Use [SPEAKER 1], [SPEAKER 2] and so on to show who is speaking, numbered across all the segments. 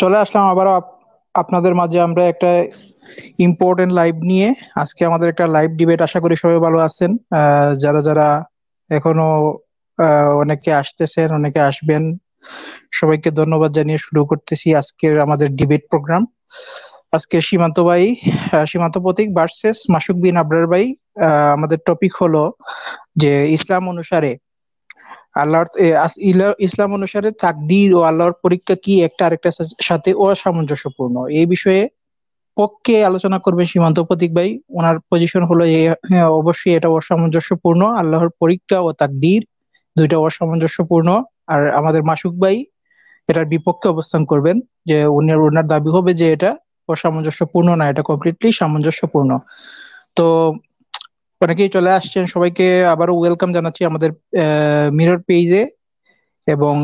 [SPEAKER 1] চলে আসলাম আবার আপনাদের মাঝে আমরা একটা ইম্পর্টেন্ট লাইভ নিয়ে আজকে আমাদের একটা লাইভ ডিবেট আশা করি সবাই ভালো আছেন যারা যারা এখনো অনেকে আসতেছেন অনেকে আসবেন সবাইকে ধন্যবাদ জানিয়ে শুরু করতেছি আজকের আমাদের ডিবেট প্রোগ্রাম আজকে সীমান্ত ভাই সীমান্ত প্রতীক ভার্সেস মাসুক বিন আবরার ভাই আমাদের টপিক হলো যে ইসলাম অনুসারে আল্লাহর ইসলাম অনুসারে তাকদির ও আল্লাহর পরীক্ষা কি একটা আরেকটার সাথে অসামঞ্জস্যপূর্ণ এই বিষয়ে পক্ষে আলোচনা করবেন সীমান্ত প্রতীক ভাই ওনার পজিশন হলো অবশ্যই এটা অসামঞ্জস্যপূর্ণ আল্লাহর পরীক্ষা ও তাকদির দুইটা অসামঞ্জস্যপূর্ণ আর আমাদের মাসুক ভাই এটার বিপক্ষে অবস্থান করবেন যে উনার ওনার দাবি হবে যে এটা অসামঞ্জস্যপূর্ণ না এটা কমপ্লিটলি সামঞ্জস্যপূর্ণ তো অনেকেই চলে আসছেন সবাইকে আবারও ওয়েলকাম জানাচ্ছি আমাদের মিরর পেজে এবং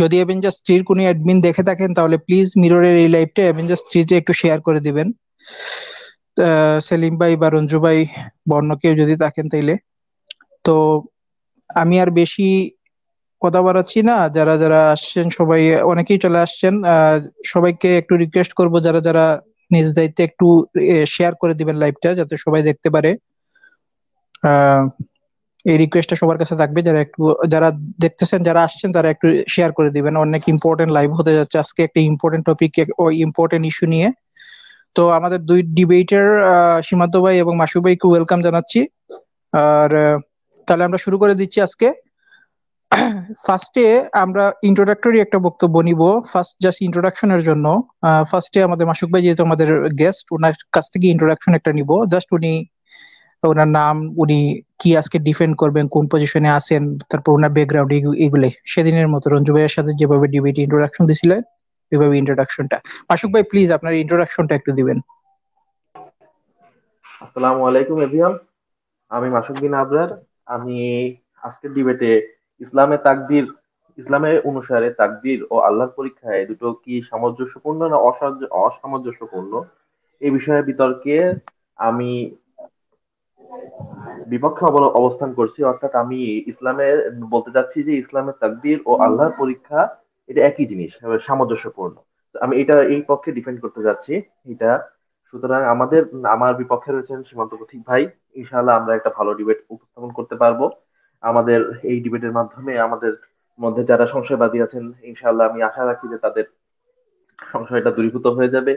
[SPEAKER 1] যদি অ্যাভেঞ্জার স্ত্রীর কোনো অ্যাডমিন দেখে থাকেন তাহলে প্লিজ মিররের এই লাইভটা অ্যাভেঞ্জার স্ট্রিটে একটু শেয়ার করে দিবেন সেলিম ভাই বা রঞ্জু ভাই বর্ণ কেউ যদি থাকেন তাইলে তো আমি আর বেশি কথা বাড়াচ্ছি না যারা যারা আসছেন সবাই অনেকেই চলে আসছেন সবাইকে একটু রিকোয়েস্ট করব যারা যারা নিজ দায়িত্বে একটু শেয়ার করে দিবেন লাইভটা যাতে সবাই দেখতে পারে এই রিকোয়েস্টটা সবার কাছে থাকবে যারা একটু যারা দেখতেছেন যারা আসছেন তারা একটু শেয়ার করে দিবেন অনেক ইম্পর্টেন্ট লাইভ হতে যাচ্ছে আজকে একটা ইম্পর্টেন্ট টপিক ওই ইম্পর্টেন্ট ইস্যু নিয়ে তো আমাদের দুই ডিবেটের সীমান্ত ভাই এবং মাসু ভাইকে ওয়েলকাম জানাচ্ছি আর তাহলে আমরা শুরু করে দিচ্ছি আজকে ফার্স্টে আমরা ইন্ট্রোডাক্টরি একটা বক্তব্য নিব ফার্স্ট জাস্ট ইন্ট্রোডাকশনের জন্য ফার্স্টে আমাদের মাসুক ভাই যেহেতু আমাদের গেস্ট ওনার কাছ থেকে ইন্ট্রোডাকশন একটা নিব জাস্ট উনি ওনার নাম উনি কি আজকে ডিফেন্ড করবেন কোন পজিশনে আছেন তারপর ওনার ব্যাকগ্রাউন্ড এগুলো সেদিনের মতো রঞ্জু ভাইয়ের সাথে যেভাবে ডিবেট ইন্ট্রোডাকশন দিছিলেন ওইভাবে ইন্ট্রোডাকশনটা মাসুক ভাই প্লিজ আপনার ইন্ট্রোডাকশনটা একটু দিবেন
[SPEAKER 2] আসসালামু আলাইকুম এভরিওয়ান আমি মাসুক আবরার আমি আজকের ডিবেটে ইসলামে তাকদির ইসলামে অনুসারে তাকদির ও আল্লাহর পরীক্ষায় দুটো কি সামঞ্জস্যপূর্ণ না অসামঞ্জস্যপূর্ণ এ বিষয়ে বিতর্কে আমি বিপক্ষে অবস্থান করছি অর্থাৎ আমি ইসলামে বলতে চাচ্ছি যে ইসলামের তাকদির ও আল্লাহর পরীক্ষা এটা একই জিনিস সামঞ্জস্যপূর্ণ আমি এটা এই পক্ষে ডিফেন্ড করতে যাচ্ছি এটা সুতরাং আমাদের আমার বিপক্ষে রয়েছেন সীমান্ত প্রতীক ভাই ইনশাল্লাহ আমরা একটা ভালো ডিবেট উপস্থাপন করতে পারবো আমাদের এই ডিবেটের মাধ্যমে আমাদের মধ্যে যারা সংশয়বাদী আছেন ইনশাআল্লাহ আমি আশা রাখি যে তাদের সংশয়টা দূরীভূত হয়ে যাবে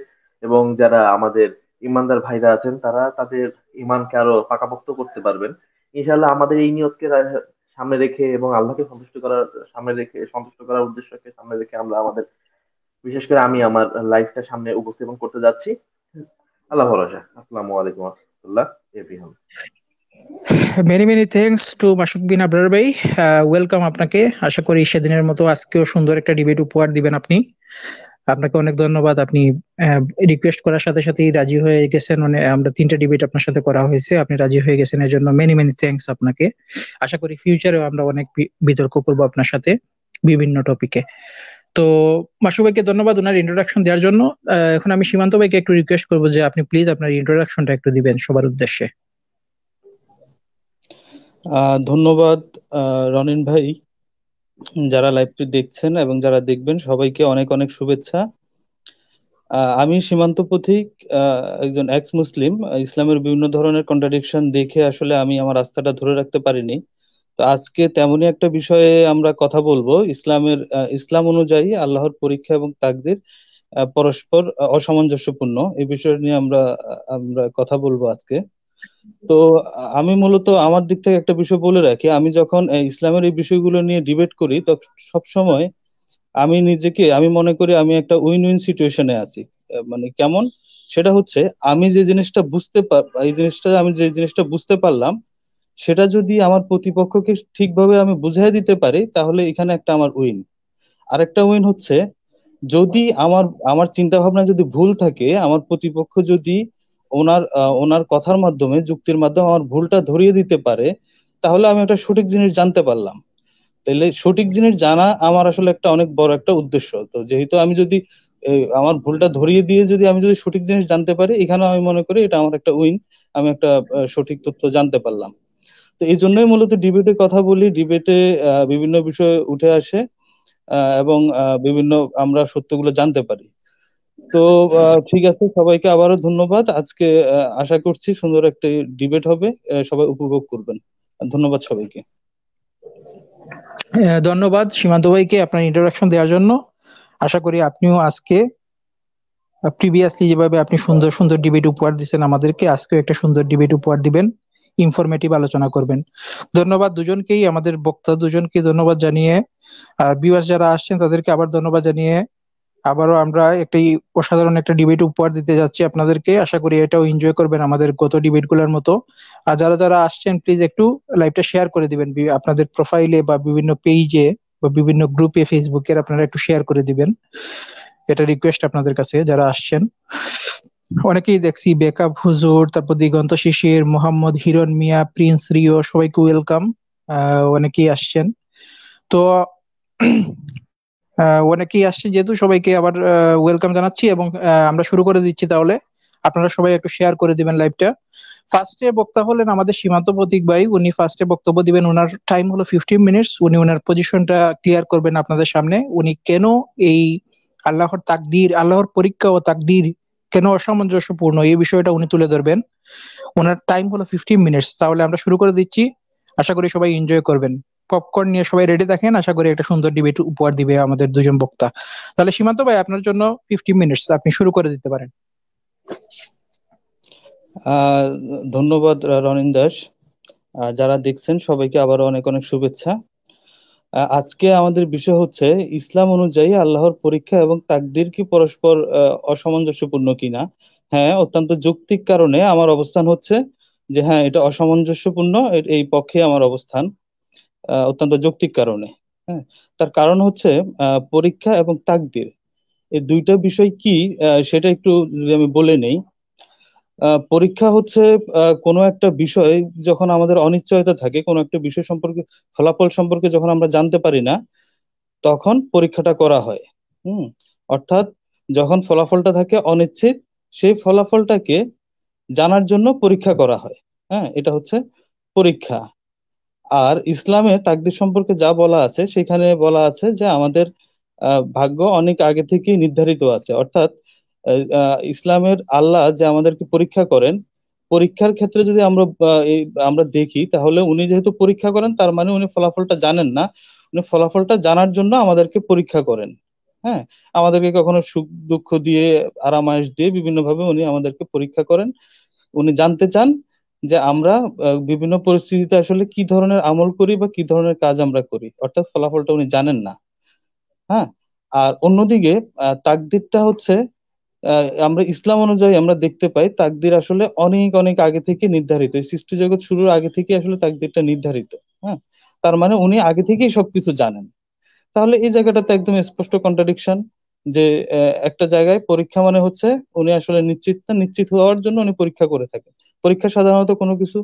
[SPEAKER 2] এবং যারা আমাদের ইমানদার ভাইরা আছেন তারা তাদের ইমানকে আরো পাকাপোক্ত করতে পারবেন ইনশাআল্লাহ আমাদের এই নিয়তকে সামনে রেখে এবং আল্লাহকে সন্তুষ্ট করার সামনে রেখে সন্তুষ্ট করার উদ্দেশ্যকে সামনে রেখে আমরা আমাদের বিশেষ করে আমি আমার লাইফটা সামনে উপস্থাপন করতে যাচ্ছি আল্লাহ ভরসা আসসালামু আলাইকুম রহমতুল্লাহ
[SPEAKER 1] many many thanks to Masuk বিনা ব্রার ভাই ওয়েলকাম আপনাকে আশা করি সেদিনের মতো আজকেও সুন্দর একটা ডিবেট উপহার দিবেন আপনি আপনাকে অনেক ধন্যবাদ আপনি রিকোয়েস্ট করার সাথে সাথে রাজি হয়ে গেছেন মানে আমরা তিনটা ডিবেট আপনার সাথে করা হয়েছে আপনি রাজি হয়ে গেছেন এর জন্য মেনি মেনি থ্যাংকস আপনাকে আশা করি ফিউচারেও আমরা অনেক বিতর্ক করব আপনার সাথে বিভিন্ন টপিকে তো মাসু ভাইকে ধন্যবাদ ওনার ইন্ট্রোডাকশন দেওয়ার জন্য এখন আমি সীমান্ত ভাইকে একটু রিকোয়েস্ট করবো যে আপনি প্লিজ আপনার ইন্ট্রোডাকশনটা একটু দিবেন সবার উদ্দেশ্যে
[SPEAKER 3] ধন্যবাদ রনিন ভাই যারা লাইভটি দেখছেন এবং যারা দেখবেন সবাইকে অনেক অনেক শুভেচ্ছা আমি সীমান্ত পথিক একজন এক্স মুসলিম ইসলামের বিভিন্ন ধরনের কন্ট্রাডিকশন দেখে আসলে আমি আমার আস্থাটা ধরে রাখতে পারিনি তো আজকে তেমনই একটা বিষয়ে আমরা কথা বলবো ইসলামের ইসলাম অনুযায়ী আল্লাহর পরীক্ষা এবং তাকদির পরস্পর অসামঞ্জস্যপূর্ণ এই বিষয় নিয়ে আমরা আমরা কথা বলবো আজকে তো আমি মূলত আমার দিক থেকে একটা বিষয় বলে রাখি আমি যখন ইসলামের এই বিষয়গুলো নিয়ে ডিবেট করি তো সব সময় আমি নিজেকে আমি মনে করি আমি একটা উইন উইন সিচুয়েশনে আছি মানে কেমন সেটা হচ্ছে আমি যে জিনিসটা বুঝতে এই জিনিসটা আমি যে জিনিসটা বুঝতে পারলাম সেটা যদি আমার প্রতিপক্ষকে ঠিকভাবে আমি বুঝাই দিতে পারি তাহলে এখানে একটা আমার উইন আরেকটা উইন হচ্ছে যদি আমার আমার চিন্তা ভাবনা যদি ভুল থাকে আমার প্রতিপক্ষ যদি ওনার ওনার কথার মাধ্যমে যুক্তির মাধ্যমে আমার ভুলটা ধরিয়ে দিতে পারে তাহলে আমি একটা সঠিক জিনিস জানতে পারলাম তাহলে সঠিক জিনিস জানা আমার আসলে একটা অনেক বড় একটা উদ্দেশ্য তো যেহেতু আমি যদি আমার ভুলটা ধরিয়ে দিয়ে যদি আমি যদি সঠিক জিনিস জানতে পারি এখানে আমি মনে করি এটা আমার একটা উইন আমি একটা সঠিক তথ্য জানতে পারলাম তো এই জন্যই মূলত ডিবেটে কথা বলি ডিবেটে বিভিন্ন বিষয় উঠে আসে এবং বিভিন্ন আমরা সত্যগুলো জানতে পারি তো ঠিক আছে সবাইকে আবারও ধন্যবাদ আজকে আশা করছি সুন্দর একটা ডিবেট হবে সবাই উপভোগ করবেন ধন্যবাদ সবাইকে
[SPEAKER 1] হ্যাঁ, ধন্যবাদ সীমান্ত ভাইকে আপনার ইন্টারাকশন দেওয়ার জন্য আশা করি আপনিও আজকে প্রিভিয়াসলি যেভাবে আপনি সুন্দর সুন্দর ডিবেট উপহার দিচ্ছেন আমাদেরকে আজকেও একটা সুন্দর ডিবেট উপহার দিবেন ইনফরমেটিভ আলোচনা করবেন ধন্যবাদ দুজনকেই আমাদের বক্তা দুজনকে ধন্যবাদ জানিয়ে আর বিবাস যারা আসছেন তাদেরকে আবার ধন্যবাদ জানিয়ে আবারও আমরা একটি অসাধারণ একটা ডিবেট উপহার দিতে যাচ্ছি আপনাদেরকে আশা করি এটাও এনজয় করবেন আমাদের গত ডিবেটগুলোর মতো আর যারা যারা আসছেন প্লিজ একটু লাইভটা শেয়ার করে দিবেন আপনাদের প্রোফাইলে বা বিভিন্ন পেজে বা বিভিন্ন গ্রুপে ফেসবুকে আপনারা একটু শেয়ার করে দিবেন এটা রিকোয়েস্ট আপনাদের কাছে যারা আসছেন অনেকেই দেখছি বেকআপ হুজুর তারপর দিগন্ত শিশির মোহাম্মদ হিরন মিয়া প্রিন্স রিও সবাইকে ওয়েলকাম অনেকেই আসছেন তো অনেকেই আসছে যেহেতু সবাইকে আবার ওয়েলকাম জানাচ্ছি এবং আমরা শুরু করে দিচ্ছি তাহলে আপনারা সবাই একটু শেয়ার করে দিবেন লাইভটা ফার্স্টে বক্তা হলেন আমাদের সীমান্ত প্রতীক ভাই উনি ফার্স্টে বক্তব্য দিবেন ওনার টাইম হলো ফিফটিন মিনিটস উনি ওনার পজিশনটা ক্লিয়ার করবেন আপনাদের সামনে উনি কেন এই আল্লাহর তাকদির আল্লাহর পরীক্ষা ও তাকদির কেন অসামঞ্জস্যপূর্ণ এই বিষয়টা উনি তুলে ধরবেন ওনার টাইম হলো ফিফটিন মিনিটস তাহলে আমরা শুরু করে দিচ্ছি আশা করি সবাই এনজয় করবেন পপকর্ন নিয়ে সবাই রেডি থাকেন আশা করি একটা সুন্দর ডিবেট উপহার দিবে আমাদের দুজন বক্তা তাহলে সীমান্ত ভাই আপনার জন্য ফিফটি মিনিটস আপনি শুরু করে দিতে পারেন
[SPEAKER 3] ধন্যবাদ রনিন দাস যারা দেখছেন সবাইকে আবার অনেক অনেক শুভেচ্ছা আজকে আমাদের বিষয় হচ্ছে ইসলাম অনুযায়ী আল্লাহর পরীক্ষা এবং তাকদির কি পরস্পর অসামঞ্জস্যপূর্ণ কিনা হ্যাঁ অত্যন্ত যৌক্তিক কারণে আমার অবস্থান হচ্ছে যে হ্যাঁ এটা অসামঞ্জস্যপূর্ণ এই পক্ষে আমার অবস্থান অত্যন্ত যৌক্তিক কারণে হ্যাঁ তার কারণ হচ্ছে পরীক্ষা এবং তাকদির এই দুইটা বিষয় কি সেটা একটু যদি আমি বলে নেই পরীক্ষা হচ্ছে কোনো একটা বিষয় যখন আমাদের অনিশ্চয়তা থাকে কোনো একটা বিষয় সম্পর্কে ফলাফল সম্পর্কে যখন আমরা জানতে পারি না তখন পরীক্ষাটা করা হয় হুম অর্থাৎ যখন ফলাফলটা থাকে অনিশ্চিত সেই ফলাফলটাকে জানার জন্য পরীক্ষা করা হয় হ্যাঁ এটা হচ্ছে পরীক্ষা আর ইসলামে তাকদির সম্পর্কে যা বলা আছে সেখানে বলা আছে যে আমাদের ভাগ্য অনেক আগে থেকে নির্ধারিত আছে অর্থাৎ ইসলামের আল্লাহ যে আমাদেরকে পরীক্ষা করেন পরীক্ষার ক্ষেত্রে যদি আমরা আমরা দেখি তাহলে উনি যেহেতু পরীক্ষা করেন তার মানে উনি ফলাফলটা জানেন না উনি ফলাফলটা জানার জন্য আমাদেরকে পরীক্ষা করেন হ্যাঁ আমাদেরকে কখনো সুখ দুঃখ দিয়ে আরামায়েশ দিয়ে বিভিন্নভাবে উনি আমাদেরকে পরীক্ষা করেন উনি জানতে চান যে আমরা বিভিন্ন পরিস্থিতিতে আসলে কি ধরনের আমল করি বা কি ধরনের কাজ আমরা করি অর্থাৎ ফলাফলটা উনি জানেন না হ্যাঁ আর অন্যদিকে তাকদিরটা হচ্ছে আমরা ইসলাম অনুযায়ী আমরা দেখতে পাই তাকদির আসলে অনেক অনেক আগে থেকে নির্ধারিত সৃষ্টি জগৎ শুরুর আগে থেকে আসলে তাকদিরটা নির্ধারিত হ্যাঁ তার মানে উনি আগে থেকেই সবকিছু জানেন তাহলে এই জায়গাটাতে একদম স্পষ্ট কন্ট্রাডিকশন যে একটা জায়গায় পরীক্ষা মানে হচ্ছে উনি আসলে নিশ্চিত না নিশ্চিত হওয়ার জন্য উনি পরীক্ষা করে থাকেন পরীক্ষা সাধারণত কোনো কিছু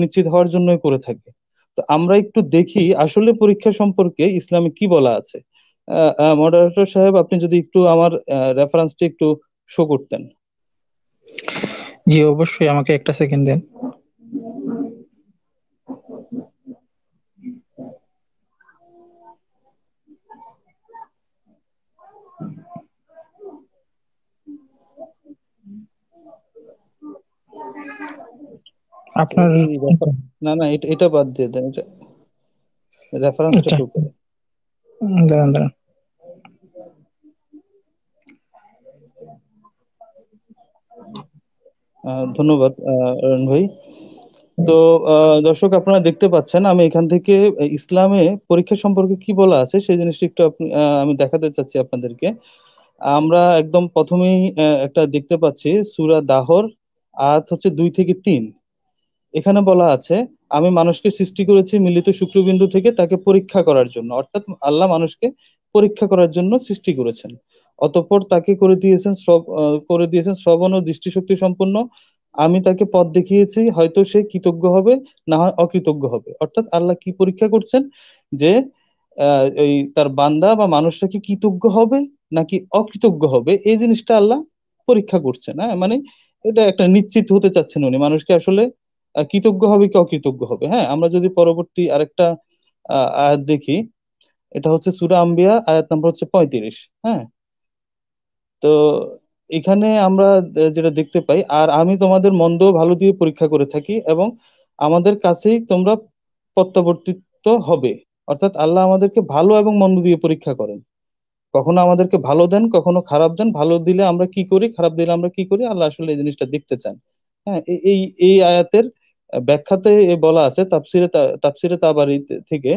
[SPEAKER 3] নিশ্চিত হওয়ার জন্যই করে থাকে তো আমরা একটু দেখি আসলে পরীক্ষা সম্পর্কে ইসলামে কি বলা আছে মডারেটর সাহেব আপনি যদি একটু আমার রেফারেন্সটি একটু শো করতেন
[SPEAKER 1] জি অবশ্যই আমাকে একটা সেকেন্ড দেন
[SPEAKER 3] আপনার না না এটা বাদ দিয়ে দেন এটা রেফারেন্সটা টু আচ্ছা। দাঁড়ান দাঁড়ান ধন্যবাদ অরণ ভাই তো দর্শক আপনারা দেখতে পাচ্ছেন আমি এখান থেকে ইসলামে পরীক্ষা সম্পর্কে কি বলা আছে সেই জিনিসটি একটু আমি দেখাতে চাচ্ছি আপনাদেরকে আমরা একদম প্রথমেই একটা দেখতে পাচ্ছি সুরা দাহর আয়াত হচ্ছে দুই থেকে তিন এখানে বলা আছে আমি মানুষকে সৃষ্টি করেছি মিলিত শুক্রবিন্দু থেকে তাকে পরীক্ষা করার জন্য অর্থাৎ আল্লাহ মানুষকে পরীক্ষা করার জন্য সৃষ্টি করেছেন অতঃপর তাকে করে দিয়েছেন করে দিয়েছেন শ্রবণ ও দৃষ্টিশক্তি সম্পন্ন আমি তাকে পথ দেখিয়েছি হয়তো সে কৃতজ্ঞ হবে না হয় অকৃতজ্ঞ হবে অর্থাৎ আল্লাহ কি পরীক্ষা করছেন যে এই তার বান্দা বা মানুষটা কি কৃতজ্ঞ হবে নাকি অকৃতজ্ঞ হবে এই জিনিসটা আল্লাহ পরীক্ষা করছে না হ্যাঁ? মানে এটা একটা নিশ্চিত হতে চাচ্ছেন উনি মানুষকে আসলে কৃতজ্ঞ হবে কি অকৃতজ্ঞ হবে হ্যাঁ আমরা যদি পরবর্তী আরেকটা আয়াত দেখি এটা হচ্ছে সুরা আম্বিয়া আয়াত নাম্বার হচ্ছে পঁয়ত্রিশ হ্যাঁ তো এখানে আমরা যেটা দেখতে পাই আর আমি তোমাদের মন্দ ভালো দিয়ে পরীক্ষা করে থাকি এবং আমাদের কাছেই তোমরা প্রত্যাবর্তিত হবে অর্থাৎ আল্লাহ আমাদেরকে ভালো এবং মন্দ দিয়ে পরীক্ষা করেন কখনো আমাদেরকে ভালো দেন কখনো খারাপ দেন ভালো দিলে আমরা কি করি খারাপ দিলে আমরা কি করি আল্লাহ আসলে এই জিনিসটা দেখতে চান হ্যাঁ এই এই আয়াতের ব্যাখ্যাতে বলা আছে তাপসিরে তাপসিরে তাবারি থেকে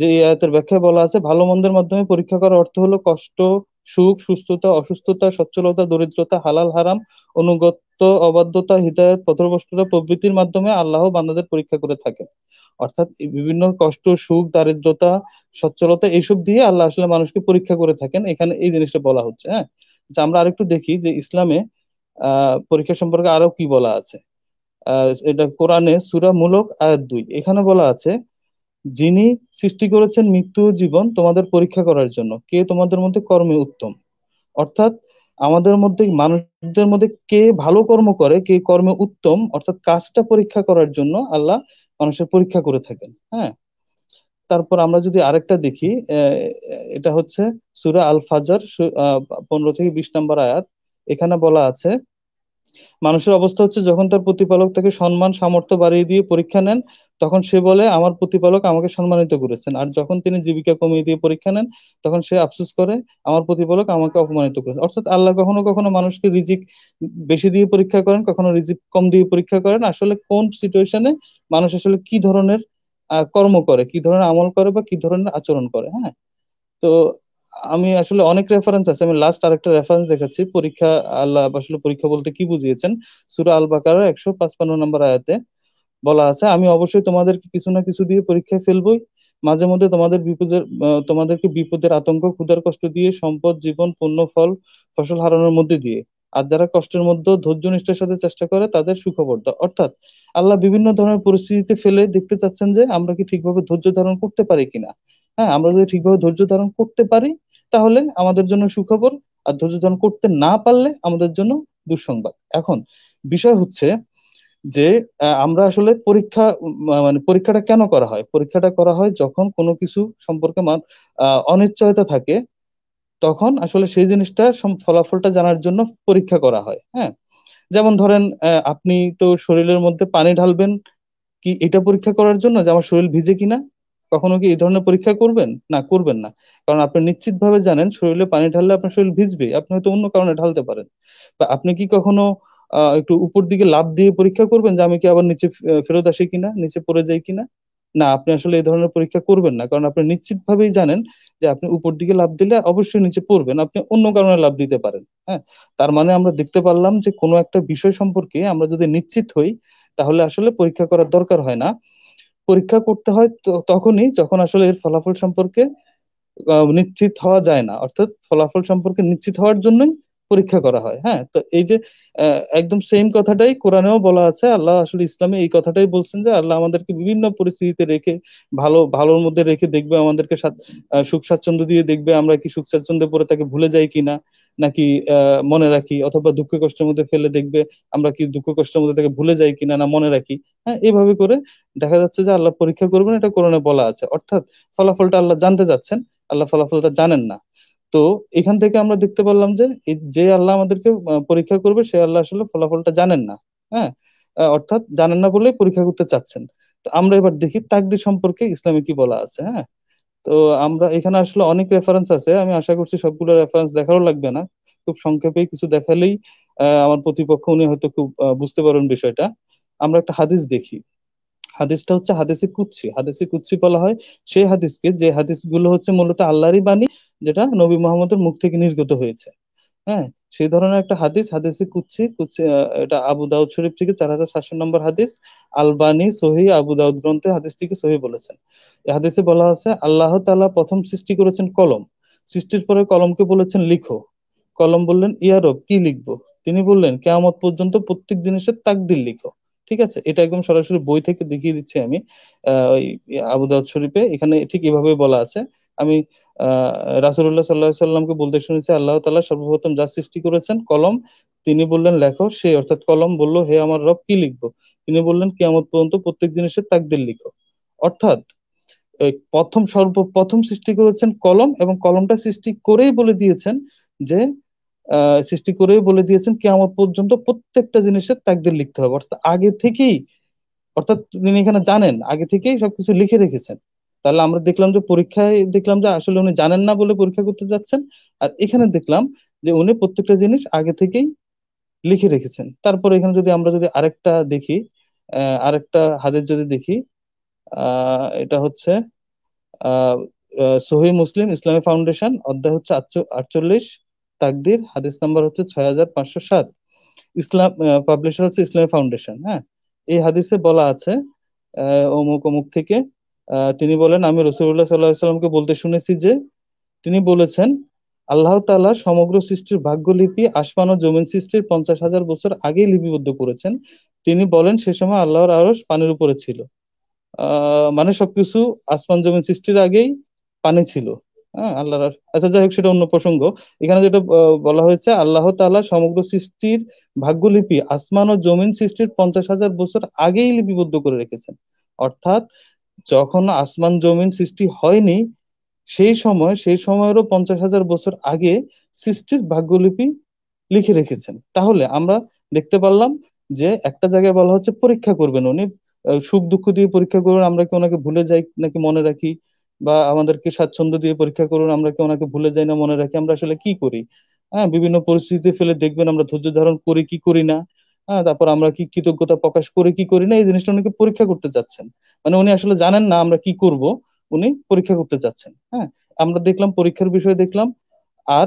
[SPEAKER 3] যে এই আয়াতের ব্যাখ্যায় বলা আছে ভালো মন্দের মাধ্যমে পরীক্ষা করার অর্থ হলো কষ্ট সুখ সুস্থতা অসুস্থতা সচ্ছলতা দরিদ্রতা হালাল হারাম অনুগত্য অবাধ্যতা হৃদায়ত পথভ্রষ্টতা প্রবৃত্তির মাধ্যমে আল্লাহ বান্দাদের পরীক্ষা করে থাকেন অর্থাৎ বিভিন্ন কষ্ট সুখ দারিদ্রতা সচ্ছলতা এইসব দিয়ে আল্লাহ আসলে মানুষকে পরীক্ষা করে থাকেন এখানে এই জিনিসটা বলা হচ্ছে হ্যাঁ যে আমরা আরেকটু দেখি যে ইসলামে আহ পরীক্ষা সম্পর্কে আরো কি বলা আছে এটা কোরআনে সুরা মূলক আয়াত দুই এখানে বলা আছে যিনি সৃষ্টি করেছেন মৃত্যু জীবন তোমাদের পরীক্ষা করার জন্য কে তোমাদের মধ্যে কর্মে উত্তম অর্থাৎ আমাদের মধ্যে মানুষদের মধ্যে কে ভালো কর্ম করে কে কর্মে উত্তম অর্থাৎ কাজটা পরীক্ষা করার জন্য আল্লাহ মানুষের পরীক্ষা করে থাকেন হ্যাঁ তারপর আমরা যদি আরেকটা দেখি এটা হচ্ছে সুরা আল ফাজার পনেরো থেকে বিশ নম্বর আয়াত এখানে বলা আছে মানুষের অবস্থা হচ্ছে যখন তার প্রতিপালক তাকে সম্মান সামর্থ্য বাড়িয়ে দিয়ে পরীক্ষা নেন তখন সে বলে আমার প্রতিপালক আমাকে সম্মানিত করেছেন আর যখন তিনি জীবিকা কমিয়ে দিয়ে পরীক্ষা নেন তখন সে আফসোস করে আমার প্রতিপালক আমাকে অপমানিত করেছে অর্থাৎ আল্লাহ কখনো কখনো মানুষকে রিজিক বেশি দিয়ে পরীক্ষা করেন কখনো রিজিক কম দিয়ে পরীক্ষা করেন আসলে কোন সিচুয়েশনে মানুষ আসলে কি ধরনের কর্ম করে কি ধরনের আমল করে বা কি ধরনের আচরণ করে হ্যাঁ তো আমি আসলে অনেক রেফারেন্স আছে আমি লাস্ট আরেকটা রেফারেন্স দেখাচ্ছি পরীক্ষা আল্লাহ আসলে পরীক্ষা বলতে কি বুঝিয়েছেন সুরা আল বাকার একশো পাঁচপান্ন নম্বর আয়াতে বলা আছে আমি অবশ্যই তোমাদেরকে কিছু না কিছু দিয়ে পরীক্ষায় ফেলবই মাঝে মধ্যে তোমাদের বিপদের তোমাদেরকে বিপদের আতঙ্ক ক্ষুধার কষ্ট দিয়ে সম্পদ জীবন পণ্য ফল ফসল হারানোর মধ্যে দিয়ে আর যারা কষ্টের মধ্যে ধৈর্য নিষ্ঠার সাথে চেষ্টা করে তাদের সুখবর দেয় অর্থাৎ আল্লাহ বিভিন্ন ধরনের পরিস্থিতিতে ফেলে দেখতে চাচ্ছেন যে আমরা কি ঠিকভাবে ধৈর্য ধারণ করতে পারি কিনা হ্যাঁ আমরা যদি ঠিকভাবে ধৈর্য ধারণ করতে পারি তাহলে আমাদের জন্য সুখবর আর ধৈর্য ধারণ করতে না পারলে আমাদের জন্য দুঃসংবাদ এখন বিষয় হচ্ছে যে আমরা আসলে পরীক্ষা মানে পরীক্ষাটা কেন করা হয় পরীক্ষাটা করা হয় যখন কোনো কিছু সম্পর্কে অনিশ্চয়তা থাকে তখন আসলে সেই জিনিসটা ফলাফলটা জানার জন্য পরীক্ষা করা হয় হ্যাঁ যেমন ধরেন আপনি তো শরীরের মধ্যে পানি ঢালবেন কি এটা পরীক্ষা করার জন্য যে আমার শরীর ভিজে কিনা কখনো কি এই ধরনের পরীক্ষা করবেন না করবেন না কারণ আপনি নিশ্চিত ভাবে জানেন শরীরে পানি ঢাললে আপনার শরীর ভিজবে আপনি হয়তো অন্য কারণে ঢালতে পারেন বা আপনি কি কখনো একটু উপর দিকে লাভ দিয়ে পরীক্ষা করবেন যে আমি কি আবার নিচে ফেরত আসি কিনা নিচে পড়ে যাই কিনা না আপনি আসলে এই ধরনের পরীক্ষা করবেন না কারণ আপনি নিশ্চিত ভাবেই জানেন যে আপনি উপর দিকে লাভ দিলে অবশ্যই নিচে পড়বেন আপনি অন্য কারণে লাভ দিতে পারেন হ্যাঁ তার মানে আমরা দেখতে পারলাম যে কোনো একটা বিষয় সম্পর্কে আমরা যদি নিশ্চিত হই তাহলে আসলে পরীক্ষা করার দরকার হয় না পরীক্ষা করতে হয় তখনই যখন আসলে এর ফলাফল সম্পর্কে নিশ্চিত হওয়া যায় না অর্থাৎ ফলাফল সম্পর্কে নিশ্চিত হওয়ার জন্যই পরীক্ষা করা হয় হ্যাঁ তো এই যে একদম সেম কথাটাই কোরআনেও বলা আছে আল্লাহ আসলে ইসলামে এই কথাটাই বলছেন যে আল্লাহ আমাদেরকে বিভিন্ন পরিস্থিতিতে রেখে ভালো ভালোর মধ্যে রেখে দেখবে আমাদেরকে সুখ স্বাচ্ছন্দ্য দিয়ে দেখবে আমরা কি সুখ স্বাচ্ছন্দ্য পরে তাকে ভুলে যাই কিনা নাকি মনে রাখি অথবা দুঃখ কষ্টের মধ্যে ফেলে দেখবে আমরা কি দুঃখ কষ্টের মধ্যে তাকে ভুলে যাই কিনা না মনে রাখি হ্যাঁ এইভাবে করে দেখা যাচ্ছে যে আল্লাহ পরীক্ষা করবেন এটা কোরআনে বলা আছে অর্থাৎ ফলাফলটা আল্লাহ জানতে যাচ্ছেন আল্লাহ ফলাফলটা জানেন না তো এখান থেকে আমরা দেখতে পারলাম যে যে আল্লাহ আমাদেরকে পরীক্ষা করবে সে আল্লাহ আসলে ফলাফলটা জানেন না হ্যাঁ অর্থাৎ জানেন না বলেই পরীক্ষা করতে চাচ্ছেন তো আমরা এবার দেখি তাকদির সম্পর্কে ইসলামে কি বলা আছে হ্যাঁ তো আমরা এখানে আসলে অনেক রেফারেন্স আছে আমি আশা করছি সবগুলো রেফারেন্স দেখারও লাগবে না খুব সংক্ষেপে কিছু দেখালেই আমার প্রতিপক্ষ উনি হয়তো খুব বুঝতে পারেন বিষয়টা আমরা একটা হাদিস দেখি হাদিসটা হচ্ছে হাদিসে কুচ্ছি হাদিসে কুচ্ছি বলা হয় সেই হাদিসকে যে হাদিস গুলো হচ্ছে মূলত আল্লাহরই বাণী যেটা নবী মোহাম্মদের মুখ থেকে নির্গত হয়েছে হ্যাঁ সেই ধরনের একটা হাদিস হাদিসে কুচ্ছি কুচ্ছি এটা আবু দাউদ শরীফ থেকে চার হাজার সাতশো নম্বর হাদিস আলবানি সহি আবু দাউদ গ্রন্থে হাদিসটিকে সহি বলেছেন এই হাদিসে বলা আছে আল্লাহ তাআলা প্রথম সৃষ্টি করেছেন কলম সৃষ্টির পরে কলমকে বলেছেন লিখো কলম বললেন ইয়ারব কি লিখবো তিনি বললেন কেয়ামত পর্যন্ত প্রত্যেক জিনিসের তাকদির লিখো ঠিক আছে এটা একদম সরাসরি বই থেকে দেখিয়ে দিচ্ছি আমি ওই আবু দাউদ শরীফে এখানে ঠিক এভাবে বলা আছে আমি রাসুল্লাহ সাল্লাহ সাল্লামকে বলতে শুনেছি আল্লাহ তালা সর্বপ্রথম যা সৃষ্টি করেছেন কলম তিনি বললেন লেখো সেই অর্থাৎ কলম বলল হে আমার রব কি লিখবো তিনি বললেন কিয়ামত পর্যন্ত প্রত্যেক জিনিসের তাকদির লিখো অর্থাৎ প্রথম সর্বপ্রথম সৃষ্টি করেছেন কলম এবং কলমটা সৃষ্টি করেই বলে দিয়েছেন যে সৃষ্টি করে বলে দিয়েছেন আমার পর্যন্ত প্রত্যেকটা জিনিসের তাকদের লিখতে হবে অর্থাৎ আগে থেকেই অর্থাৎ তিনি এখানে জানেন আগে থেকেই সবকিছু লিখে রেখেছেন তাহলে আমরা দেখলাম যে পরীক্ষায় দেখলাম যে আসলে উনি জানেন না বলে পরীক্ষা করতে যাচ্ছেন আর এখানে দেখলাম যে উনি প্রত্যেকটা জিনিস আগে থেকেই লিখে রেখেছেন তারপর এখানে যদি আমরা যদি আরেকটা দেখি আরেকটা হাদের যদি দেখি এটা হচ্ছে আহ সহি মুসলিম ইসলামী ফাউন্ডেশন অধ্যায় হচ্ছে আটচল্লিশ তাকদির হাদিস নাম্বার হচ্ছে ছয় হাজার পাঁচশো সাত ইসলাম পাবলিশার হচ্ছে ইসলামী ফাউন্ডেশন হ্যাঁ এই হাদিসে বলা আছে অমুক অমুক থেকে তিনি বলেন আমি রসুল্লাহ সাল্লাহ সাল্লামকে বলতে শুনেছি যে তিনি বলেছেন আল্লাহ তালা সমগ্র সৃষ্টির ভাগ্যলিপি আসমান ও জমিন সৃষ্টির পঞ্চাশ হাজার বছর আগেই লিপিবদ্ধ করেছেন তিনি বলেন সে সময় আল্লাহর আরস পানির উপরে ছিল মানে সবকিছু আসমান জমিন সৃষ্টির আগেই পানি ছিল হ্যাঁ আল্লাহর আচ্ছা যাই হোক সেটা অন্য প্রসঙ্গ এখানে যেটা বলা হয়েছে আল্লাহ তালা সমগ্র সৃষ্টির ভাগ্যলিপি আসমান ও জমিন সৃষ্টির পঞ্চাশ হাজার বছর আগেই লিপিবদ্ধ করে রেখেছেন অর্থাৎ যখন আসমান জমিন সৃষ্টি হয়নি সেই সময় সেই সময়েরও পঞ্চাশ হাজার বছর আগে সৃষ্টির ভাগ্যলিপি লিখে রেখেছেন তাহলে আমরা দেখতে পারলাম যে একটা জায়গায় বলা হচ্ছে পরীক্ষা করবেন উনি সুখ দুঃখ দিয়ে পরীক্ষা করবেন আমরা কি ওনাকে ভুলে যাই নাকি মনে রাখি বা আমাদেরকে স্বাচ্ছন্দ্য দিয়ে পরীক্ষা করুন আমরা কি ওনাকে ভুলে যাই না মনে রাখি আমরা আসলে কি করি হ্যাঁ বিভিন্ন পরিস্থিতি ফেলে দেখবেন আমরা ধৈর্য ধারণ করি কি করি না হ্যাঁ তারপর আমরা কি কৃতজ্ঞতা প্রকাশ করে কি করি না এই জিনিসটা উনিকে পরীক্ষা করতে যাচ্ছেন মানে উনি আসলে জানেন না আমরা কি করব উনি পরীক্ষা করতে যাচ্ছেন হ্যাঁ আমরা দেখলাম পরীক্ষার বিষয় দেখলাম আর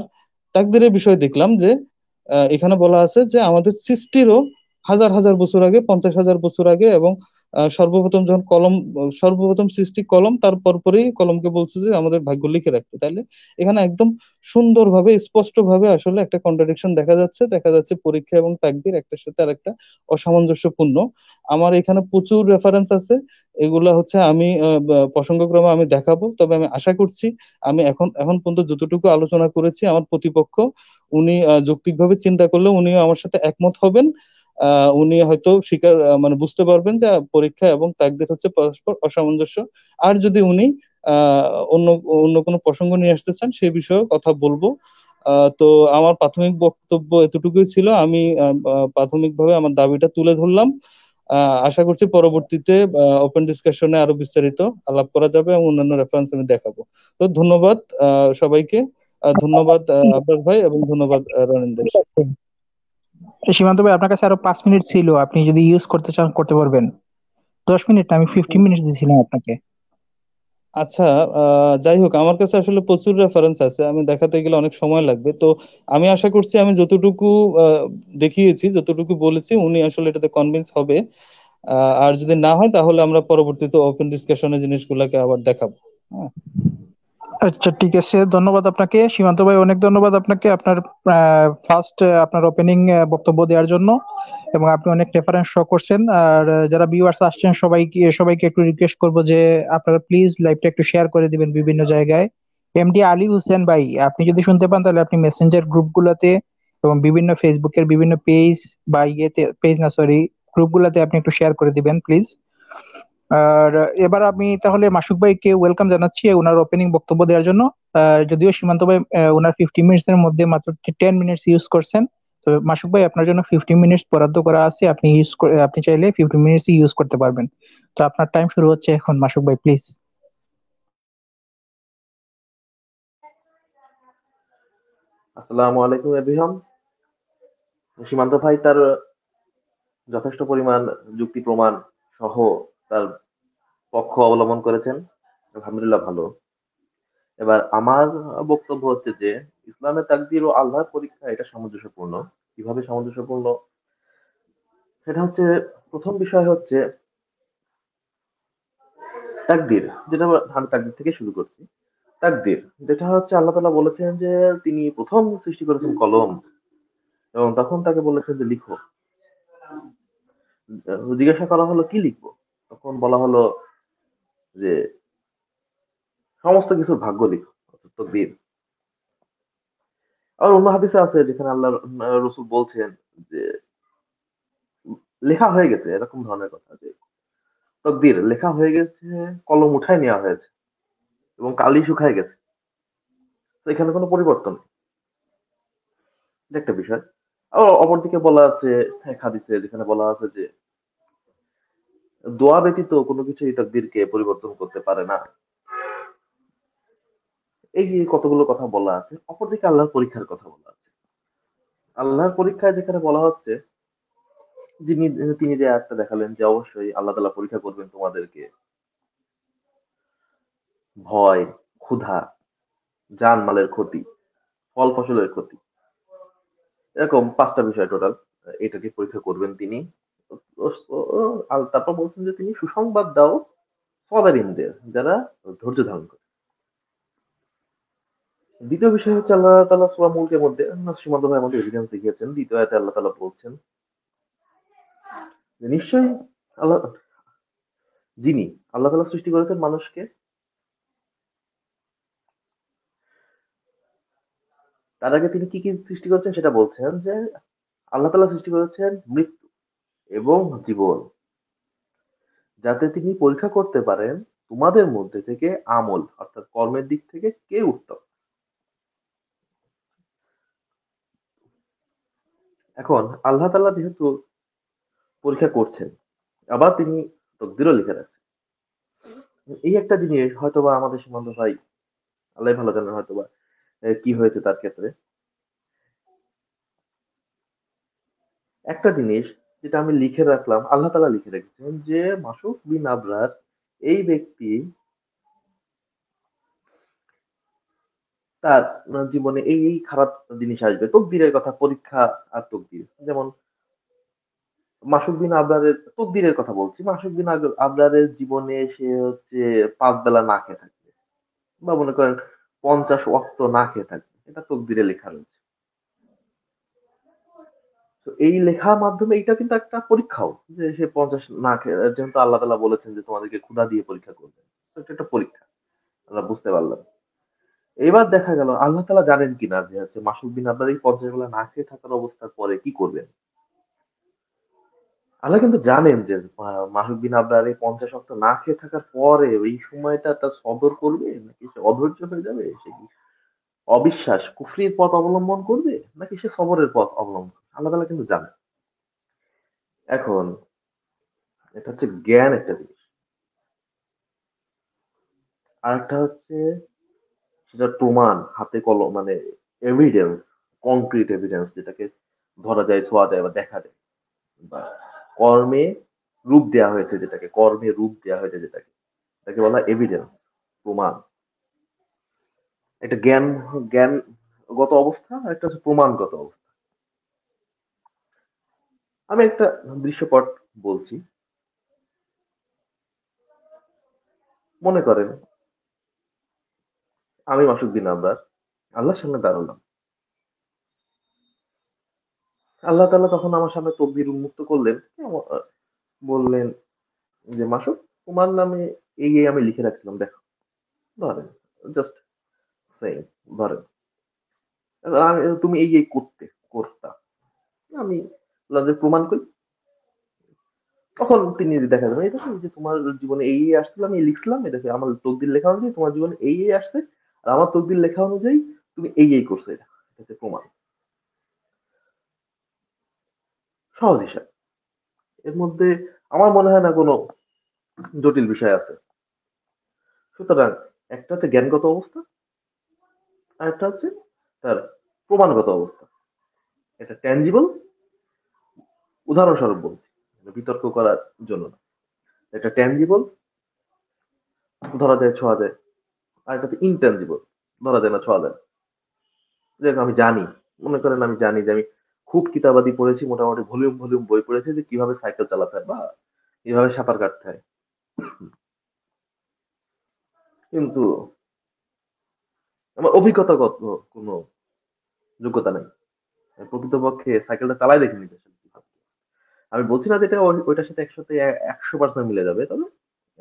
[SPEAKER 3] তাকদিরের বিষয় দেখলাম যে এখানে বলা আছে যে আমাদের সৃষ্টিরও হাজার হাজার বছর আগে পঞ্চাশ হাজার বছর আগে এবং সর্বপ্রথম যখন কলম সর্বপ্রথম সৃষ্টি কলম তার পরপরই কলমকে বলছে যে আমাদের ভাগ্য লিখে রাখতে তাইলে এখানে একদম সুন্দরভাবে স্পষ্টভাবে আসলে একটা কন্ট্রাডিকশন দেখা যাচ্ছে দেখা যাচ্ছে পরীক্ষা এবং তাকবির একটার সাথে আর একটা অসামঞ্জস্যপূর্ণ আমার এখানে প্রচুর রেফারেন্স আছে এগুলা হচ্ছে আমি প্রসঙ্গক্রমে আমি দেখাবো তবে আমি আশা করছি আমি এখন এখন পর্যন্ত যতটুকু আলোচনা করেছি আমার প্রতিপক্ষ উনি যৌক্তিকভাবে চিন্তা করলে উনিও আমার সাথে একমত হবেন আহ উনি হয়তো স্বীকার মানে বুঝতে পারবেন যে পরীক্ষা এবং তাকদের হচ্ছে পরস্পর অসামঞ্জস্য আর যদি উনি অন্য অন্য কোনো প্রসঙ্গ নিয়ে আসতে চান সে বিষয়ে কথা বলবো তো আমার প্রাথমিক বক্তব্য এতটুকুই ছিল আমি প্রাথমিকভাবে আমার দাবিটা তুলে ধরলাম আশা করছি পরবর্তীতে ওপেন ডিসকাশনে আরো বিস্তারিত আলাপ করা যাবে এবং অন্যান্য রেফারেন্স আমি দেখাবো তো ধন্যবাদ সবাইকে ধন্যবাদ আব্বাস ভাই এবং
[SPEAKER 1] ধন্যবাদ রণেন্দ্র সীমান্ত ভাই আপনার কাছে আরো পাঁচ মিনিট ছিল আপনি যদি ইউজ করতে চান করতে পারবেন দশ মিনিট আমি ফিফটি মিনিট দিয়েছিলাম আপনাকে
[SPEAKER 3] আচ্ছা যাই হোক আমার কাছে আসলে প্রচুর রেফারেন্স আছে আমি দেখাতে গেলে অনেক সময় লাগবে তো আমি আশা করছি আমি যতটুকু দেখিয়েছি যতটুকু বলেছি উনি আসলে এটাতে কনভিন্স হবে আর যদি না হয় তাহলে আমরা পরবর্তীতে ওপেন ডিসকাশনের জিনিসগুলোকে আবার দেখাবো
[SPEAKER 4] হ্যাঁ
[SPEAKER 1] আচ্ছা ঠিক আছে ধন্যবাদ আপনাকে সীমান্ত ভাই অনেক ধন্যবাদ আপনাকে আপনার ফার্স্ট আপনার ওপেনিং বক্তব্য দেওয়ার জন্য এবং আপনি অনেক রেফারেন্স শো করছেন আর যারা ভিউয়ার্স আসছেন সবাইকে সবাইকে একটু রিকোয়েস্ট করব যে আপনারা প্লিজ লাইভটা একটু শেয়ার করে দিবেন বিভিন্ন জায়গায় এমডি আলী হোসেন ভাই আপনি যদি শুনতে পান তাহলে আপনি মেসেঞ্জার গ্রুপগুলোতে এবং বিভিন্ন ফেসবুকের বিভিন্ন পেজ বা ইয়েতে পেজ না সরি গ্রুপগুলোতে আপনি একটু শেয়ার করে দিবেন প্লিজ আর এবার আমি তাহলে মাসুক ভাইকে ওয়েলকাম জানাচ্ছি ওনার ওপেনিং বক্তব্য দেওয়ার জন্য যদিও সীমান্ত ভাই ওনার ফিফটি মিনিটস এর মধ্যে মাত্র টেন মিনিটস ইউজ করছেন তো মাসুক ভাই আপনার জন্য ফিফটি মিনিটস বরাদ্দ করা আছে আপনি ইউজ আপনি চাইলে ফিফটি মিনিটস ইউজ করতে পারবেন তো আপনার টাইম শুরু হচ্ছে এখন মাসুক ভাই প্লিজ
[SPEAKER 5] আসসালামু
[SPEAKER 2] আলাইকুম এভরিওয়ান সীমান্ত ভাই তার যথেষ্ট পরিমাণ যুক্তি প্রমাণ সহ তার পক্ষ অবলম্বন করেছেন আলহামদুলিল্লাহ ভালো এবার আমার বক্তব্য হচ্ছে যে ইসলামের তাকদির ও আল্লাহর পরীক্ষা এটা সামঞ্জস্যপূর্ণ কিভাবে সামঞ্জস্যপূর্ণ সেটা হচ্ছে প্রথম বিষয় হচ্ছে তাকদির যেটা আমি তাকদির থেকে শুরু করছি তাকদির যেটা হচ্ছে আল্লাহ তালা বলেছেন যে তিনি প্রথম সৃষ্টি করেছেন কলম এবং তখন তাকে বলেছেন যে লিখো জিজ্ঞাসা করা হলো কি লিখবো তখন বলা হলো যে সমস্ত কিছুর ভাগ্য লিখ তকদির আর অন্য হাদিসে আছে যেখানে আল্লাহ রসুল বলছেন যে লেখা হয়ে গেছে এরকম ধরনের কথা যে তকদির লেখা হয়ে গেছে কলম উঠাই নেওয়া হয়েছে এবং কালি শুকায় গেছে তো এখানে কোনো পরিবর্তন একটা বিষয় আর অপরদিকে বলা আছে এক হাদিসে যেখানে বলা আছে যে দোয়া ব্যতীত কোনো কিছু তাকদিরকে পরিবর্তন করতে পারে না এই যে কতগুলো কথা বলা আছে অপরদিকে আল্লাহর পরীক্ষার কথা বলা আছে আল্লাহর পরীক্ষায় যেখানে বলা হচ্ছে যিনি তিনি যে আয়াতটা দেখালেন যে অবশ্যই আল্লাহ তালা পরীক্ষা করবেন তোমাদেরকে ভয় ক্ষুধা মালের ক্ষতি ফল ফসলের ক্ষতি এরকম পাঁচটা বিষয় টোটাল এটাকে পরীক্ষা করবেন তিনি আর তারপর বলছেন যে তুমি সুসংবাদ দাও সদারিনদের যারা ধৈর্য ধারণ করে দ্বিতীয় বিষয় হচ্ছে আল্লাহ তালা সুরা মুলকের মধ্যে মাধ্যমে আমাদের অভিযান দেখিয়েছেন দ্বিতীয় আয়তে আল্লাহ তালা বলছেন নিশ্চয়ই আল্লাহ যিনি আল্লাহ তালা সৃষ্টি করেছেন মানুষকে তার আগে তিনি কি কি সৃষ্টি করেছেন সেটা বলছেন যে আল্লাহ তালা সৃষ্টি করেছেন মৃত্যু এবং জীবন যাতে তিনি পরীক্ষা করতে পারেন তোমাদের মধ্যে থেকে আমল অর্থাৎ কর্মের দিক থেকে কে উত্তম এখন আল্লাহ তাল্লাহ যেহেতু পরীক্ষা করছেন আবার তিনি তকদিরও লিখে রাখছেন এই একটা জিনিস হয়তোবা আমাদের সীমান্ত ভাই আল্লাহ ভালো জানেন হয়তোবা কি হয়েছে তার ক্ষেত্রে একটা জিনিস যেটা আমি লিখে রাখলাম আল্লাহ তালা লিখে রেখেছেন যে মাসুক বিন আবরার এই ব্যক্তি তার জীবনে এই এই খারাপ জিনিস আসবে তকদিরের কথা পরীক্ষা আর তকদির যেমন মাসুক বিন আবরারের তকদিরের কথা বলছি মাসুক বিন আবরারের জীবনে সে হচ্ছে পাঁচ বেলা না খেয়ে থাকবে বা মনে করেন পঞ্চাশ অক্ত না খেয়ে থাকবে এটা তকদিরে লেখা রয়েছে তো এই লেখার মাধ্যমে এটা কিন্তু একটা পরীক্ষাও যে সে পঞ্চাশ না যেহেতু আল্লাহ তালা বলেছেন যে তোমাদেরকে ক্ষুধা দিয়ে পরীক্ষা করবে একটা পরীক্ষা আমরা বুঝতে পারলাম এবার দেখা গেল আল্লাহ তালা জানেন কিনা যে আছে মাসুক বিন আপনার এই পঞ্চাশ বেলা না খেয়ে থাকার অবস্থার পরে কি করবেন আল্লাহ কিন্তু জানেন যে মাসুক বিন আবরার এই পঞ্চাশ সপ্তাহ না খেয়ে থাকার পরে ওই সময়টা তার সদর করবে নাকি সে অধৈর্য হয়ে যাবে সে কি অবিশ্বাস কুফরির পথ অবলম্বন করবে নাকি সে সবরের পথ অবলম্বন আল্লাহ তালা কিন্তু জানে এখন এটা হচ্ছে জ্ঞান একটা জিনিস আর একটা হচ্ছে সেটা প্রমাণ হাতে কলম মানে এভিডেন্স কংক্রিট এভিডেন্স যেটাকে ধরা যায় ছোঁয়া যায় বা দেখা যায় বা কর্মে রূপ দেয়া হয়েছে যেটাকে কর্মে রূপ দেয়া হয়েছে যেটাকে তাকে বলা এভিডেন্স প্রমাণ একটা জ্ঞান জ্ঞানগত অবস্থা আর একটা হচ্ছে প্রমাণগত অবস্থা আমি একটা দৃশ্যপট বলছি মনে করেন আমি মাসুদ্দিন আবরার আল্লাহর সামনে দাঁড়ালাম আল্লাহ তাল্লাহ তখন আমার সামনে তব্বির উন্মুক্ত করলেন বললেন যে মাসুক তোমার নামে এই এই আমি লিখে রাখছিলাম দেখো ধরেন জাস্ট সেই ধরেন তুমি এই এই করতে করতা আমি তাদের প্রমাণ করি তখন তিনি দেখা যাবেন এটা যে তোমার জীবনে এই আসছিল আমি লিখলাম এটা আমার তকদির লেখা অনুযায়ী তোমার জীবনে এই এই আসছে আর আমার তকদির লেখা অনুযায়ী তুমি এই এই করছো এটা এটা প্রমাণ সহজ হিসাব এর মধ্যে আমার মনে হয় না কোনো জটিল বিষয় আছে সুতরাং একটা হচ্ছে জ্ঞানগত অবস্থা আর একটা হচ্ছে তার প্রমাণগত অবস্থা এটা ট্যাঞ্জিবল উদাহরণস্বরূপ বলছি মানে বিতর্ক করার জন্য না একটা ট্যানজিবল ধরা যায় ছোঁয়া যায় আর এটা তো ইনট্যানজিবল ধরা যায় না ছোঁয়া যায় যেরকম আমি জানি মনে করেন আমি জানি যে আমি খুব কিতাবাদি পড়েছি মোটামুটি ভলিউম ভলিউম বই পড়েছি যে কিভাবে সাইকেল চালাতে হয় বা কিভাবে সাঁতার কাটতে হয় কিন্তু আমার অভিজ্ঞতাগত কোনো যোগ্যতা নেই প্রকৃতপক্ষে সাইকেলটা চালাই দেখিনি আমি বলছি না যেটা ওইটার সাথে একসাথে একশো পার্সেন্ট মিলে যাবে তবে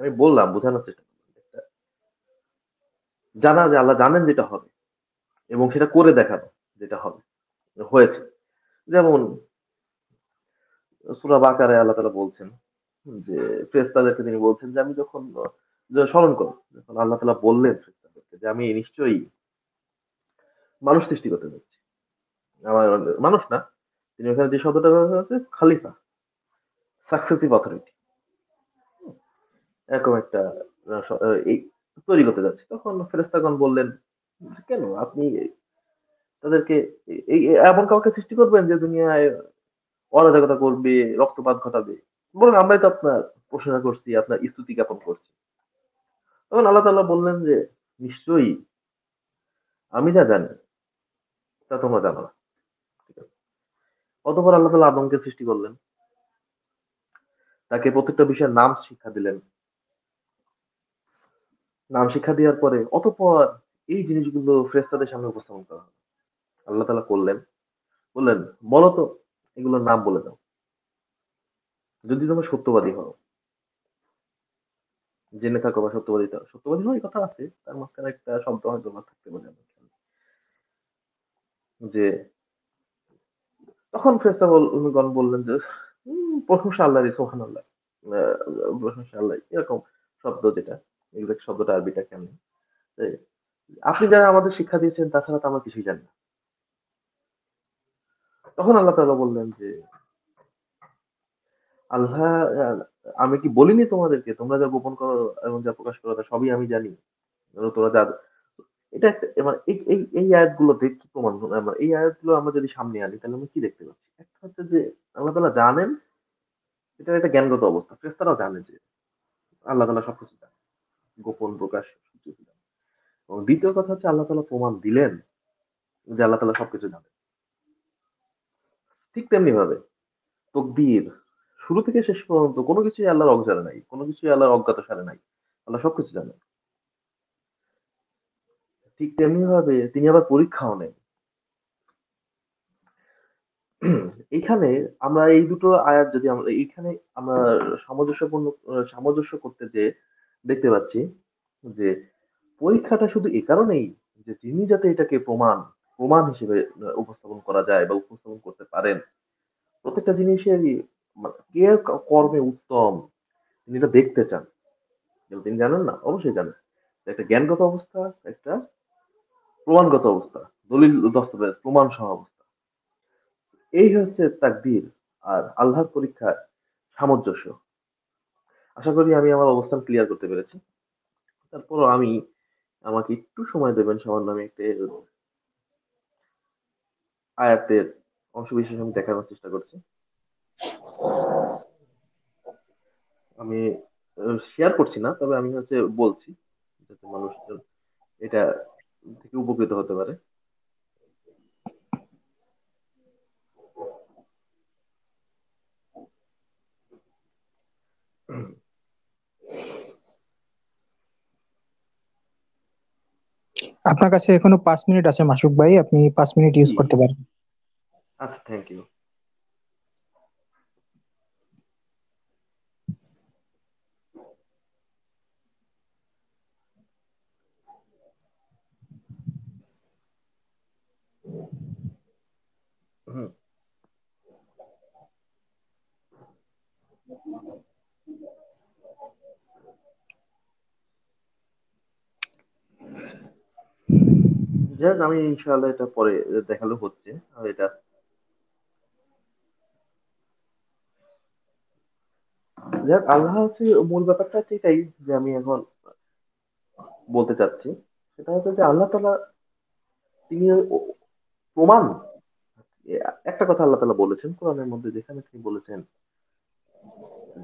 [SPEAKER 2] আমি বললাম বোঝানোর চেষ্টা করলাম জানা যে আল্লাহ জানেন যেটা হবে এবং সেটা করে দেখানো যেটা হবে হয়েছে যেমন সুরা বাকারে আল্লাহ তালা বলছেন যে ফ্রেস্তাদেরকে তিনি বলছেন যে আমি যখন স্মরণ করো যখন আল্লাহ তালা বললেন ফ্রেস্তাদেরকে যে আমি নিশ্চয়ই মানুষ সৃষ্টি করতে যাচ্ছি আমার মানুষ না তিনি ওখানে যে শব্দটা আছে খালিফা সাকসেসিভ অথরিটি এরকম একটা এই তৈরি করতে যাচ্ছে তখন ফেরেস্তাগণ বললেন কেন আপনি তাদেরকে এমন কাউকে সৃষ্টি করবেন যে দুনিয়ায় অরাজকতা করবে রক্তপাত ঘটাবে বলেন আমরাই তো আপনার প্রশংসা করছি আপনার স্তুতি জ্ঞাপন করছি তখন আল্লাহ তাল্লাহ বললেন যে নিশ্চয়ই আমি যা জানি তা তোমরা জানো না অতপর আল্লাহ তালা আদমকে সৃষ্টি করলেন তাকে প্রত্যেকটা বিষয়ের নাম শিক্ষা দিলেন নাম শিক্ষা দেওয়ার পরে অতপর এই জিনিসগুলো ফ্রেস্তাদের সামনে উপস্থাপন করা হবে আল্লাহ তালা করলেন বললেন বলো তো এগুলোর নাম বলে দাও যদি তোমরা সত্যবাদী হও জেনে থাকো বা সত্যবাদী থাকো সত্যবাদী হওয়ার কথা আছে তার মাঝখানে একটা শব্দ হয় তোমার থাকতে পারে যে তখন ফেস্তাবলগণ বললেন যে প্রশংসা সোহান আল্লাহ প্রশংসা আল্লাহ এরকম শব্দ যেটা শব্দটা আরবিটা আপনি যারা আমাদের শিক্ষা দিয়েছেন তাছাড়া তো আমরা কিছুই জানি না তখন আল্লাহ তালা বললেন যে আল্লাহ আমি কি বলিনি তোমাদেরকে তোমরা যা গোপন করো এবং যা প্রকাশ করো তা সবই আমি জানি তোরা যা এটা মানে এই এই আয়াতগুলো দেখি প্রমাণ মানে এই আয়াতগুলো আমরা যদি সামনে আনি তাহলে আমরা কি দেখতে পাচ্ছি একটা হচ্ছে যে আল্লাহ তালা জানেন এটা একটা জ্ঞানগত অবস্থা ফেরেস্তারাও জানে যে আল্লাহ তালা সবকিছু জানে গোপন প্রকাশ সবকিছু জানে এবং দ্বিতীয় কথা হচ্ছে আল্লাহ তালা প্রমাণ দিলেন যে আল্লাহ তালা সবকিছু জানে ঠিক তেমনি ভাবে তকদির শুরু থেকে শেষ পর্যন্ত কোনো কিছুই আল্লাহর অজ্ঞানে নাই কোনো কিছুই আল্লাহর অজ্ঞাত সারে নাই আল্লাহ সবকিছু জানেন ঠিক তেমনি ভাবে তিনি আবার পরীক্ষাও নেন এখানে আমরা এই দুটো আয়াত যদি আমরা এইখানে আমরা সামঞ্জস্যপূর্ণ সামঞ্জস্য করতে যে দেখতে পাচ্ছি যে পরীক্ষাটা শুধু এ কারণেই যে তিনি যাতে এটাকে প্রমাণ প্রমাণ হিসেবে উপস্থাপন করা যায় বা উপস্থাপন করতে পারেন প্রত্যেকটা জিনিসের মানে কে কর্মে উত্তম তিনি এটা দেখতে চান তিনি জানেন না অবশ্যই জানেন একটা জ্ঞানগত অবস্থা একটা প্রমাণগত অবস্থা দলিল দস্তাবেজ প্রমাণ সহ অবস্থা এই হচ্ছে তাকদির আর আল্লাহর পরীক্ষার সামঞ্জস্য আশা করি আমি আমার অবস্থান ক্লিয়ার করতে পেরেছি তারপর আমি আমাকে একটু সময় দেবেন সবার নামে একটু আয়াতের অংশ বিশেষ আমি দেখানোর চেষ্টা করছি আমি শেয়ার করছি না তবে আমি হচ্ছে বলছি যাতে মানুষজন এটা থেকে উপকৃত হতে পারে
[SPEAKER 1] আপনার কাছে এখনো পাঁচ মিনিট আছে মাসুক ভাই আপনি পাঁচ মিনিট ইউজ করতে পারেন
[SPEAKER 4] আচ্ছা থ্যাংক ইউ
[SPEAKER 2] যাক আমি ইনশাল্লাহ এটা পরে দেখালো হচ্ছে এটা যাক আল্লাহ হচ্ছে মূল ব্যাপারটা হচ্ছে এটাই যে আমি এখন বলতে চাচ্ছি সেটা হচ্ছে যে আল্লাহ তালা তিনি প্রমাণ একটা কথা আল্লাহ তালা বলেছেন কোরআনের মধ্যে যেখানে তিনি বলেছেন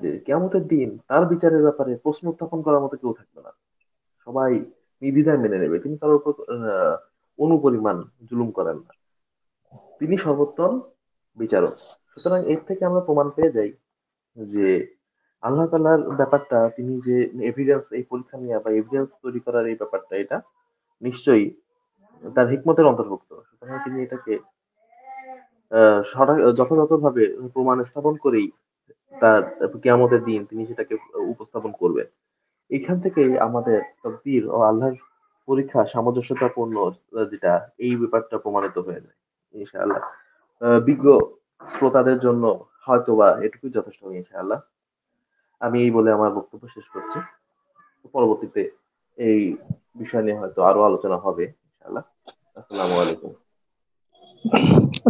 [SPEAKER 2] যে কেমতের দিন তার বিচারের ব্যাপারে প্রশ্ন উত্থাপন করার মতো কেউ থাকবে না সবাই নির্দ্বিধায় মেনে নেবে তিনি কারোর উপর আহ অনুপরিমাণ জুলুম করেন না তিনি সর্বোত্তম বিচারক সুতরাং এর থেকে আমরা প্রমাণ পেয়ে যাই যে আল্লাহ তালার ব্যাপারটা তিনি যে এভিডেন্স এই পরীক্ষা নিয়ে বা এভিডেন্স তৈরি করার এই ব্যাপারটা এটা নিশ্চয়ই তার হিকমতের অন্তর্ভুক্ত সুতরাং তিনি এটাকে যথাযথভাবে প্রমাণ স্থাপন করেই তার কেয়ামতের দিন তিনি সেটাকে উপস্থাপন করবেন এখান থেকে আমাদের তকদির ও আল্লাহর পরীক্ষা সামঞ্জস্যতাপূর্ণ যেটা এই ব্যাপারটা প্রমাণিত হয়ে যায় ইনশাআল্লাহ বিজ্ঞ শ্রোতাদের জন্য হয়তো বা এটুকুই যথেষ্ট হবে ইনশাআল্লাহ আমি এই বলে আমার বক্তব্য শেষ করছি পরবর্তীতে এই বিষয় নিয়ে হয়তো আরো আলোচনা হবে ইনশাআল্লাহ আসসালামু আলাইকুম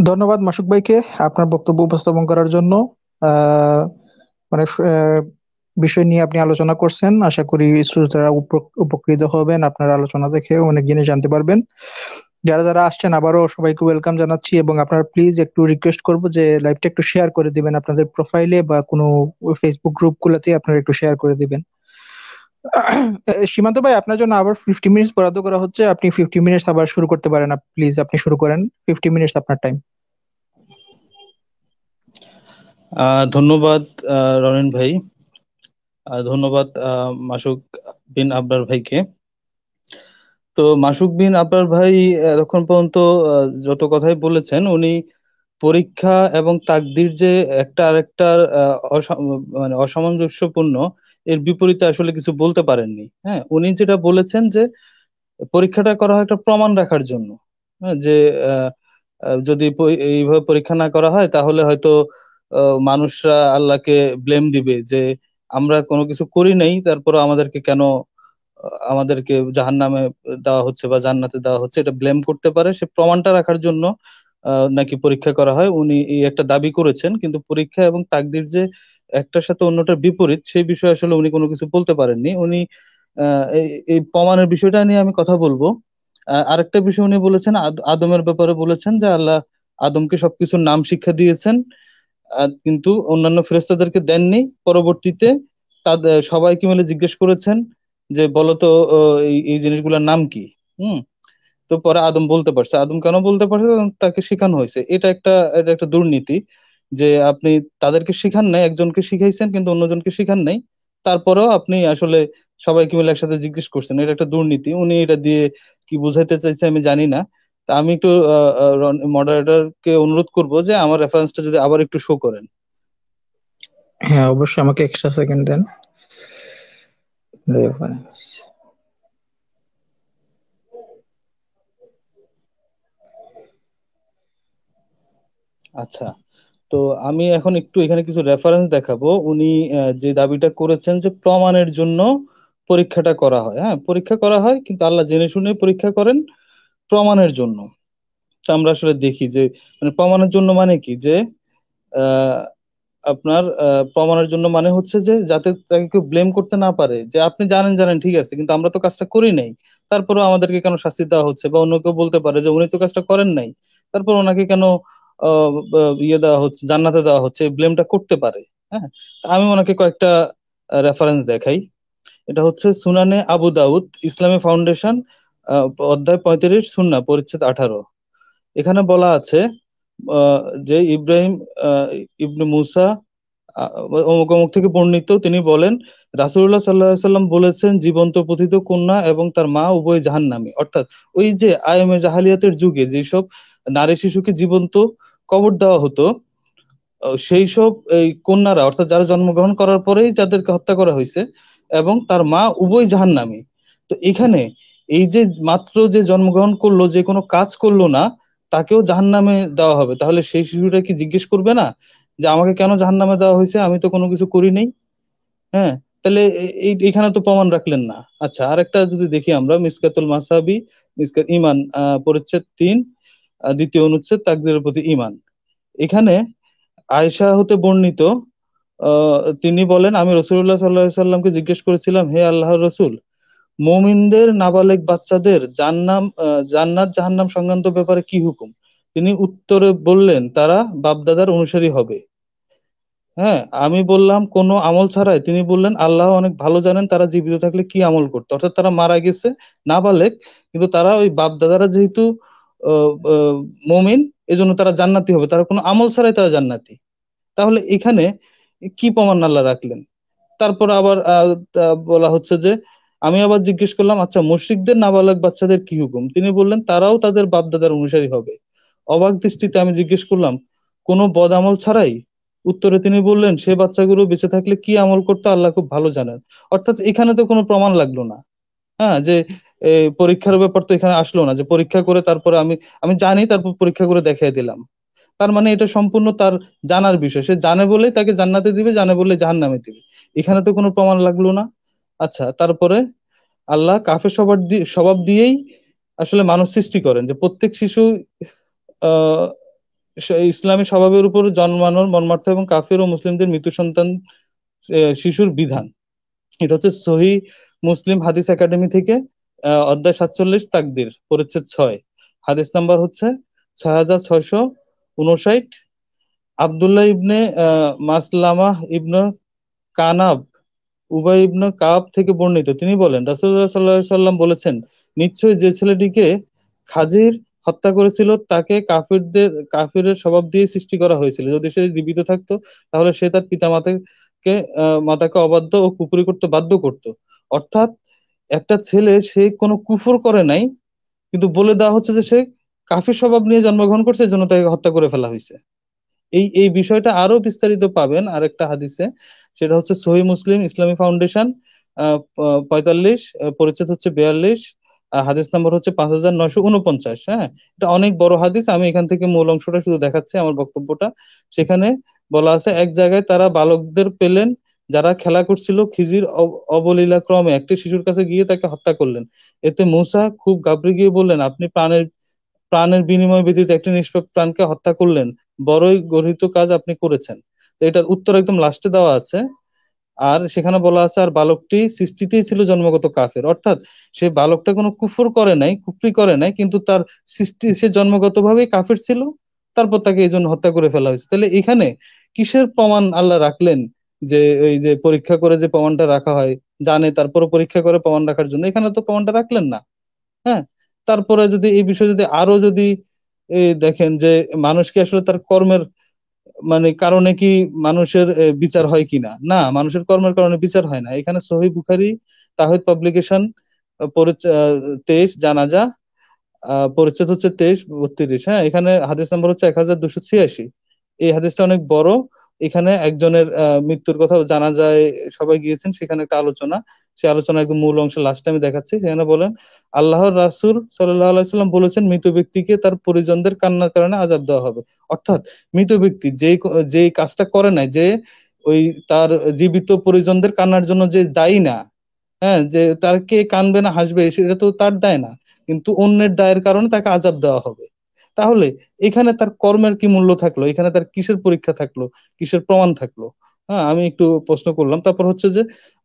[SPEAKER 1] ধন্যবাদ মাসুক ভাইকে আপনার বক্তব্য উপস্থাপন করার জন্য মানে বিষয় নিয়ে আপনি আলোচনা করছেন আশা করি শ্রোতারা উপকৃত হবেন আপনার আলোচনা দেখে অনেক জিনিস জানতে পারবেন যারা যারা আসছেন আবারও সবাইকে ওয়েলকাম জানাচ্ছি এবং আপনারা প্লিজ একটু রিকোয়েস্ট করব যে লাইভটা একটু শেয়ার করে দিবেন আপনাদের প্রোফাইলে বা কোনো ফেসবুক গ্রুপ গুলাতে আপনারা একটু শেয়ার করে দিবেন সীমান্ত ভাই আপনার জন্য আবার ফিফটি মিনিটস বরাদ্দ করা হচ্ছে আপনি ফিফটি মিনিটস আবার শুরু করতে পারেন প্লিজ আপনি শুরু করেন ফিফটি মিনিটস আপনার টাইম
[SPEAKER 3] ধন্যবাদ রনেন ভাই ধন্যবাদ মাসুক বিন আবরার ভাইকে তো মাসুক বিন আবরার ভাই এতক্ষণ পর্যন্ত যত কথাই বলেছেন উনি পরীক্ষা এবং তাকদির যে একটা আরেকটার মানে অসামঞ্জস্যপূর্ণ এর বিপরীতে আসলে কিছু বলতে পারেননি হ্যাঁ উনি যেটা বলেছেন যে পরীক্ষাটা করা হয় একটা প্রমাণ রাখার জন্য হ্যাঁ, যে যদি এইভাবে পরীক্ষা না করা হয় তাহলে হয়তো মানুষরা আল্লাহকে ব্লেম দিবে যে আমরা কোনো কিছু করি নাই তারপর আমাদেরকে কেন আমাদেরকে জাহান নামে দেওয়া হচ্ছে বা জান্নাতে দেওয়া হচ্ছে এটা ব্লেম করতে পারে সে প্রমাণটা রাখার জন্য নাকি পরীক্ষা করা হয় উনি এই একটা দাবি করেছেন কিন্তু পরীক্ষা এবং তাকদির যে একটার সাথে অন্যটার বিপরীত সেই বিষয়ে আসলে উনি কোনো কিছু বলতে পারেননি উনি এই প্রমাণের বিষয়টা নিয়ে আমি কথা বলবো আরেকটা বিষয় উনি বলেছেন আদমের ব্যাপারে বলেছেন যে আল্লাহ আদমকে সবকিছুর নাম শিক্ষা দিয়েছেন কিন্তু অন্যান্য ফেরেস্তাদেরকে দেননি পরবর্তীতে তাদের সবাইকে মিলে জিজ্ঞেস করেছেন যে বলতো এই জিনিসগুলোর নাম কি হুম তো পরে আদম বলতে পারছে আদম কেন বলতে পারছে তাকে শেখানো হয়েছে এটা একটা এটা একটা দুর্নীতি যে আপনি তাদেরকে শিখান নাই একজনকে শিখাইছেন কিন্তু অন্যজনকে শিখান নাই তারপরেও আপনি আসলে সবাইকে মিলে একসাথে জিজ্ঞেস করছেন এটা একটা দুর্নীতি উনি এটা দিয়ে কি বুঝাইতে চাইছে আমি জানি না তা আমি একটু মডারেটরকে অনুরোধ করব যে আমার রেফারেন্সটা যদি আবার একটু শো করেন
[SPEAKER 1] হ্যাঁ অবশ্যই আমাকে এক্সট্রা
[SPEAKER 5] সেকেন্ড দেন রেফারেন্স
[SPEAKER 3] আচ্ছা তো আমি এখন একটু এখানে কিছু রেফারেন্স দেখাবো উনি যে দাবিটা করেছেন যে প্রমাণের জন্য পরীক্ষাটা করা হয় হ্যাঁ পরীক্ষা করা হয় কিন্তু আল্লাহ জেনে শুনে পরীক্ষা করেন প্রমাণের জন্য তা আমরা আসলে দেখি যে মানে প্রমাণের জন্য মানে কি যে আপনার প্রমাণের জন্য মানে হচ্ছে যে যাতে তাকে কেউ ব্লেম করতে না পারে যে আপনি জানেন জানেন ঠিক আছে কিন্তু আমরা তো কাজটা করি নাই তারপরেও আমাদেরকে কেন শাস্তি দেওয়া হচ্ছে বা অন্য কেউ বলতে পারে যে উনি তো কাজটা করেন নাই তারপর ওনাকে কেন ইয়ে দেওয়া হচ্ছে জান্নাতে দেওয়া হচ্ছে ব্লেমটা করতে পারে হ্যাঁ আমি ওনাকে কয়েকটা রেফারেন্স দেখাই এটা হচ্ছে সুনানে আবু দাউদ ইসলামী ফাউন্ডেশন অধ্যায় পঁয়ত্রিশ শূন্য পরিচ্ছেদ আঠারো এখানে বলা আছে যে ইব্রাহিম ইবনু মুসা অমুক অমুক থেকে বর্ণিত তিনি বলেন রাসুল্লাহ সাল্লাহ সাল্লাম বলেছেন জীবন্ত পথিত কন্যা এবং তার মা উভয় জাহান নামে অর্থাৎ ওই যে এ জাহালিয়াতের যুগে যেসব নারী শিশুকে জীবন্ত কবর দেওয়া হতো সেই সব এই কন্যারা অর্থাৎ যারা জন্মগ্রহণ করার পরেই যাদেরকে হত্যা করা হয়েছে এবং তার মা উভয় জাহান নামে তো এখানে এই যে মাত্র যে জন্মগ্রহণ করলো যে কোনো কাজ করলো না তাকেও জাহান নামে দেওয়া হবে তাহলে সেই শিশুটা কি জিজ্ঞেস করবে না যে আমাকে কেন জাহান নামে দেওয়া হয়েছে আমি তো কোনো কিছু করি নাই হ্যাঁ তাহলে এইখানে তো প্রমাণ রাখলেন না আচ্ছা আর একটা যদি দেখি আমরা মিসকাতুল মাসাবি মিসকাত ইমান পরিচ্ছেদ তিন দ্বিতীয় অনুচ্ছেদ তাকদের প্রতি ইমান এখানে আয়সা হতে বর্ণিত তিনি বলেন আমি রসুল্লাহ সাল্লাহ সাল্লামকে জিজ্ঞেস করেছিলাম হে আল্লাহ রসুল মোমিনদের নাবালেক বাচ্চাদের জান্নাম জান্নাত জাহান্নাম সংক্রান্ত ব্যাপারে কি হুকুম তিনি উত্তরে বললেন তারা বাপদাদার অনুসারী হবে হ্যাঁ আমি বললাম কোনো আমল ছাড়াই তিনি বললেন আল্লাহ অনেক ভালো জানেন তারা জীবিত থাকলে কি আমল করতো অর্থাৎ তারা মারা গেছে নাবালেক কিন্তু তারা ওই বাপদাদারা যেহেতু মমিন এজন্য তারা জান্নাতি হবে তারা কোনো আমল ছাড়াই তারা জান্নাতি তাহলে এখানে কি প্রমাণ আল্লাহ রাখলেন তারপর আবার বলা হচ্ছে যে আমি আবার জিজ্ঞেস করলাম আচ্ছা মুশ্রিকদের নাবালক বাচ্চাদের কি হুকুম তিনি বললেন তারাও তাদের বাপদাদার অনুসারী হবে অবাক দৃষ্টিতে আমি জিজ্ঞেস করলাম কোনো বদ আমল ছাড়াই উত্তরে তিনি বললেন সে বাচ্চাগুলো বেঁচে থাকলে কি আমল করতে আল্লাহ খুব ভালো জানেন অর্থাৎ এখানে তো কোনো প্রমাণ লাগলো না হ্যাঁ যে পরীক্ষার ব্যাপার তো এখানে আসলো না যে পরীক্ষা করে তারপরে আমি আমি জানি তারপর পরীক্ষা করে দেখাই দিলাম তার মানে এটা সম্পূর্ণ তার জানার বিষয় সে জানে বলেই তাকে জান্নাতে দিবে জানে বলে জাহান নামে দিবে এখানে তো কোনো প্রমাণ লাগলো না আচ্ছা তারপরে আল্লাহ কাফের সবার দিয়ে স্বভাব দিয়েই আসলে মানুষ সৃষ্টি করেন যে প্রত্যেক শিশু ইসলামী স্বভাবের উপর জন্মানোর মর্মার্থ এবং কাফের ও মুসলিমদের মৃত্যু সন্তান শিশুর বিধান এটা হচ্ছে সহি মুসলিম হাদিস একাডেমি থেকে অধ্যায় সাতচল্লিশ তাকদির পরিচ্ছেদ ছয় হাদিস নাম্বার হচ্ছে ছয় হাজার ছয়শো উনষাট আবদুল্লাহ ইবনে মাসলামা ইবনে কানাব উবাই ইবনা কাব থেকে বর্ণিত তিনি বলেন রাসুল্লাহ সাল্লাহ সাল্লাম বলেছেন নিশ্চয়ই যে ছেলেটিকে খাজির হত্যা করেছিল তাকে কাফিরদের কাফিরের স্বভাব দিয়ে সৃষ্টি করা হয়েছিল যদি সে জীবিত থাকতো তাহলে সে তার পিতামাতাকে মাতাকে অবাধ্য ও কুপুরি করতে বাধ্য করত অর্থাৎ একটা ছেলে সে কোনো কুফর করে নাই কিন্তু বলে দেওয়া হচ্ছে যে সে কাফির স্বভাব নিয়ে জন্মগ্রহণ করছে জন্য তাকে হত্যা করে ফেলা হয়েছে এই এই বিষয়টা আরো বিস্তারিত পাবেন আরেকটা হাদিসে সেটা হচ্ছে সহি মুসলিম ইসলামী ফাউন্ডেশন পঁয়তাল্লিশ পরিচ্ছেদ হচ্ছে বিয়াল্লিশ হাদিস নাম্বার হচ্ছে পাঁচ হাজার নয়শো উনপঞ্চাশ হ্যাঁ এটা অনেক বড় হাদিস আমি এখান থেকে মূল অংশটা শুধু দেখাচ্ছি আমার বক্তব্যটা সেখানে বলা আছে এক জায়গায় তারা বালকদের পেলেন যারা খেলা করছিল খিজির অবলীলা ক্রমে একটি শিশুর কাছে গিয়ে তাকে হত্যা করলেন এতে মুসা খুব গাবড়ে গিয়ে বললেন আপনি প্রাণের প্রাণের বিনিময় ব্যতীত একটি নিষ্পাপ প্রাণকে হত্যা করলেন বড়ই গর্হিত কাজ আপনি করেছেন এটার উত্তর একদম লাস্টে দেওয়া আছে আর সেখানে বলা আছে আর বালকটি সৃষ্টিতেই ছিল জন্মগত কাফের অর্থাৎ সে বালকটা কোনো কুফর করে নাই কুফরি করে নাই কিন্তু তার সৃষ্টি সে জন্মগত ভাবেই কাফের ছিল তারপর তাকে এই জন্য হত্যা করে ফেলা হয়েছে তাহলে এখানে কিসের প্রমাণ আল্লাহ রাখলেন যে ওই যে পরীক্ষা করে যে প্রমাণটা রাখা হয় জানে তারপর পরীক্ষা করে প্রমাণ রাখার জন্য এখানে তো প্রমাণটা রাখলেন না হ্যাঁ তারপরে যদি এই বিষয়ে যদি আরো যদি দেখেন যে মানুষকে আসলে তার কর্মের মানে কারণে কি মানুষের বিচার হয় কিনা না মানুষের কর্মের কারণে বিচার হয় না এখানে সহি বুখারি তাহিদ পাবলিকেশন তেইশ জানাজা পরিচ্ছেদ হচ্ছে তেইশ বত্রিশ হ্যাঁ এখানে হাদিস নাম্বার হচ্ছে এক হাজার দুশো ছিয়াশি এই হাদিসটা অনেক বড় এখানে একজনের মৃত্যুর কথা জানা যায় সবাই গিয়েছেন সেখানে একটা আলোচনা সেই আলোচনা একদম মূল অংশ লাস্টে আমি দেখাচ্ছি সেখানে বলেন আল্লাহর রাসুল সাল্লাম বলেছেন মৃত ব্যক্তিকে তার পরিজনদের কান্নার কারণে আজাব দেওয়া হবে অর্থাৎ মৃত ব্যক্তি যে যে কাজটা করে নাই যে ওই তার জীবিত পরিজনদের কান্নার জন্য যে দায়ী না হ্যাঁ যে তার কে কানবে না হাসবে সেটা তো তার দায় না কিন্তু অন্যের দায়ের কারণে তাকে আজাব দেওয়া হবে তাহলে এখানে তার কর্মের কি মূল্য থাকলো এখানে তার কিসের পরীক্ষা থাকলো কিসের প্রমাণ থাকলো হ্যাঁ আমি একটু প্রশ্ন করলাম তারপর হচ্ছে যে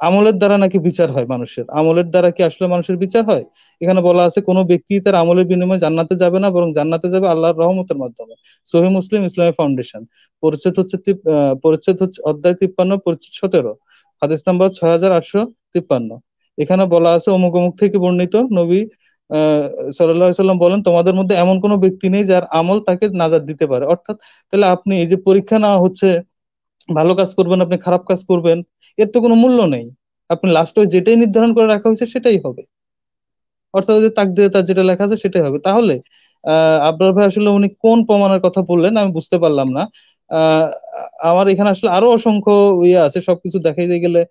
[SPEAKER 3] আমলের দ্বারা নাকি বিচার হয় মানুষের আমলের দ্বারা কি আসলে মানুষের বিচার হয় এখানে বলা আছে কোনো ব্যক্তি তার আমলের বিনিময়ে জান্নাতে যাবে না বরং জান্নাতে যাবে আল্লাহর রহমতের মাধ্যমে সহি মুসলিম ইসলামী ফাউন্ডেশন পরিচ্ছেদ হচ্ছে পরিচ্ছেদ হচ্ছে অধ্যায় তিপ্পান্ন পরিচ্ছেদ সতেরো হাদিস নম্বর ছয় হাজার আটশো তিপ্পান্ন এখানে বলা আছে অমুক অমুক থেকে বর্ণিত নবী সাল্লাহ সাল্লাম বলেন তোমাদের মধ্যে এমন কোনো ব্যক্তি নেই যার আমল তাকে নাজার দিতে পারে অর্থাৎ তাহলে আপনি এই যে পরীক্ষা নেওয়া হচ্ছে ভালো কাজ করবেন আপনি খারাপ কাজ করবেন এর তো কোনো মূল্য নেই আপনি লাস্ট যেটাই নির্ধারণ করে রাখা হয়েছে সেটাই হবে অর্থাৎ যে দিয়ে তার যেটা লেখা আছে সেটাই হবে তাহলে আহ আব্রাহ ভাই আসলে উনি কোন প্রমাণের কথা বললেন আমি বুঝতে পারলাম না আমার এখানে আসলে আরো অসংখ্য ইয়ে আছে সবকিছু দেখাইতে গেলে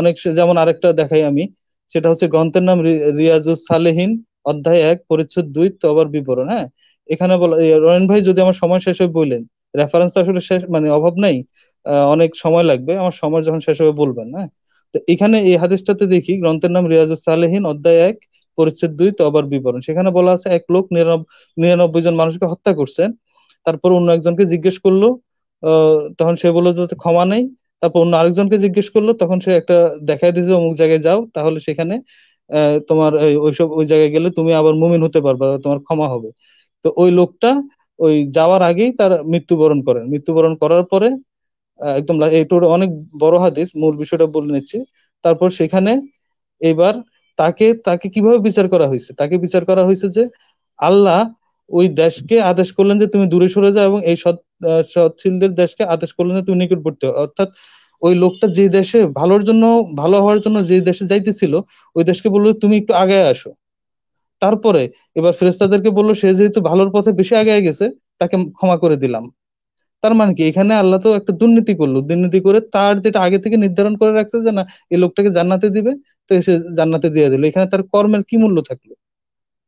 [SPEAKER 3] অনেক যেমন আরেকটা দেখাই আমি সেটা হচ্ছে গ্রন্থের নাম রিয়াজুস সালেহীন অধ্যায় এক পরিচ্ছেদ দুই তো আবার বিবরণ হ্যাঁ এখানে বলা রয়েন ভাই যদি আমার সময় শেষ হয়ে বললেন রেফারেন্স তো আসলে শেষ মানে অভাব নাই অনেক সময় লাগবে আমার সময় যখন শেষ হবে বলবেন হ্যাঁ তো এখানে এই হাদিসটাতে দেখি গ্রন্থের নাম রিয়াজুস সালেহীন অধ্যায় এক পরিচ্ছেদ দুই তো আবার বিবরণ সেখানে বলা আছে এক লোক নিরানব্বই জন মানুষকে হত্যা করছেন তারপর অন্য একজনকে জিজ্ঞেস করলো তখন সে বললো যে ক্ষমা নেই তারপর অন্য আরেকজনকে জিজ্ঞেস করলো তখন সে একটা দেখায় দিয়েছে অমুক জায়গায় যাও তাহলে সেখানে তোমার ওইসব ওই জায়গায় গেলে তুমি আবার মুমিন হতে পারবা তোমার ক্ষমা হবে তো ওই লোকটা ওই যাওয়ার আগেই তার মৃত্যুবরণ করেন মৃত্যুবরণ করার পরে একদম এটা অনেক বড় হাদিস মূল বিষয়টা বলে নিচ্ছি তারপর সেখানে এবার তাকে তাকে কিভাবে বিচার করা হয়েছে তাকে বিচার করা হয়েছে যে আল্লাহ ওই দেশকে আদেশ করলেন যে তুমি দূরে সরে যাও এবং এই সৎ সৎশীলদের দেশকে আদেশ করলেন যে তুমি নিকটবর্তী অর্থাৎ ওই লোকটা যে দেশে ভালোর জন্য ভালো হওয়ার জন্য যে দেশে যাইতেছিল ওই দেশকে বললো তুমি একটু আগে আসো তারপরে এবার ফেরেস্তাদেরকে বললো সে যেহেতু ভালোর পথে বেশি আগে গেছে তাকে ক্ষমা করে দিলাম তার মানে কি এখানে আল্লাহ তো একটা দুর্নীতি করলো দুর্নীতি করে তার যেটা আগে থেকে নির্ধারণ করে রাখছে যে না এই লোকটাকে জান্নাতে দিবে তো সে জান্নাতে দিয়ে দিল এখানে তার কর্মের কি মূল্য থাকলো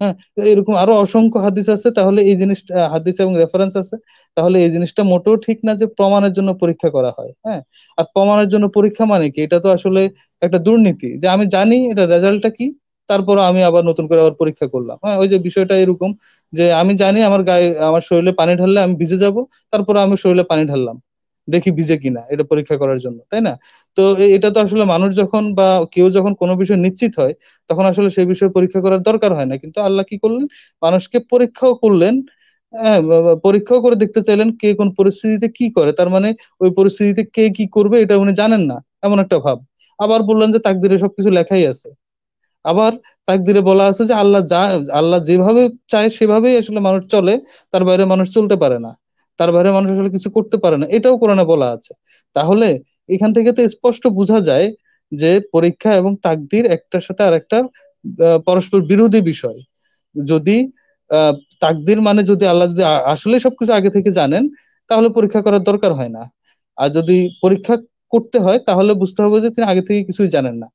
[SPEAKER 3] হ্যাঁ এরকম আরো অসংখ্য হাদিস আছে তাহলে এই জিনিসটা হাদিস এবং রেফারেন্স আছে তাহলে এই জিনিসটা মোটেও ঠিক না যে প্রমাণের জন্য পরীক্ষা করা হয় হ্যাঁ আর প্রমাণের জন্য পরীক্ষা মানে কি এটা তো আসলে একটা দুর্নীতি যে আমি জানি এটা রেজাল্টটা কি তারপর আমি আবার নতুন করে আবার পরীক্ষা করলাম হ্যাঁ ওই যে বিষয়টা এরকম যে আমি জানি আমার গায়ে আমার শরীরে পানি ঢাললে আমি ভিজে যাব তারপর আমি শরীরে পানি ঢাললাম দেখি ভিজে কিনা এটা পরীক্ষা করার জন্য তাই না তো এটা তো আসলে মানুষ যখন বা কেউ যখন কোনো বিষয় নিশ্চিত হয় তখন আসলে সেই বিষয়ে পরীক্ষা করার দরকার হয় না কিন্তু আল্লাহ কি করলেন মানুষকে পরীক্ষাও করলেন হ্যাঁ, পরীক্ষাও করে দেখতে চাইলেন কে কোন পরিস্থিতিতে কি করে তার মানে ওই পরিস্থিতিতে কে কি করবে এটা উনি জানেন না এমন একটা ভাব আবার বললেন যে তাকদিরে সবকিছু লেখাই আছে আবার তাকদিরে বলা আছে যে আল্লাহ যা আল্লাহ যেভাবে চায় সেভাবেই আসলে মানুষ চলে তার বাইরে মানুষ চলতে পারে না তার বাইরে মানুষ আসলে কিছু করতে পারে না এটাও কোরআনে বলা আছে তাহলে এখান থেকে তো স্পষ্ট বোঝা যায় যে পরীক্ষা এবং তাকদির একটার সাথে আর একটা পরস্পর বিরোধী বিষয় যদি তাকদির মানে যদি আল্লাহ যদি আসলে সবকিছু আগে থেকে জানেন তাহলে পরীক্ষা করার দরকার হয় না আর যদি পরীক্ষা করতে হয় তাহলে বুঝতে হবে যে তিনি আগে থেকে কিছুই জানেন না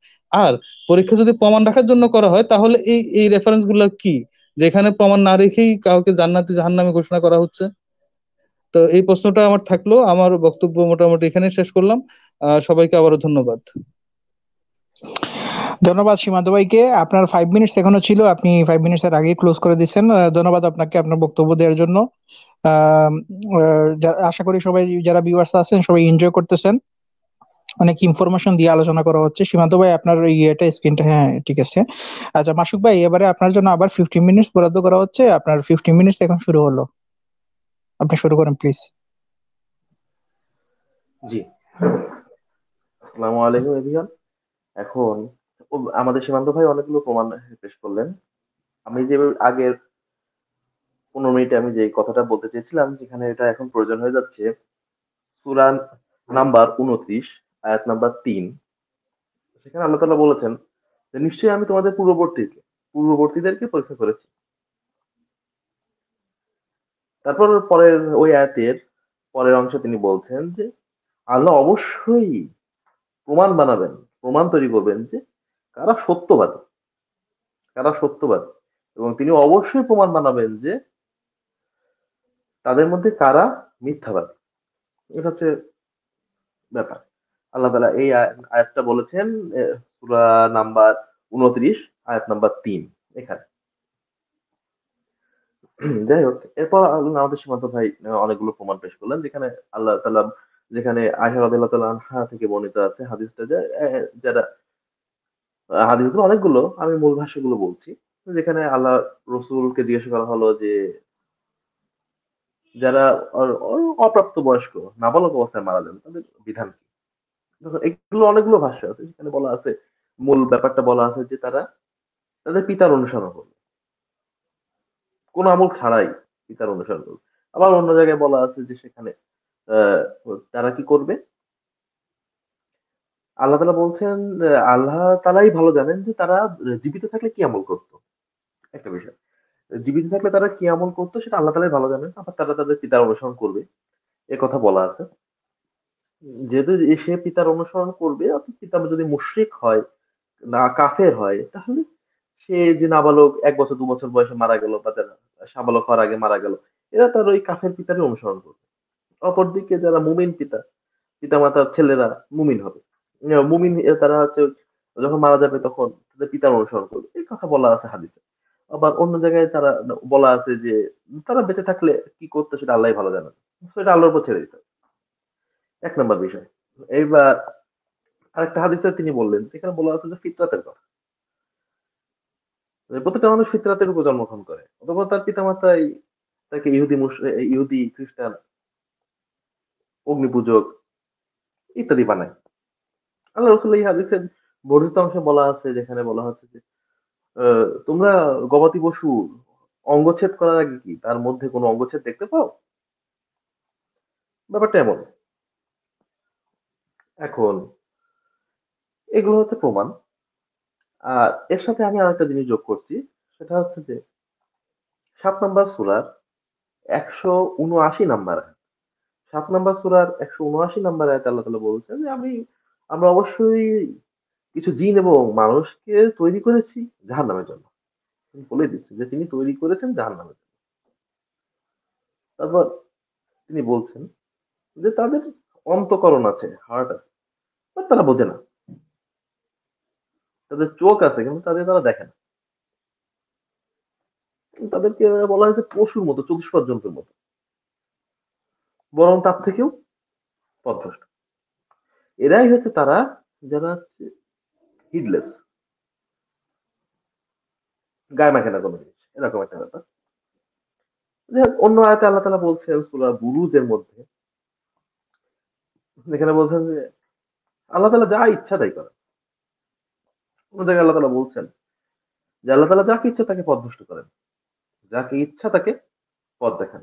[SPEAKER 3] আর পরীক্ষা যদি প্রমাণ রাখার জন্য করা হয় তাহলে এই এই রেফারেন্স গুলো কি যেখানে প্রমাণ না রেখেই কাউকে জান্নাতে জাহান্নামে ঘোষণা করা হচ্ছে তো এই প্রশ্নটা আমার থাকলো আমার বক্তব্য মোটামুটি এখানে শেষ করলাম সবাইকে আবারও ধন্যবাদ
[SPEAKER 1] ধন্যবাদ সীমান্ত ভাইকে আপনার ফাইভ মিনিটস এখনো ছিল আপনি ফাইভ মিনিটস এর আগে ক্লোজ করে দিচ্ছেন ধন্যবাদ আপনাকে আপনার বক্তব্য দেওয়ার জন্য আশা করি সবাই যারা ভিউয়ার্স আছেন সবাই এনজয় করতেছেন অনেক ইনফরমেশন দিয়ে আলোচনা করা হচ্ছে সীমান্ত ভাই আপনার ইয়েটা স্ক্রিনটা হ্যাঁ ঠিক আছে আচ্ছা মাসুক ভাই এবারে আপনার জন্য আবার ফিফটিন মিনিটস বরাদ্দ করা হচ্ছে আপনার ফিফটিন মিনিটস এখন শুরু হলো আপনি শুরু করেন প্লিজ
[SPEAKER 2] জি আসসালামু আলাইকুম এভিয়ান এখন আমাদের সীমান্ত ভাই অনেকগুলো প্রমাণ পেশ করলেন আমি যে আগের পনেরো মিনিটে আমি যে কথাটা বলতে চেয়েছিলাম যেখানে এটা এখন প্রয়োজন হয়ে যাচ্ছে সুরান নাম্বার উনত্রিশ আয়াত নাম্বার তিন সেখানে আল্লাহ তালা বলেছেন যে নিশ্চয়ই আমি তোমাদের পূর্ববর্তী পূর্ববর্তীদেরকে পরীক্ষা করেছি তারপর পরের ওই আয়াতের পরের অংশে তিনি বলছেন যে আল্লাহ অবশ্যই প্রমাণ বানাবেন প্রমাণ তৈরি করবেন যে কারা সত্যবাদী কারা সত্যবাদী এবং তিনি অবশ্যই প্রমাণ বানাবেন যে তাদের মধ্যে কারা মিথ্যাবাদী এটা হচ্ছে ব্যাপার আল্লাহ তালা এই আয়াতটা বলেছেন সুরা নাম্বার উনত্রিশ আয়াত নাম্বার তিন এখানে যাই হোক এরপর আল্লাহ আমাদের সীমান্ত ভাই অনেকগুলো প্রমাণ পেশ করলেন যেখানে আল্লাহ তালা যেখানে আয়সা রাদিল্লাহ তালা থেকে বর্ণিত আছে হাদিসটা যে যারা হাদিসগুলো অনেকগুলো আমি মূল ভাষাগুলো বলছি যেখানে আল্লাহ রসুলকে জিজ্ঞাসা করা হলো যে যারা অপ্রাপ্ত বয়স্ক নাবালক অবস্থায় মারা যান তাদের বিধান কি এগুলো অনেকগুলো ভাষ্য আছে সেখানে বলা আছে মূল ব্যাপারটা বলা আছে যে তারা তাদের পিতার অনুসরণ করবে কোন আমল ছাড়াই পিতার অনুসরণ করবে আবার অন্য জায়গায় বলা আছে যে সেখানে তারা কি করবে আল্লাহ তালা বলছেন আল্লাহ তালাই ভালো জানেন যে তারা জীবিত থাকলে কি আমল করত একটা বিষয় জীবিত থাকলে তারা কি আমল করতো সেটা আল্লাহ তালাই ভালো জানেন আবার তারা তাদের পিতার অনুসরণ করবে এ কথা বলা আছে যেহেতু সে পিতার অনুসরণ করবে পিতা যদি মুশ্রিক হয় না কাফের হয় তাহলে সে যে নাবালক এক বছর দু বছর বয়সে মারা গেল বা যারা সাবালক হওয়ার আগে মারা গেল এরা তার ওই কাফের পিতারই অনুসরণ করবে অপরদিকে যারা মুমিন পিতা পিতা মাতার ছেলেরা মুমিন হবে মুমিন তারা হচ্ছে যখন মারা যাবে তখন তাদের পিতার অনুসরণ করবে এই কথা বলা আছে হাদিসে আবার অন্য জায়গায় তারা বলা আছে যে তারা বেঁচে থাকলে কি করতো সেটা আল্লাহ ভালো জানে সেটা আল্লাহর উপর ছেড়ে দিতে এক নম্বর বিষয় এইবার আরেকটা হাদিসে তিনি বললেন সেখানে বলা আছে যে ফিতরাতের কথা মানে প্রত্যেকটা মানুষ ফিতরাতের উপর জন্মগ্রহণ করে অথবা তার পিতামাতাই তাকে ইহুদি ইহুদি খ্রিস্টান অগ্নি পূজক ইত্যাদি বানায় আল্লাহ রসুল্লাহ হাদিসের বর্ধিত অংশে বলা আছে যেখানে বলা হচ্ছে যে তোমরা গবাদি পশু অঙ্গচ্ছেদ করার আগে কি তার মধ্যে কোনো অঙ্গচ্ছেদ দেখতে পাও ব্যাপারটা এমন এখন এগুলো হচ্ছে প্রমাণ আর এর সাথে আমি আরেকটা জিনিস যোগ করছি সেটা হচ্ছে যে সাত নাম্বার সুরার একশো উনআশি নাম্বার সাত নাম্বার সুরার একশো উনআশি নাম্বার আয়াত আল্লাহ তালা বলছেন যে আমি আমরা অবশ্যই কিছু জিন এবং মানুষকে তৈরি করেছি জাহান নামের জন্য বলে দিচ্ছে যে তিনি তৈরি করেছেন জাহান নামের জন্য তারপর তিনি বলছেন যে তাদের অন্তকরণ আছে হার্ট আছে তারা বোঝে না তাদের চোখ আছে কিন্তু তাদের তারা দেখে না তাদেরকে বলা হয়েছে পশুর মতো চতুষ্পদ জন্তুর মতো বরং তার থেকেও পদভ্রষ্ট এরাই হচ্ছে তারা যারা হিডলেস গায়ে মাখে না কোনো জিনিস এরকম একটা ব্যাপার অন্য আয়তে আল্লাহ তালা বলছেন সুরা বুরুজের মধ্যে যেখানে বলছেন যে আল্লাহ তালা যা ইচ্ছা তাই করা কোন জায়গায় আল্লাহ তালা বলছেন যে আল্লাহ তালা যাকে ইচ্ছা তাকে পথ দুষ্ট করেন যাকে ইচ্ছা তাকে পথ দেখান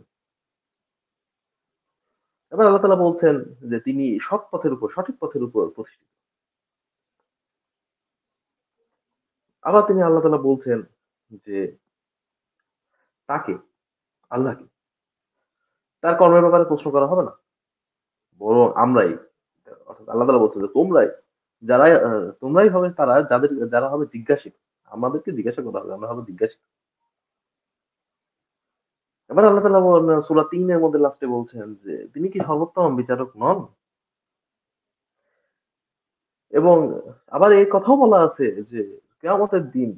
[SPEAKER 2] এবার আল্লাহ তালা বলছেন যে তিনি সৎ পথের উপর সঠিক পথের উপর প্রতিষ্ঠিত আবার তিনি আল্লাহ তালা বলছেন যে তাকে আল্লাহকে তার কর্মের ব্যাপারে প্রশ্ন করা হবে না বরং আমরাই অর্থাৎ আল্লাহ তালা বলছেন যে তোমরাই যারা তোমরাই হবে তারা যাদের যারা হবে জিজ্ঞাসিত আমাদেরকে জিজ্ঞাসা করা হবে আমরা হবে জিজ্ঞাসিত এবার আল্লাহ তালা সুরা তিনের মধ্যে লাস্টে বলছেন যে তিনি কি সর্বোত্তম বিচারক নন এবং আবার এই কথাও বলা আছে যে কেমতের দিন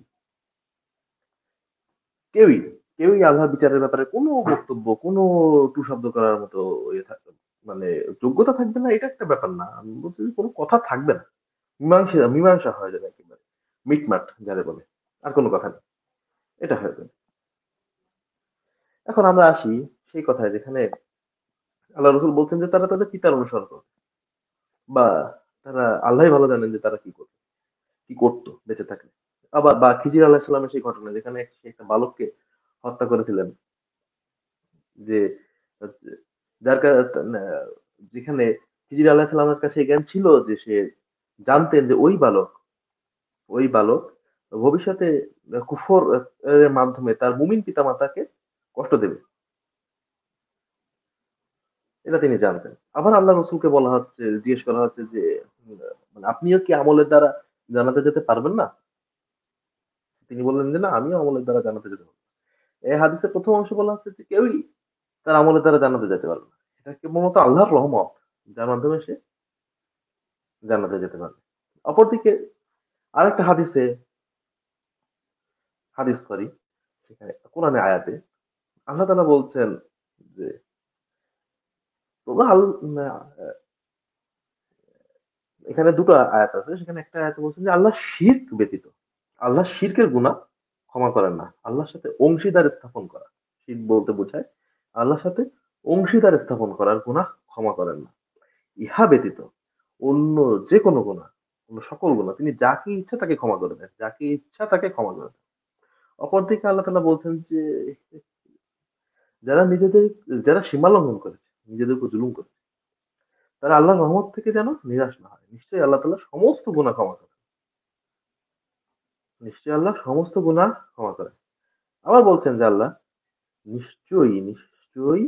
[SPEAKER 2] কেউই কেউই আল্লাহ বিচারের ব্যাপারে কোনো বক্তব্য কোনো টু শব্দ করার মতো ইয়ে মানে যোগ্যতা থাকবে না এটা একটা ব্যাপার না আমি বলছি কোনো কথা থাকবে না মীমাংসা মীমাংসা হয়ে যাবে একেবারে মিটমাট যারা বলে আর কোনো কথা নেই এটা হয়ে যাবে এখন আমরা আসি সেই কথায় যেখানে আল্লাহ রসুল বলছেন যে তারা তাদের পিতার অনুসরণ করবে বা তারা আল্লাহ ভালো জানেন যে তারা কি করবে কি করতো বেঁচে থাকলে আবার বা খিজির আল্লাহ সাল্লামের সেই ঘটনা যেখানে একটা বালককে হত্যা করেছিলেন যে যার যেখানে খিজির আল্লাহ সাল্লামের কাছে জ্ঞান ছিল যে সে জানতেন যে ওই বালক ওই বালক ভবিষ্যতে কুফর এর মাধ্যমে তার মুমিন পিতা মাতাকে কষ্ট দেবে এটা তিনি জানতেন আবার আল্লাহ রসুলকে বলা হচ্ছে জিজ্ঞেস করা হচ্ছে যে মানে আপনিও কি আমলের দ্বারা জানাতে যেতে পারবেন না তিনি বললেন যে না আমিও আমলের দ্বারা জানাতে যেতে পারবো এই হাদিসের প্রথম অংশ বলা হচ্ছে যে কেউই তার আমলের দ্বারা জানাতে যেতে পারবে না এটা কেবলমাত্র আল্লাহর রহমত যার মাধ্যমে সে জানাতে যেতে পারবে অপরদিকে আরেকটা হাদিসে হাদিস সরি সেখানে কোরআনে আয়াতে আল্লাহ তালা বলছেন যে এখানে দুটো আয়াত আছে সেখানে একটা আয়াত বলছেন যে আল্লাহ শির ব্যতীত আল্লাহ শিরকের গুণা ক্ষমা করেন না আল্লাহর সাথে অংশীদার স্থাপন করা শির বলতে বোঝায় আল্লাহর সাথে অংশীদার স্থাপন করার গুণা ক্ষমা করেন না ইহা ব্যতীত অন্য যে কোনো গুণা অন্য সকল গুণা তিনি যাকে ইচ্ছা তাকে ক্ষমা করে দেন যাকে ইচ্ছা তাকে ক্ষমা করে দেন অপরদিকে আল্লাহ তালা বলছেন যে যারা নিজেদের যারা সীমা লঙ্ঘন করেছে নিজেদের উপর জুলুম করেছে তারা আল্লাহ রহমত থেকে যেন নিরাশ না হয় নিশ্চয়ই আল্লাহ তালা সমস্ত গুণা ক্ষমা করে নিশ্চয়ই আল্লাহ সমস্ত গুণা ক্ষমা করে আবার বলছেন যে আল্লাহ নিশ্চয়ই নিশ্চয়ই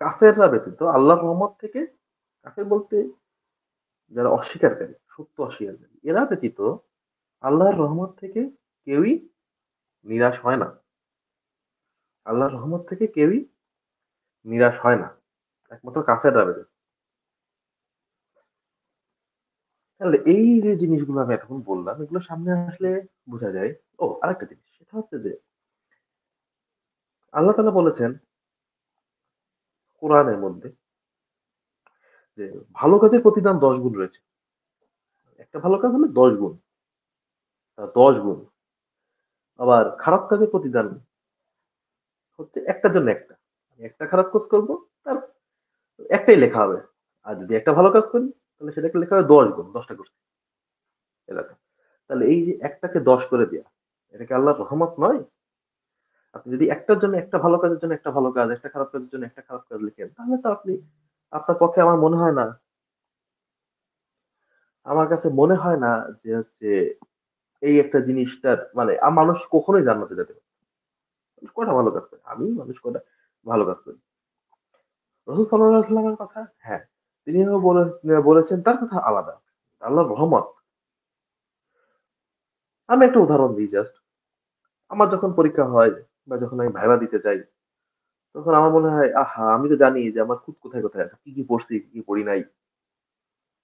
[SPEAKER 2] কাফেররা ব্যতীত আল্লাহ মোহাম্মদ থেকে কাফের বলতে যারা অস্বীকারকারী সত্য অস্বীকারকারী এরা ব্যতীত আল্লাহর রহমত থেকে কেউই নিরাশ হয় না আল্লাহর রহমত থেকে কেউই নিরাশ হয় না একমাত্র কাফের ব্যতীত তাহলে এই যে জিনিসগুলো আমি এতক্ষণ বললাম এগুলো সামনে আসলে বোঝা যায় ও আরেকটা জিনিস সেটা হচ্ছে যে আল্লাহ তালা বলেছেন কোরআনের মধ্যে যে ভালো কাজের প্রতিদান দশ গুণ রয়েছে একটা ভালো কাজ হলে দশ গুণ দশ গুণ আবার খারাপ কাজের প্রতিদান হচ্ছে একটার জন্য একটা একটা খারাপ কাজ করবো তার একটাই লেখা হবে আর যদি একটা ভালো কাজ করি তাহলে সেটাকে লেখা হবে দশ গুণ দশটা করছি এলাকা তাহলে এই যে একটাকে দশ করে দেয়া এটাকে আল্লাহ রহমত নয় আপনি যদি একটার জন্য একটা ভালো কাজের জন্য একটা ভালো কাজ একটা খারাপ কাজের জন্য একটা খারাপ কাজ লিখেন তাহলে তো আপনি আপনার পক্ষে আমার মনে হয় না আমার কাছে মনে হয় না যে হচ্ছে এই একটা জিনিসটার মানে মানুষ কখনোই জান্নাতে যেতে মানুষ কটা ভালো কাজ করে আমি মানুষ কটা ভালো কাজ করি রসুল সাল্লামের কথা হ্যাঁ তিনি বলেছেন তার কথা আলাদা আল্লাহ রহমত আমি একটা উদাহরণ দিই জাস্ট আমার যখন পরীক্ষা হয় বা যখন আমি ভাইবা দিতে যাই তখন আমার মনে হয় আহা আমি তো জানি যে আমার খুব কোথায় কোথায় আছে কি কি পড়ছি কি কি পড়ি নাই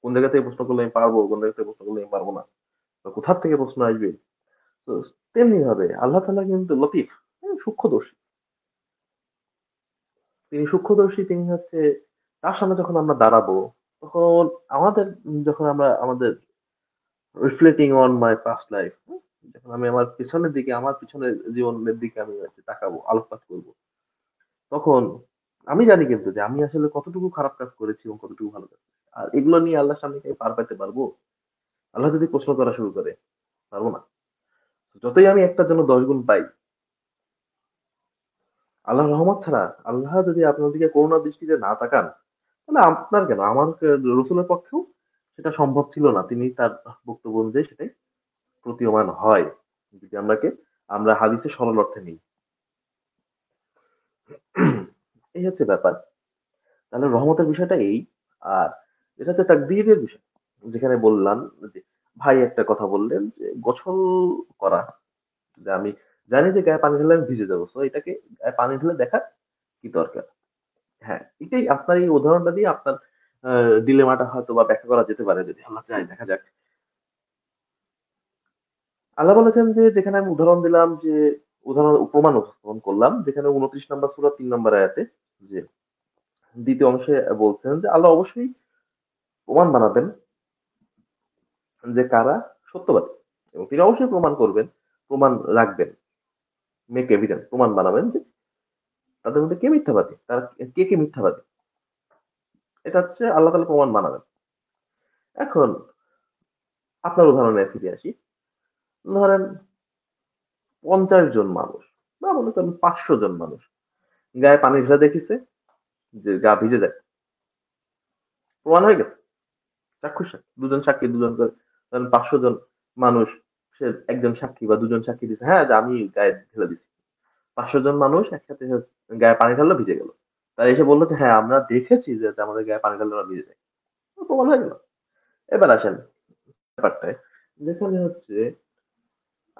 [SPEAKER 2] কোন জায়গা থেকে প্রশ্ন করলে আমি পারবো কোন জায়গা থেকে প্রশ্ন করলে আমি পারবো না কোথার থেকে প্রশ্ন আসবে তো তেমনি ভাবে আল্লাহ তালা কিন্তু লতিফ হ্যাঁ, সূক্ষ্মদর্শী তিনি সূক্ষ্মদর্শী তিনি হচ্ছে তার সামনে যখন আমরা দাঁড়াবো তখন আমাদের যখন আমরা আমাদের reflecting on my past life যখন আমি আমার পিছনের দিকে আমার পিছনের জীবনের দিকে আমি তাকাবো আলোকপাত করবো তখন আমি জানি কিন্তু যে আমি আসলে কতটুকু খারাপ কাজ করেছি এবং কতটুকু ভালো কাজ আর এগুলো নিয়ে আল্লাহ সামনে আমি পার পাইতে পারবো আল্লাহ যদি প্রশ্ন করা শুরু করে পারবো না যতই আমি একটা জন্য দশ গুণ পাই আল্লাহ রহমত ছাড়া আল্লাহ যদি আপনার দিকে করোনা দৃষ্টিতে না তাকান তাহলে আপনার কেন আমার রসুলের পক্ষেও সেটা সম্ভব ছিল না তিনি তার বক্তব্য অনুযায়ী সেটাই প্রতীয়মান হয় যদি আমরাকে আমরা হাদিসের সরল অর্থে নিই এই হচ্ছে ব্যাপার তাহলে রহমতের বিষয়টা এই আর এটা হচ্ছে তাকদীরের বিষয় যেখানে বললাম যে ভাই একটা কথা বললেন যে গোসল করা যে আমি জানি যে গায়ে পানি ঢেলে আমি ভিজে যাবো তো এটাকে গায়ে পানি ঢেলে দেখা কি দরকার হ্যাঁ এটাই আপনার এই উদাহরণটা দিয়ে আপনার ডিলেমাটা হয়তো বা ব্যাখ্যা করা যেতে পারে যদি আমরা চাই দেখা যাক আল্লাহ বলেছেন যে যেখানে আমি উদাহরণ দিলাম যে উদাহরণ প্রমাণ উপস্থাপন করলাম যেখানে উনত্রিশ নম্বর সুরা তিন নম্বর আয়াতে যে দ্বিতীয় অংশে বলছেন যে আল্লাহ অবশ্যই প্রমাণ বানাবেন যে কারা সত্যবাদী এবং তিনি অবশ্যই প্রমাণ করবেন প্রমাণ রাখবেন মেক এভিডেন্স প্রমাণ বানাবেন যে তাদের মধ্যে কে মিথ্যাবাদী তারা কে কে মিথ্যাবাদী এটা হচ্ছে আল্লাহ তালা প্রমাণ বানাবেন এখন আপনার উদাহরণে ফিরে আসি ধরেন পঞ্চাশ জন মানুষ বা মনে করেন পাঁচশো জন মানুষ গায়ে পানি ঢেলা দেখিছে যে গা ভিজে যায় প্রমাণ হয়ে গেছে চাক্ষুষ সাক্ষী দুজন সাক্ষী দুজন করে পাঁচশো জন মানুষ সে একজন সাক্ষী বা দুজন সাক্ষী দিচ্ছে হ্যাঁ আমি গায়ে ঢেলে দিচ্ছি পাঁচশো জন মানুষ একসাথে গায়ে পানি ঢাললো ভিজে গেল তাই এসে বললো যে হ্যাঁ আমরা দেখেছি যে আমাদের গায়ে পানি ঢাললো ভিজে যায় প্রমাণ হয়ে গেল এবার আসেন ব্যাপারটায় যেখানে হচ্ছে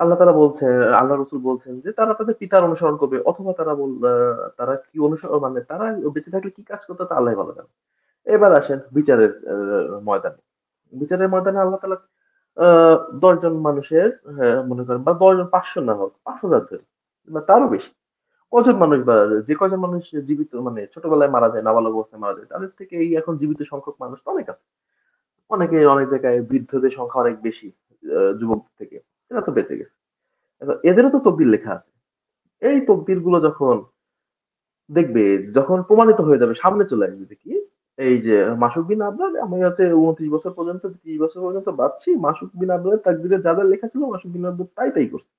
[SPEAKER 2] আল্লাহ তারা বলছেন আল্লাহ রসুল বলছেন যে তারা তাদের পিতার অনুসরণ করবে অথবা তারা বল তারা কি অনুসরণ মানে তারা বেঁচে থাকলে কি কাজ করতে তা আল্লাহ ভালো জানে এবার আসেন বিচারের ময়দানে বিচারের ময়দানে আল্লাহ তালা আহ জন মানুষের হ্যাঁ, মনে করেন বা দশজন পাঁচশো না হোক পাঁচ হাজার জন বা তারও বেশি কজন মানুষ বা যে কজন মানুষ জীবিত মানে ছোটবেলায় মারা যায় নাবালক অবস্থায় মারা যায় তাদের থেকে এই এখন জীবিত সংখ্যক মানুষ তো অনেক আছে অনেকে অনেক জায়গায় বৃদ্ধদের সংখ্যা অনেক বেশি যুবক থেকে এরা তো বেঁচে গেছে এদেরও তো তকদির লেখা আছে এই তকদির গুলো যখন দেখবে যখন প্রমাণিত হয়ে যাবে সামনে চলে আসবে দেখি এই যে মাসুক বিন আবরার আমি হচ্ছে উনত্রিশ বছর পর্যন্ত ত্রিশ বছর পর্যন্ত বাঁচছি মাসুক বিন আবরার তাকদিরে যা যা লেখা ছিল মাসুক বিন আবরার তাই তাই করছে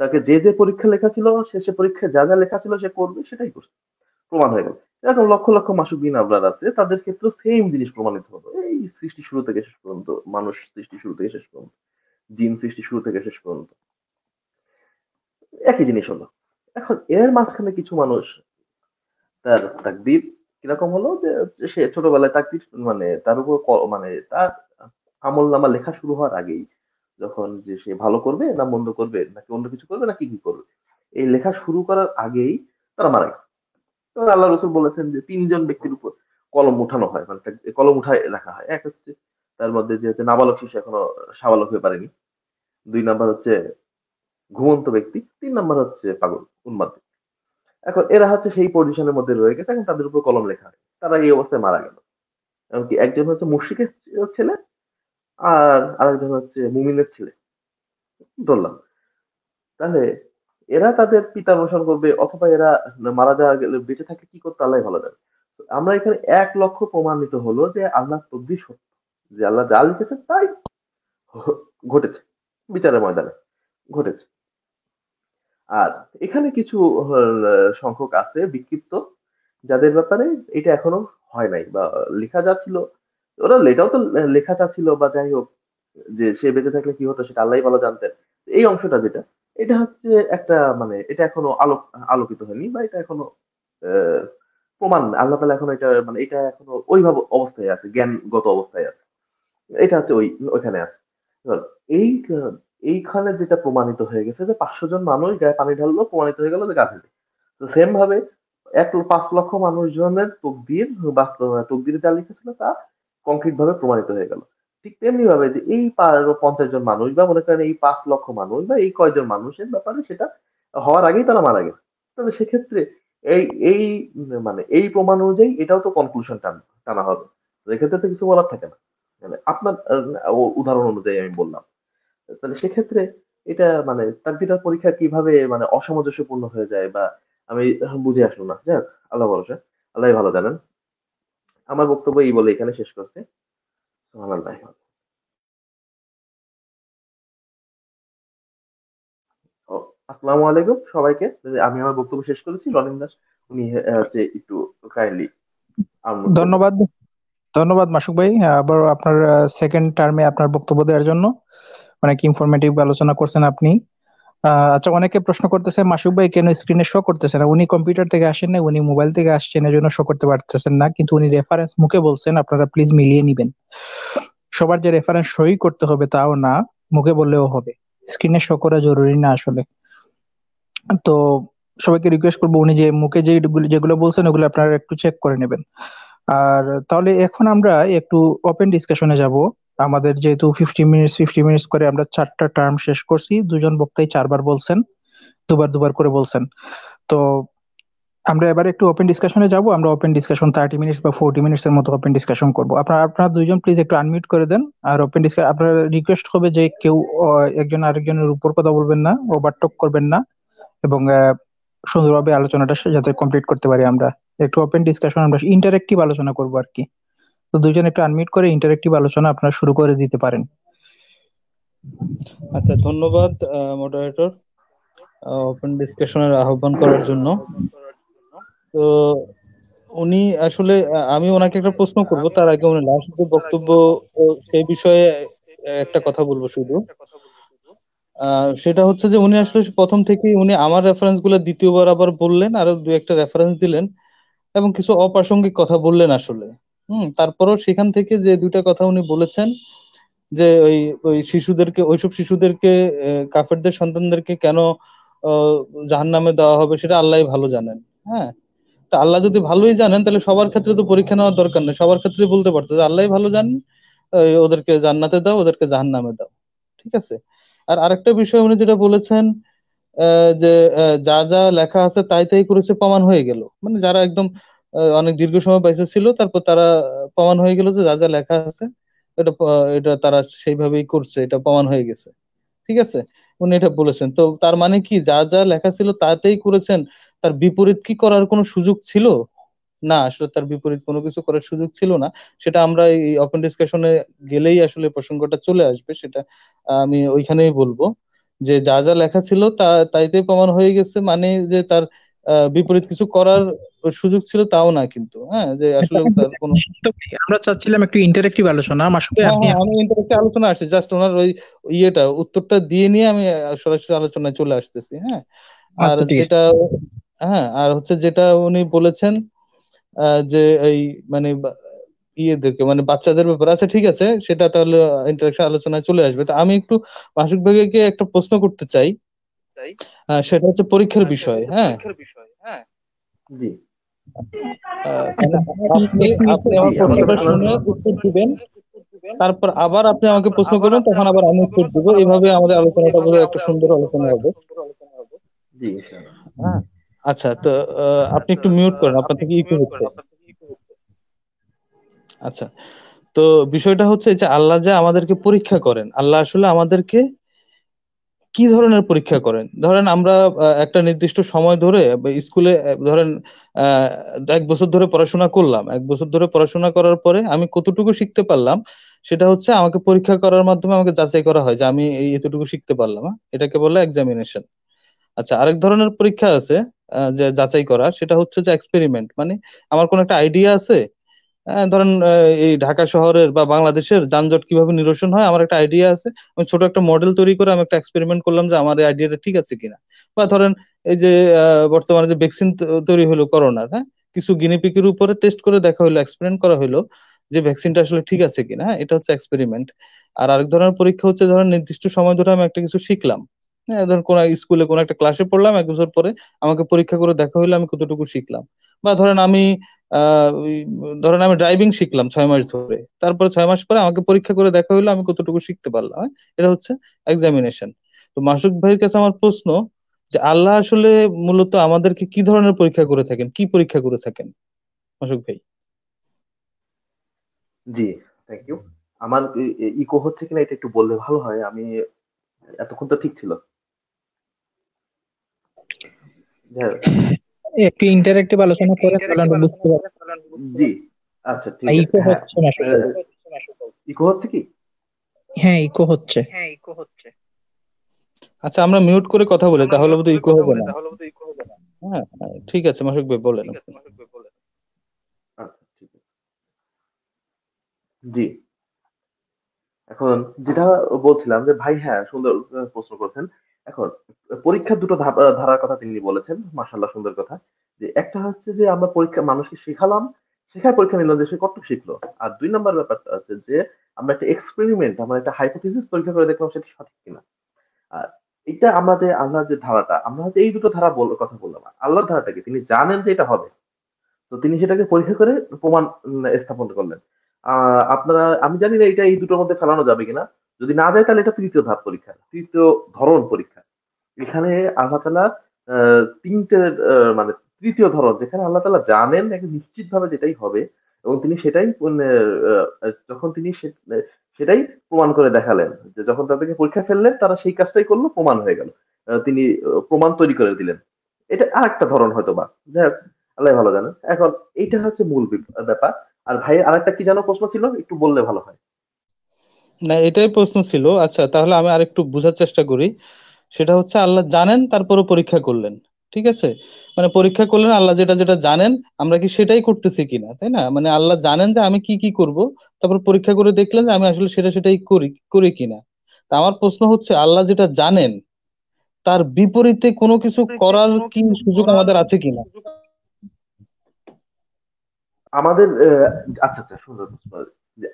[SPEAKER 2] তাকে যে যে পরীক্ষা লেখা ছিল সে সে পরীক্ষায় যা যা লেখা ছিল সে করবে সেটাই করছে প্রমাণ হয়ে গেল এরকম লক্ষ লক্ষ মাসুক বিন আবরার আছে তাদের ক্ষেত্রে সেম জিনিস প্রমাণিত হলো এই সৃষ্টি শুরু থেকে শেষ পর্যন্ত মানুষ সৃষ্টি শুরু থেকে শেষ পর্যন্ত জিন সৃষ্টি শুরু থেকে শেষ পর্যন্ত একই জিনিস হলো এখন এর মাঝখানে কিছু মানুষ তার তাকদীপ কিরকম হলো যে সে ছোটবেলায় তাকদীপ মানে তার উপর মানে তার আমল নামা লেখা শুরু হওয়ার আগেই যখন যে সে ভালো করবে না মন্দ করবে নাকি অন্য কিছু করবে নাকি কি করবে এই লেখা শুরু করার আগেই তারা মারা গেছে আল্লাহ রসুল বলেছেন যে তিনজন ব্যক্তির উপর কলম উঠানো হয় মানে কলম উঠায় রাখা হয় এক হচ্ছে তার মধ্যে যে হচ্ছে নাবালক শিশু এখনো সাবালক হয়ে পারেনি দুই নাম্বার হচ্ছে ঘুমন্ত ব্যক্তি তিন নাম্বার হচ্ছে পাগল উন্মাদ এখন এরা হচ্ছে সেই পজিশনের মধ্যে রয়ে গেছে এখন তাদের উপর কলম লেখা হয় তারা এই অবস্থায় মারা গেল এমনকি একজন হচ্ছে মুর্শিকের ছেলে আর আরেকজন হচ্ছে মুমিনের ছেলে ধরলাম তাহলে এরা তাদের পিতা অনুসরণ করবে অথবা এরা মারা যাওয়া গেলে বেঁচে থাকে কি করতে আল্লাহ ভালো যাবে আমরা এখানে এক লক্ষ প্রমাণিত হলো যে আল্লাহ তদ্দি সত্য যে আল্লাহ যা লিখেছেন তাই ঘটেছে বিচারের ময়দানে ঘটেছে আর এখানে কিছু সংখ্যক আছে বিক্ষিপ্ত যাদের ব্যাপারে এটা এখনো হয় নাই বা লেখা যাচ্ছিল ওরা এটাও তো লেখা চাচ্ছিল বা যাই হোক যে সে বেঁচে থাকলে কি হতো সেটা আল্লাহ ভালো জানতেন এই অংশটা যেটা এটা হচ্ছে একটা মানে এটা এখনো আলোক আলোকিত হয়নি বা এটা এখনো প্রমাণ আল্লাহ তালা এখন এটা মানে এটা এখনো ওইভাবে অবস্থায় আছে জ্ঞানগত অবস্থায় আছে এটা হচ্ছে ওই ওইখানে আছে এই এইখানে যেটা প্রমাণিত হয়ে গেছে যে পাঁচশো জন মানুষ গায়ে পানি ঢাললো প্রমাণিত হয়ে গেল যে গাছে তো সেম ভাবে এক পাঁচ লক্ষ মানুষজনের তকদির তকদির যা লিখেছিল তা কংক্রিট ভাবে প্রমাণিত হয়ে গেল ঠিক তেমনি ভাবে যে এই পঞ্চাশ জন মানুষ বা মনে করেন এই পাঁচ লক্ষ মানুষ বা এই কয়জন মানুষের ব্যাপারে সেটা হওয়ার আগেই তারা মারা গেছে তাহলে সেক্ষেত্রে এই এই মানে এই প্রমাণ অনুযায়ী এটাও তো কনক্লুশন টানা হবে এক্ষেত্রে তো কিছু বলার থাকে না মানে আপনার উদাহরণ অনুযায়ী আমি বললাম তাহলে সেক্ষেত্রে এটা মানে তাকবিদার পরীক্ষা কিভাবে মানে অসামঞ্জস্যপূর্ণ হয়ে যায় বা আমি বুঝে আসলো না যাক আল্লাহ ভরসা আল্লাহ ভালো জানেন
[SPEAKER 5] আমার বক্তব্য এই বলে এখানে শেষ করছে আল্লাহ আসসালামু আলাইকুম সবাইকে
[SPEAKER 2] আমি আমার বক্তব্য শেষ করেছি রনিন দাস উনি হচ্ছে একটু কাইন্ডলি ধন্যবাদ
[SPEAKER 1] ধন্যবাদ মাসুক ভাই আবার আপনার সেকেন্ড টার্মে আপনার বক্তব্য দেওয়ার জন্য অনেক ইনফরমেটিভ আলোচনা করছেন আপনি আচ্ছা অনেকে প্রশ্ন করতেছে মাসুক ভাই কেন স্ক্রিনে শো করতেছেন না উনি কম্পিউটার থেকে আসেন না উনি মোবাইল থেকে আসছেন এজন্য শো করতে পারতেছেন না কিন্তু উনি রেফারেন্স মুখে বলছেন আপনারা প্লিজ মিলিয়ে নিবেন সবার যে রেফারেন্স সই করতে হবে তাও না মুখে বললেও হবে স্ক্রিনে শো করা জরুরি না আসলে তো সবাইকে রিকোয়েস্ট করবো উনি যে মুখে যেগুলো যেগুলো বলছেন ওগুলো আপনারা একটু চেক করে নেবেন আর তাহলে এখন আমরা একটু ওপেন ডিসকাশনে যাব আমাদের যেহেতু ফিফটি মিনিটস ফিফটি মিনিটস করে আমরা চারটা টার্ম শেষ করছি দুজন বক্তাই চারবার বলছেন দুবার দুবার করে বলছেন তো আমরা এবার একটু ওপেন ডিসকাশনে যাব আমরা ওপেন ডিসকাশন থার্টি মিনিটস বা ফোর্টি মিনিটস এর মতো ওপেন ডিসকাশন করব আপনার আপনারা দুজন প্লিজ একটু আনমিউট করে দেন আর ওপেন ডিসকাশন আপনার রিকোয়েস্ট হবে যে কেউ একজন আরেকজনের উপর কথা বলবেন না ওভারটক করবেন না এবং সুন্দরভাবে আলোচনাটা যাতে কমপ্লিট করতে পারি আমরা একটু ওপেন ডিসকাশন আমরা ইন্টারেক্টিভ আলোচনা করব আর কি তো দুজন একটু আনমিউট করে ইন্টারেক্টিভ আলোচনা আপনারা শুরু করে দিতে পারেন
[SPEAKER 3] আচ্ছা ধন্যবাদ মডারেটর ওপেন ডিসকাশনের আহ্বান করার জন্য তো উনি আসলে আমি ওনাকে একটা প্রশ্ন করব তার আগে উনি লাস্ট যে বক্তব্য সেই বিষয়ে একটা কথা বলবো শুধু সেটা হচ্ছে যে উনি আসলে প্রথম থেকেই উনি আমার রেফারেন্স গুলো দ্বিতীয়বার আবার বললেন আরো দু একটা রেফারেন্স দিলেন এবং কিছু অপ্রাসঙ্গিক কথা বললেন আসলে হম তারপরও সেখান থেকে যে দুইটা কথা উনি বলেছেন যে ওই ওই শিশুদেরকে ওইসব শিশুদেরকে কাফেরদের সন্তানদেরকে কেন জাহান নামে দেওয়া হবে সেটা আল্লাহ ভালো জানেন হ্যাঁ তা আল্লাহ যদি ভালোই জানেন তাহলে সবার ক্ষেত্রে তো পরীক্ষা নেওয়ার দরকার নেই সবার ক্ষেত্রে বলতে পারতো যে আল্লাহ ভালো জানেন ওদেরকে জান্নাতে দাও ওদেরকে জাহান নামে দাও ঠিক আছে আর আরেকটা বিষয় উনি যেটা বলেছেন যে যা যা লেখা আছে তাই তাই করেছে প্রমাণ হয়ে গেল মানে যারা একদম অনেক দীর্ঘ সময় বাইসে ছিল তারপর তারা প্রমাণ হয়ে গেল যে যা যা লেখা আছে এটা এটা তারা সেইভাবেই করছে এটা প্রমাণ হয়ে গেছে ঠিক আছে উনি এটা বলেছেন তো তার মানে কি যা যা লেখা ছিল তাতেই করেছেন তার বিপরীত কি করার কোনো সুযোগ ছিল না আসলে তার বিপরীত কোনো কিছু করার সুযোগ ছিল না সেটা আমরা এই ওপেন ডিসকাশনে গেলেই আসলে প্রসঙ্গটা চলে আসবে সেটা আমি ওইখানেই বলবো যে যা যা লেখা ছিল তা তাইতে প্রমাণ হয়ে গেছে মানে যে তার বিপরীত কিছু করার সুযোগ ছিল তাও না কিন্তু হ্যাঁ যে আসলে তার কোনো আমরা চাচ্ছিলাম একটু ইন্টারেক্টিভ আলোচনা আসলে হ্যাঁ, আপনি হ্যাঁ, আমি ইন্টারেক্টিভ আলোচনা আসছে জাস্ট ওনার ওই ইয়েটা উত্তরটা দিয়ে নিয়ে আমি সরাসরি আলোচনায় চলে আসতেছি হ্যাঁ আচ্ছা, আর যেটা হ্যাঁ আর হচ্ছে যেটা উনি বলেছেন যে এই মানে ইয়েদেরকে মানে বাচ্চাদের ব্যাপার আছে আচ্ছা, ঠিক আছে সেটা তাহলে ইন্টারাকশন আলোচনায় চলে আসবে তো আমি একটু মাসুক ভাইকে একটা প্রশ্ন করতে চাই সেটা হচ্ছে পরীক্ষার আচ্ছা, হ্যাঁ।
[SPEAKER 5] বিষয় হ্যাঁ আপনি
[SPEAKER 3] উত্তর দিবেন তারপর আবার আপনি আমাকে প্রশ্ন করবেন তখন আবার আমি উত্তর দিব এভাবে আমাদের আলোচনাটা বলে একটা সুন্দর আলোচনা হবে আচ্ছা তো আপনি একটু মিউট করেন আপনার থেকে ইকো হচ্ছে আচ্ছা তো বিষয়টা হচ্ছে যে আল্লাহ যে আমাদেরকে পরীক্ষা করেন আল্লাহ আসলে আমাদেরকে কি ধরনের পরীক্ষা করেন ধরেন আমরা একটা নির্দিষ্ট সময় ধরে স্কুলে ধরেন এক বছর ধরে পড়াশোনা করলাম এক বছর ধরে পড়াশোনা করার পরে আমি কতটুকু শিখতে পারলাম সেটা হচ্ছে আমাকে পরীক্ষা করার মাধ্যমে আমাকে যাচাই করা হয় যে আমি এই এতটুকু শিখতে পারলাম হ্যাঁ? এটাকে বলে এক্সামিনেশন আচ্ছা আরেক ধরনের পরীক্ষা আছে যে যাচাই করা সেটা হচ্ছে যে এক্সপেরিমেন্ট মানে আমার কোন একটা আইডিয়া আছে ধরেন এই ঢাকা শহরের বা বাংলাদেশের যানজট কিভাবে নিরসন হয় আমার একটা আইডিয়া আছে আমি ছোট একটা মডেল তৈরি করে আমি একটা এক্সপেরিমেন্ট করলাম যে আমার এই আইডিয়াটা ঠিক আছে কিনা বা ধরেন এই যে বর্তমানে যে ভ্যাকসিন তৈরি হলো করোনার হ্যাঁ কিছু গিনিপিকের উপরে টেস্ট করে দেখা হলো এক্সপেরিমেন্ট করা হলো যে ভ্যাকসিনটা আসলে ঠিক আছে কিনা হ্যাঁ? এটা হচ্ছে এক্সপেরিমেন্ট আর আরেক ধরনের পরীক্ষা হচ্ছে ধরেন নির্দিষ্ট সময় ধরে আমি একটা কিছু শিখলাম ধর কোন স্কুলে কোন একটা ক্লাসে পড়লাম এক বছর পরে আমাকে পরীক্ষা করে দেখা হইলো আমি কতটুকু শিখলাম বা ধরেন আমি ধরেন আমি ড্রাইভিং শিখলাম ছয় মাস ধরে তারপরে ছয় মাস পরে আমাকে পরীক্ষা করে দেখা হলো আমি কতটুকু শিখতে পারলাম হ্যাঁ? এটা হচ্ছে এক্সামিনেশন তো মাসুক ভাইয়ের কাছে আমার প্রশ্ন যে আল্লাহ আসলে মূলত আমাদেরকে কি ধরনের পরীক্ষা করে থাকেন কি পরীক্ষা করে থাকেন মাসুক ভাই
[SPEAKER 2] জি থ্যাংক ইউ আমার ইকো হচ্ছে কিনা এটা একটু বললে ভালো হয় আমি এতক্ষণ তো ঠিক ছিল হ্যাঁ।
[SPEAKER 1] একটু ইন্টারেক্টিভ আলোচনা করেন তাহলে আমরা বুঝতে পারব
[SPEAKER 2] জি আচ্ছা ঠিক আছে ইকো হ্যাঁ। হচ্ছে না ইকো হচ্ছে কি
[SPEAKER 1] হ্যাঁ ইকো হচ্ছে হ্যাঁ ইকো হচ্ছে
[SPEAKER 3] আচ্ছা আমরা মিউট করে কথা বলি তাহলে বোধহয় ইকো হবে না
[SPEAKER 2] তাহলে বোধহয় ইকো
[SPEAKER 5] হবে না হ্যাঁ,
[SPEAKER 3] হ্যাঁ ঠিক আছে মাসুক ভাই বলেন
[SPEAKER 2] আচ্ছা ঠিক আছে জি এখন যেটা বলছিলাম যে ভাই হ্যাঁ সুন্দর প্রশ্ন করছেন এখন পরীক্ষার দুটো ধারার কথা তিনি বলেছেন মার্শাল্লাহ সুন্দর কথা যে একটা হচ্ছে যে আমরা পরীক্ষা মানুষকে শেখালাম শেখায় পরীক্ষা নিলাম যে সে কত শিখলো আর দুই নম্বর ব্যাপারটা হচ্ছে যে আমরা একটা এক্সপেরিমেন্ট আমরা একটা হাইপোথিসিস পরীক্ষা করে দেখলাম সেটা সঠিক কিনা আর এটা আমাদের আল্লাহ যে ধারাটা আমরা হচ্ছে এই দুটো ধারা বল কথা বললাম আল্লাহর ধারাটাকে তিনি জানেন যে এটা হবে তো তিনি সেটাকে পরীক্ষা করে প্রমাণ স্থাপন করলেন আহ আপনারা আমি জানি না এটা এই দুটোর মধ্যে ফেলানো যাবে কিনা যদি না যায় তাহলে এটা তৃতীয় ধাপ পরীক্ষা তৃতীয় ধরন পরীক্ষা এখানে আল্লাহ তালা তিনটে মানে তৃতীয় ধরন যেখানে আল্লাহ তালা জানেন নিশ্চিত ভাবে যেটাই হবে এবং তিনি সেটাই যখন তিনি সেটাই প্রমাণ করে দেখালেন যে যখন তাদেরকে পরীক্ষা ফেললেন তারা সেই কাজটাই করলো প্রমাণ হয়ে গেল তিনি প্রমাণ তৈরি করে দিলেন এটা আর একটা ধরন হয়তো বা যাই আল্লাহ ভালো জানেন এখন এইটা হচ্ছে মূল ব্যাপার আর ভাই আর একটা কি জানো প্রশ্ন ছিল একটু বললে ভালো হয়
[SPEAKER 3] না এটাই প্রশ্ন ছিল আচ্ছা তাহলে আমি আরেকটু বোঝার চেষ্টা করি সেটা হচ্ছে আল্লাহ জানেন তারপরে পরীক্ষা করলেন ঠিক আছে মানে পরীক্ষা করলেন আল্লাহ যেটা যেটা জানেন আমরা কি সেটাই করতেছি কিনা তাই না মানে আল্লাহ জানেন যে আমি কি কি করব তারপর পরীক্ষা করে দেখলেন যে আমি আসলে সেটা সেটাই করি করি কিনা তা আমার প্রশ্ন হচ্ছে আল্লাহ যেটা জানেন তার বিপরীতে কোনো কিছু করার কি সুযোগ আমাদের আছে কিনা
[SPEAKER 2] আমাদের আচ্ছা আচ্ছা সুন্দর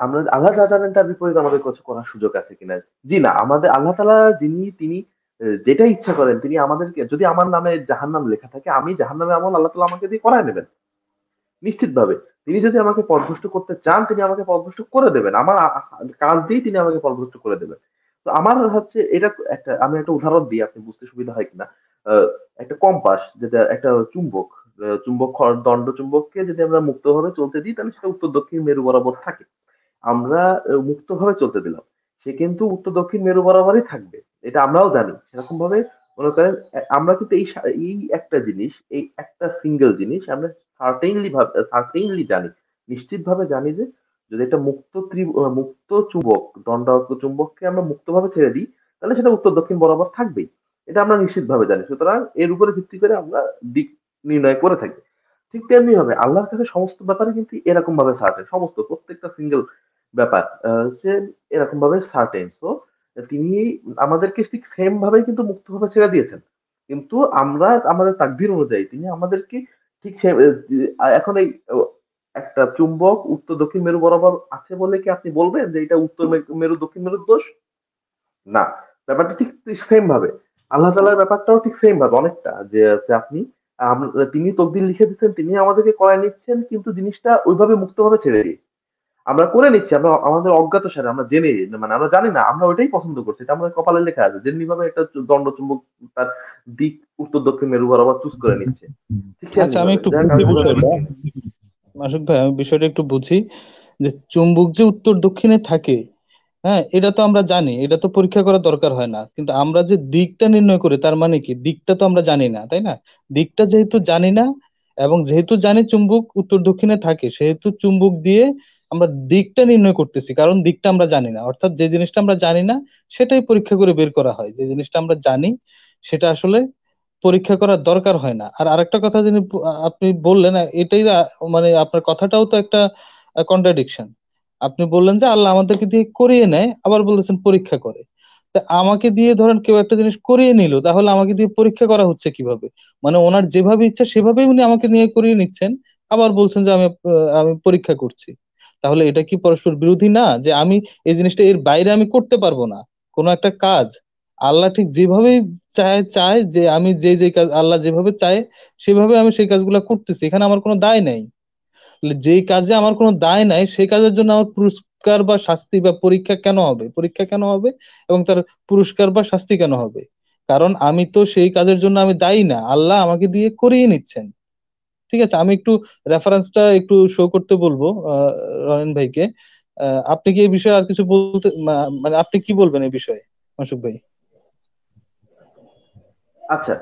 [SPEAKER 2] আমরা আল্লাহ জানেন তার বিপরীত আমাদের কাছে করার সুযোগ আছে কিনা জি না আমাদের আল্লাহ তালা যিনি তিনি যেটা ইচ্ছা করেন তিনি আমাদেরকে যদি আমার নামে জাহান্নাম লেখা থাকে আমি নামে আমল আল্লাহ তালা আমাকে দিয়ে করায় নেবেন নিশ্চিতভাবে তিনি যদি আমাকে পদভুষ্ট করতে চান তিনি আমাকে পদভুষ্ট করে দেবেন আমার কাজ দিয়ে তিনি আমাকে পদভুষ্ট করে দেবেন তো আমার হচ্ছে এটা একটা আমি একটা উদাহরণ দিই আপনি বুঝতে সুবিধা হয় কিনা একটা কম্পাস যেটা একটা চুম্বক চুম্বক দণ্ড চুম্বককে যদি আমরা মুক্তভাবে চলতে দিই তাহলে সেটা উত্তর দক্ষিণ মেরু বরাবর থাকে আমরা মুক্তভাবে চলতে দিলাম সে কিন্তু উত্তর দক্ষিণ মেরু বরাবরই থাকবে এটা আমরাও জানি সেরকম ভাবে মনে করেন আমরা কিন্তু এই এই একটা জিনিস এই একটা সিঙ্গেল জিনিস আমরা সার্টেইনলি ভাবে সার্টেইনলি জানি নিশ্চিতভাবে জানি যে যদি একটা মুক্ত ত্রি মুক্ত চুম্বক দণ্ডাত্ম চুম্বককে আমরা মুক্তভাবে ছেড়ে দিই তাহলে সেটা উত্তর দক্ষিণ বরাবর থাকবেই এটা আমরা নিশ্চিতভাবে জানি সুতরাং এর উপরে ভিত্তি করে আমরা দিক নির্ণয় করে থাকি ঠিক তেমনি হবে আল্লাহর কাছে সমস্ত ব্যাপারে কিন্তু এরকম ভাবে সার্টেন সমস্ত প্রত্যেকটা সিঙ্গেল ব্যাপার সে এরকম ভাবে সার্টেন তো তিনি আমাদেরকে ঠিক সেম ভাবে কিন্তু মুক্তভাবে ছেড়ে দিয়েছেন কিন্তু আমরা আমাদের তাকবির অনুযায়ী তিনি আমাদেরকে ঠিক সে এখন এই একটা চুম্বক উত্তর দক্ষিণ মেরু বরাবর আছে বলে কি আপনি বলবেন যে এটা উত্তর মেরু দক্ষিণ মেরুর দোষ না ব্যাপারটা ঠিক সেম ভাবে আল্লাহ তালার ব্যাপারটাও ঠিক সেম ভাবে অনেকটা যে আছে আপনি তিনি তকদির লিখে দিচ্ছেন তিনি আমাদেরকে করায় নিচ্ছেন কিন্তু জিনিসটা ওইভাবে মুক্তভাবে ছেড়ে দিয়ে আমরা করে নিচ্ছি আমরা আমাদের অজ্ঞাত সারে আমরা জেনে মানে আমরা জানি না আমরা ওইটাই পছন্দ করছি এটা আমাদের কপালে লেখা আছে যেমনি ভাবে একটা দণ্ড চুম্বক তার দিক উত্তর দক্ষিণ মেরু বরাবর চুজ করে নিচ্ছে আচ্ছা আমি একটু
[SPEAKER 3] মাসুক ভাই আমি বিষয়টা একটু বুঝি যে চুম্বক যে উত্তর দক্ষিণে থাকে হ্যাঁ এটা তো আমরা জানি এটা তো পরীক্ষা করা দরকার হয় না কিন্তু আমরা যে দিকটা নির্ণয় করি তার মানে কি দিকটা তো আমরা জানি না তাই না দিকটা যেহেতু জানি না এবং যেহেতু জানি চুম্বক উত্তর দক্ষিণে থাকে সেহেতু চুম্বক দিয়ে আমরা দিকটা নির্ণয় করতেছি কারণ দিকটা আমরা জানি না অর্থাৎ যে জিনিসটা আমরা জানি না সেটাই পরীক্ষা করে বের করা হয় যে জিনিসটা আমরা জানি সেটা আসলে পরীক্ষা করার দরকার হয় না আর আরেকটা কথা যিনি আপনি বললেন এটাই মানে আপনার কথাটাও তো একটা কন্ট্রাডিকশন আপনি বললেন যে আল্লাহ আমাদেরকে দিয়ে করিয়ে নেয় আবার বলেছেন পরীক্ষা করে তা আমাকে দিয়ে ধরেন কেউ একটা জিনিস করিয়ে নিল তাহলে আমাকে দিয়ে পরীক্ষা করা হচ্ছে কিভাবে মানে ওনার যেভাবে ইচ্ছা সেভাবেই উনি আমাকে নিয়ে করিয়ে নিচ্ছেন আবার বলছেন যে আমি আমি পরীক্ষা করছি তাহলে এটা কি পরস্পর বিরোধী না যে আমি এই জিনিসটা এর বাইরে আমি করতে পারবো না কোনো একটা কাজ আল্লাহ ঠিক যেভাবে চায় চায় যে আমি যে যে কাজ আল্লাহ যেভাবে চায় সেভাবে আমি সেই কাজগুলা করতেছি এখানে আমার কোনো দায় নাই যে কাজে আমার কোনো দায় নাই সেই কাজের জন্য আমার পুরস্কার বা শাস্তি বা পরীক্ষা কেন হবে পরীক্ষা কেন হবে এবং তার পুরস্কার বা শাস্তি কেন হবে কারণ আমি তো সেই কাজের জন্য আমি দায়ী না আল্লাহ আমাকে দিয়ে করিয়ে নিচ্ছেন ঠিক আছে আমি একটু রেফারেন্সটা একটু শো করতে বলবো রনেন ভাইকে আপনি কি এই বিষয়ে আর কিছু বলতে মানে আপনি কি বলবেন এই বিষয়ে অশোক
[SPEAKER 2] ভাই
[SPEAKER 4] আচ্ছা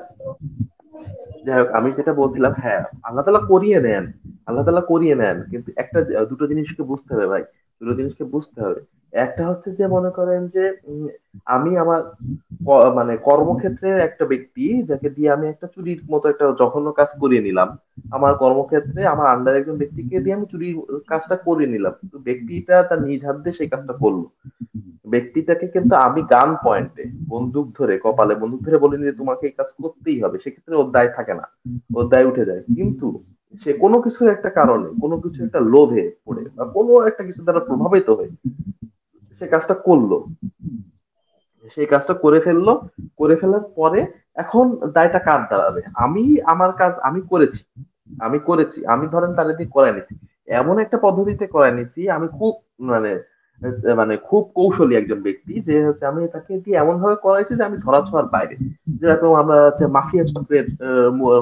[SPEAKER 4] যাই হোক আমি
[SPEAKER 2] যেটা বলছিলাম হ্যাঁ আল্লাহ তালা করিয়ে নেন আল্লাহ তালা করিয়ে নেন কিন্তু একটা দুটো জিনিসকে বুঝতে হবে ভাই দুটো জিনিসকে বুঝতে হবে একটা হচ্ছে যে মনে করেন যে আমি আমার মানে কর্মক্ষেত্রের একটা ব্যক্তি যাকে দিয়ে আমি একটা চুরির মতো একটা জঘন্য কাজ করিয়ে নিলাম আমার কর্মক্ষেত্রে আমার আন্ডার একজন ব্যক্তিকে দিয়ে আমি চুরির কাজটা করে নিলাম ব্যক্তিটা তার নিজ হাত দিয়ে সেই কাজটা করলো ব্যক্তিটাকে কিন্তু আমি গান পয়েন্টে বন্দুক ধরে কপালে বন্দুক ধরে বলিনি যে তোমাকে এই কাজ করতেই হবে সেক্ষেত্রে ওর দায় থাকে না ওর দায় উঠে যায় কিন্তু সে কোনো কিছুর একটা কারণে কোনো কিছু একটা লোভে পড়ে বা কোনো একটা কিছু দ্বারা প্রভাবিত হয়ে সে কাজটা করলো সেই কাজটা করে ফেললো করে ফেলার পরে এখন দায়টা কার দাঁড়াবে আমি আমার কাজ আমি করেছি আমি করেছি আমি ধরেন তাহলে দিয়ে করাই নিছি এমন একটা পদ্ধতিতে করাই নিছি আমি খুব মানে মানে খুব কৌশলী একজন ব্যক্তি যে হচ্ছে আমি তাকে দিয়ে এমন ভাবে করাইছি যে আমি ধরা ছোঁয়ার বাইরে যেরকম আমরা হচ্ছে মাফিয়া চক্রের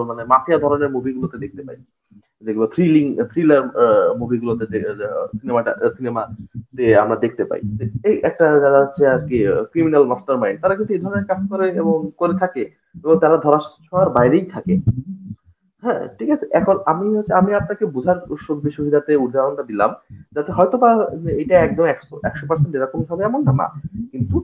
[SPEAKER 2] মানে মাফিয়া ধরনের মুভিগুলোতে দেখতে পাই যেগুলো থ্রিলিং থ্রিলার মুভিগুলোতে সিনেমাটা সিনেমাতে আমরা দেখতে পাই এই একটা যারা আছে আর কি ক্রিমিনাল মাস্টার মাইন্ড তারা কিন্তু এই ধরনের কাজ করে এবং করে থাকে এবং তারা ধরা সবার বাইরেই থাকে হ্যাঁ ঠিক আছে এখন আমি হচ্ছে আমি আপনাকে বোঝার সুবিধাতে উদাহরণটা দিলাম যাতে হয়তো বা এটা একদম একশো একশো পার্সেন্ট এরকম হবে এমন না কিন্তু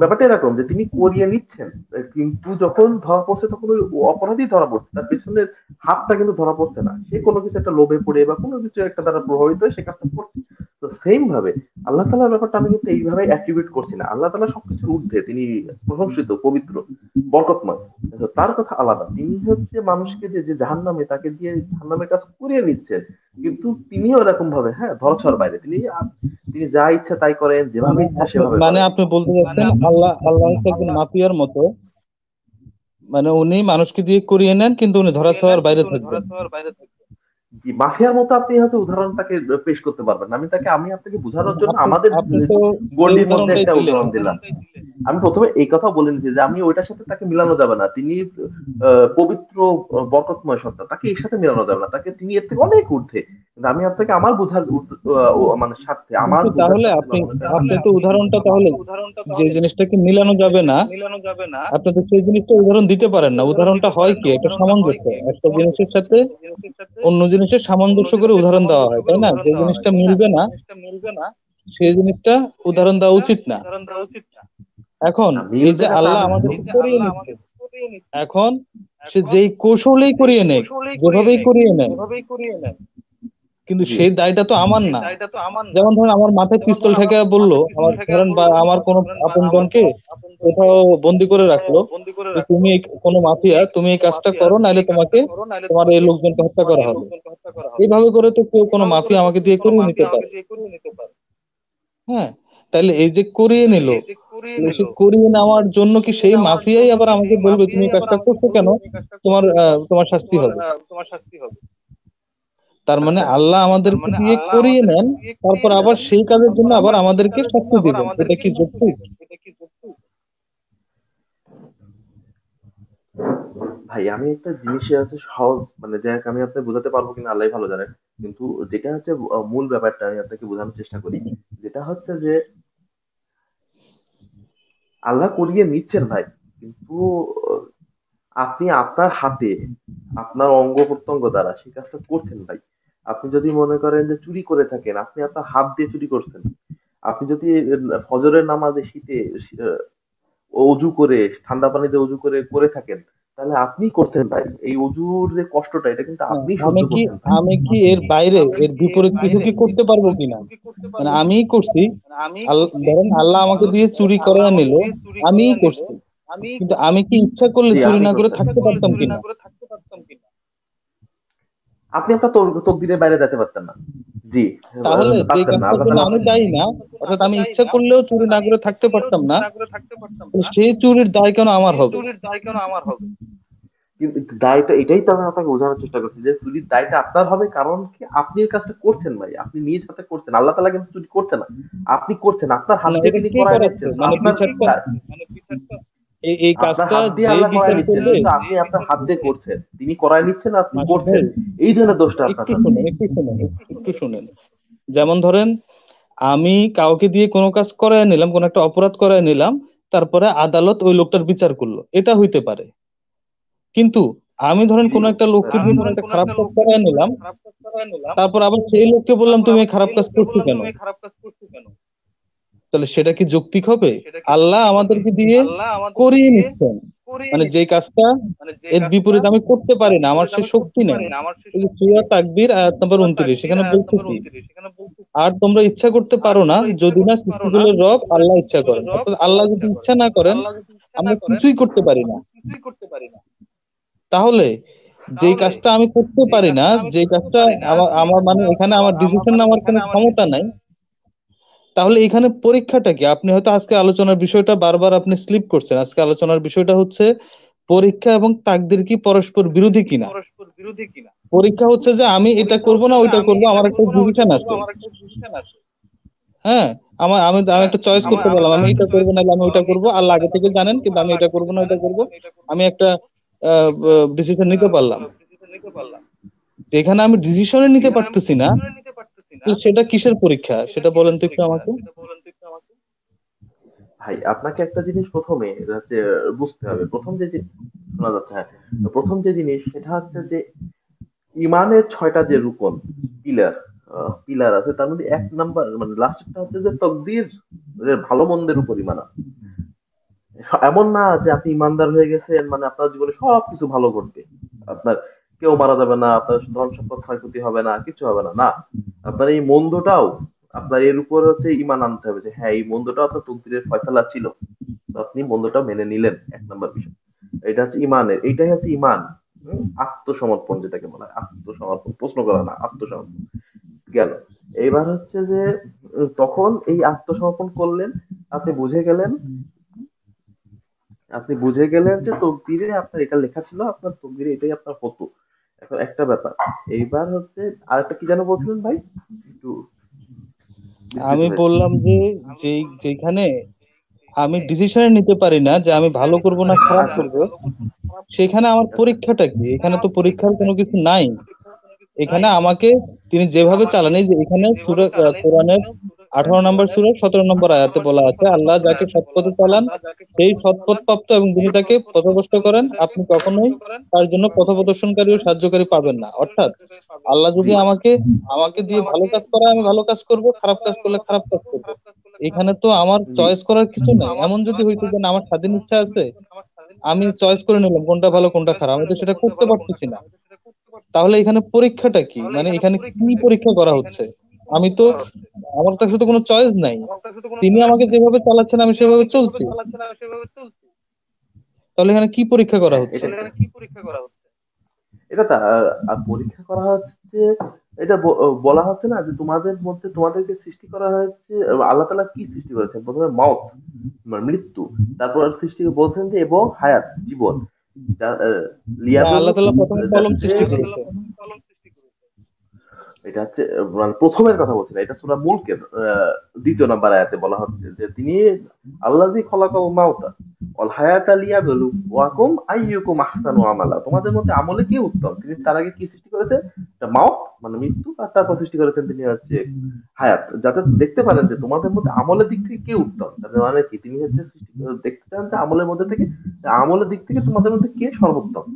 [SPEAKER 2] ব্যাপারটা এরকম যে তিনি করিয়ে নিচ্ছেন কিন্তু যখন ধরা পড়ছে তখন ওই অপরাধী ধরা পড়ছে তার পেছনের হাতটা কিন্তু ধরা পড়ছে না সে কোনো কিছু একটা লোভে পড়ে বা কোনো কিছু একটা দ্বারা প্রভাবিত হয়ে সে কাজটা করছে তো সেম ভাবে আল্লাহ তালার ব্যাপারটা আমি কিন্তু এইভাবে অ্যাট্রিবিউট করছি না আল্লাহ তালা সবকিছুর ঊর্ধ্বে তিনি প্রশংসিত পবিত্র বরকতময় তার কথা আলাদা তিনি হচ্ছে মানুষকে যে জাহান নামে তাকে দিয়ে জাহান নামের কাজ করিয়ে নিচ্ছেন কিন্তু তিনিও এরকম ভাবে হ্যাঁ ধরছর বাইরে তিনি তিনি যা ইচ্ছা তাই করেন যেভাবে ইচ্ছা মানে সেভাবে মানে
[SPEAKER 3] আপনি বলতে মানে চাচ্ছেন আল্লাহ আল্লাহ একজন মাফিয়ার মতো মানে উনি মানুষকে দিয়ে করিয়ে নেন কিন্তু উনি
[SPEAKER 2] ধরা ছোঁয়ার বাইরে থাকবেন জি মাফিয়ার মতো আপনি হয়তো উদাহরণটাকে পেশ করতে পারবেন আমি তাকে আমি আপনাকে বোঝানোর জন্য আমাদের
[SPEAKER 5] গন্ডির মধ্যে একটা উদাহরণ দিলাম
[SPEAKER 2] আমি প্রথমে এই কথা বলে নিচ্ছি যে আমি ওইটার সাথে তাকে মিলানো যাবে না তিনি পবিত্র বরকতময় সত্তা তাকে এর সাথে মিলানো যাবে না তাকে তিনি এর থেকে অনেক ঊর্ধ্বে আমি আপনাকে আমার বোঝার মানে স্বার্থে আমার তাহলে আপনি আপনি তো উদাহরণটা
[SPEAKER 5] তাহলে যে
[SPEAKER 2] জিনিসটাকে মিলানো যাবে
[SPEAKER 3] না
[SPEAKER 5] মিলানো যাবে না
[SPEAKER 3] আপনি তো সেই জিনিসটা উদাহরণ দিতে পারেন না উদাহরণটা হয় কি এটা সামঞ্জস্য একটা জিনিসের সাথে অন্য জিনিসের সামঞ্জস্য করে উদাহরণ দেওয়া হয় তাই না যে জিনিসটা মিলবে না সেই জিনিসটা উদাহরণ দেওয়া উচিত না এখন এই যে আল্লাহ আমাদের এখন সে যেই কৌশলেই করিয়ে নেয় যেভাবেই করিয়ে নেয় কিন্তু সেই দায়টা তো আমার না যেমন ধরেন আমার মাথায় পিস্তল থেকে বললো আমার ধরেন বা আমার কোন আপনজনকে কোথাও বন্দি করে রাখলো তুমি কোন মাফিয়া তুমি এই কাজটা করো নাহলে তোমাকে তোমার এই লোকজনকে হত্যা করা হবে এইভাবে করে তো কেউ কোনো মাফিয়া আমাকে দিয়ে করিয়ে নিতে পারে হ্যাঁ তাহলে এই যে করিয়ে নিল করিয়ে নেওয়ার জন্য কি সেই মাফিয়াই আবার আমাকে বলবে তুমি কাজটা করছো কেন তোমার তোমার শাস্তি হবে
[SPEAKER 5] তোমার শাস্তি হবে
[SPEAKER 3] তার মানে, মানে আল্লাহ আমাদের দিয়ে করিয়ে নেন তারপর আবার সেই কাজের জন্য আবার আমাদেরকে শক্তি দিবেন এটা কি যুক্তি
[SPEAKER 2] ভাই আমি একটা জিনিসে আছে সহজ মানে যাই আমি আপনাকে বোঝাতে পারবো কিনা আল্লাহ ভালো জানেন কিন্তু যেটা হচ্ছে মূল ব্যাপারটা আমি আপনাকে বোঝানোর চেষ্টা করি যেটা হচ্ছে যে আল্লাহ করিয়ে নিচ্ছেন ভাই কিন্তু আপনি আপনার হাতে আপনার অঙ্গ প্রত্যঙ্গ দ্বারা সেই কাজটা করছেন ভাই আপনি যদি মনে করেন যে চুরি করে থাকেন আপনি আপনার হাত দিয়ে চুরি করছেন আপনি যদি ফজরের নামাজে শীতে অজু করে ঠান্ডা পানিতে অজু করে করে থাকেন তাহলে আপনি করছেন ভাই এই অজুর যে কষ্টটা এটা কিন্তু হ্যাঁ, আপনি আমি কি আমি কি এর বাইরে এর বিপরীত কিছু কি করতে পারবো কিনা
[SPEAKER 5] মানে আমি করছি
[SPEAKER 3] ধরেন আল্লাহ আমাকে দিয়ে চুরি করে নিল আমি
[SPEAKER 5] করছি কিন্তু
[SPEAKER 2] আমি কি ইচ্ছা করলে চুরি না করে থাকতে পারতাম কিনা আপনি আপনার তকদিনের বাইরে যেতে পারতেন না জি তাহলে আমি না
[SPEAKER 3] অর্থাৎ আমি ইচ্ছা করলেও চুরি না করে থাকতে পারতাম না সেই
[SPEAKER 2] চুরির দায় কেন আমার হবে চুরির দায় কেন আমার হবে দায়টা এটাই তো আমি আপনাকে বোঝানোর চেষ্টা করছি যে চুরির দায়টা আপনার হবে কারণ কি আপনি কাজটা করছেন ভাই আপনি নিজ হাতে করছেন আল্লাহ তালা কিন্তু চুরি করছে না আপনি করছেন আপনার হাত থেকে করা যাচ্ছে মানে আপনার এই কাজটা আপনি আপনার হাত দিয়ে করছেন তিনি করায় নিচ্ছেন করছেন এই জন্য দোষটা একটু শুনেন একটু শুনেন একটু শুনেন
[SPEAKER 3] যেমন ধরেন আমি কাউকে দিয়ে কোনো কাজ করায় নিলাম কোন একটা অপরাধ করায় নিলাম তারপরে আদালত ওই লোকটার বিচার করলো এটা হইতে পারে কিন্তু আমি ধরেন কোন একটা লোককে একটা খারাপ কাজ করায় নিলাম তারপর আবার সেই লোককে বললাম তুমি খারাপ কাজ করছো কেন
[SPEAKER 5] খারাপ কাজ করছো কেন
[SPEAKER 3] তাহলে সেটা কি যৌক্তিক হবে আল্লাহ আমাদেরকে দিয়ে করিয়ে নিচ্ছেন মানে যে কাজটা মানে এর বিপরীত আমি করতে পারি না আমার সে শক্তি নেই সুরা তাকবীর আয়াত উনত্রিশ সেখানে বলছে কি আর তোমরা ইচ্ছা করতে পারো না যদি না সৃষ্টিগুলোর রব আল্লাহ ইচ্ছা করেন অর্থাৎ আল্লাহ যদি ইচ্ছা না করেন আমরা কিছুই করতে পারি না তাহলে যে কাজটা আমি করতে পারি না যে কাজটা আমার মানে এখানে আমার ডিসিশন আমার মানে কোনো ক্ষমতা নাই তাহলে এখানে পরীক্ষাটা কি আপনি হয়তো আজকে আলোচনার বিষয়টা বারবার আপনি স্লিপ করছেন আজকে আলোচনার বিষয়টা হচ্ছে পরীক্ষা এবং তাকদের কি পরস্পর বিরোধী কিনা পরীক্ষা হচ্ছে যে আমি এটা করব না ওইটা করব আমার একটা ডিসিশন আছে হ্যাঁ আমার আমি আমি একটা চয়েস করতে পারলাম আমি এটা করবো না আমি ওইটা করবো আল্লাহ আগে থেকে জানেন কিন্তু আমি এটা করবো না ওইটা করবো আমি একটা ডিসিশন হ্যাঁ, নিতে পারলাম যেখানে আমি ডিসিশনে নিতে পারতেছি না সেটা কিসের পরীক্ষা সেটা বলেন তো একটু আমাকে
[SPEAKER 2] ভাই আপনাকে একটা জিনিস প্রথমে বুঝতে হবে প্রথম যে শোনা যাচ্ছে হ্যাঁ। প্রথম যে জিনিস সেটা হচ্ছে যে ইমানের ছয়টা যে রুকন পিলার পিলার আছে তার মধ্যে এক নাম্বার মানে লাস্টটা হচ্ছে যে তকদির ভালো মন্দের উপর ইমান এমন না যে আপনি ইমানদার হয়ে গেছেন মানে আপনার জীবনে সবকিছু ভালো ঘটবে আপনার কেউ মারা যাবে না আপনার ধন সম্পদ ক্ষয়ক্ষতি হবে না কিছু হবে না না আপনার এই মন্দটাও আপনার এর উপর হচ্ছে ইমান আনতে হবে যে হ্যাঁ এই মন্দটাও আপনার তকদিরের ফয়সালা ছিল আপনি মন্দটা মেনে নিলেন এক নম্বর বিষয় এটা হচ্ছে ইমানের এইটাই হচ্ছে ইমান আত্মসমর্পণ যেটাকে বলা হয় আত্মসমর্পণ প্রশ্ন করা না আত্মসমর্পণ গেল এইবার হচ্ছে যে তখন এই আত্মসমর্পণ করলেন আপনি বুঝে গেলেন আপনি বুঝে গেলেন যে তকদিরে আপনার এটা লেখা ছিল আপনার তকদিরে এটাই আপনার হতো এখন একটা ব্যাপার এইবার হচ্ছে আরেকটা কি যেন বলছিলেন ভাই একটু
[SPEAKER 3] আমি বললাম যে
[SPEAKER 2] যেই যেখানে আমি
[SPEAKER 3] ডিসিশন নিতে পারি না যে আমি ভালো করব না খারাপ করব সেখানে আমার পরীক্ষাটা কি এখানে তো পরীক্ষার কোনো কিছু নাই এখানে আমাকে তিনি যেভাবে চালানি যে এখানে কোরআনের আঠারো নম্বর সুরা সতেরো নম্বর আয়াতে বলা আছে আল্লাহ যাকে সৎপথে চালান সেই সৎপথ প্রাপ্ত এবং যিনি তাকে পথভ্রষ্ট করেন আপনি কখনোই তার জন্য পথপ্রদর্শনকারী ও সাহায্যকারী পাবেন না অর্থাৎ আল্লাহ যদি আমাকে আমাকে দিয়ে ভালো কাজ করায় আমি ভালো কাজ করব খারাপ কাজ করলে খারাপ কাজ করব এখানে তো আমার চয়েস করার কিছু নাই এমন যদি হইতো যে আমার স্বাধীন ইচ্ছা আছে আমি চয়েস করে নিলাম কোনটা ভালো কোনটা খারাপ আমি তো সেটা করতে পারতেছি না তাহলে এখানে পরীক্ষাটা কি মানে এখানে কি পরীক্ষা করা হচ্ছে আমি তো আচ্ছা। আমার কাছে তো কোনো চয়েস নাই তিনি আমাকে যেভাবে চালাচ্ছেন আমি সেভাবে চলছি তাহলে এখানে কি পরীক্ষা করা হ্যাঁ, হচ্ছে
[SPEAKER 2] এটা তা পরীক্ষা করা হচ্ছে এটা বলা হচ্ছে না যে তোমাদের মধ্যে তোমাদেরকে সৃষ্টি করা হয়েছে আল্লাহ তালা কি সৃষ্টি করেছেন প্রথমে মাউথ মানে মৃত্যু তারপর সৃষ্টি বলছেন যে এবং হায়াত জীবন আল্লাহ তালা প্রথমে কলম সৃষ্টি করেছে এটা হচ্ছে মানে প্রথমের কথা বলছি না এটা সুরা মুলকের দ্বিতীয় নাম্বার আয়াতে বলা হচ্ছে যে তিনি আল্লাহ খলাকাল মাউতা অল হায়াত আলিয়া বেলু ওয়াকুম আইয়ুকুম আমালা তোমাদের মধ্যে আমলে কি উত্তম তিনি তার আগে কি সৃষ্টি করেছে মাউত মানে মৃত্যু আর তারপর সৃষ্টি করেছেন তিনি হচ্ছে হায়াত যাতে দেখতে পারেন যে তোমাদের মধ্যে আমলের দিক থেকে কে উত্তম তাদের মানে কি তিনি হচ্ছে দেখতে চান যে আমলের মধ্যে থেকে আমলের দিক থেকে তোমাদের মধ্যে কে সর্বোত্তম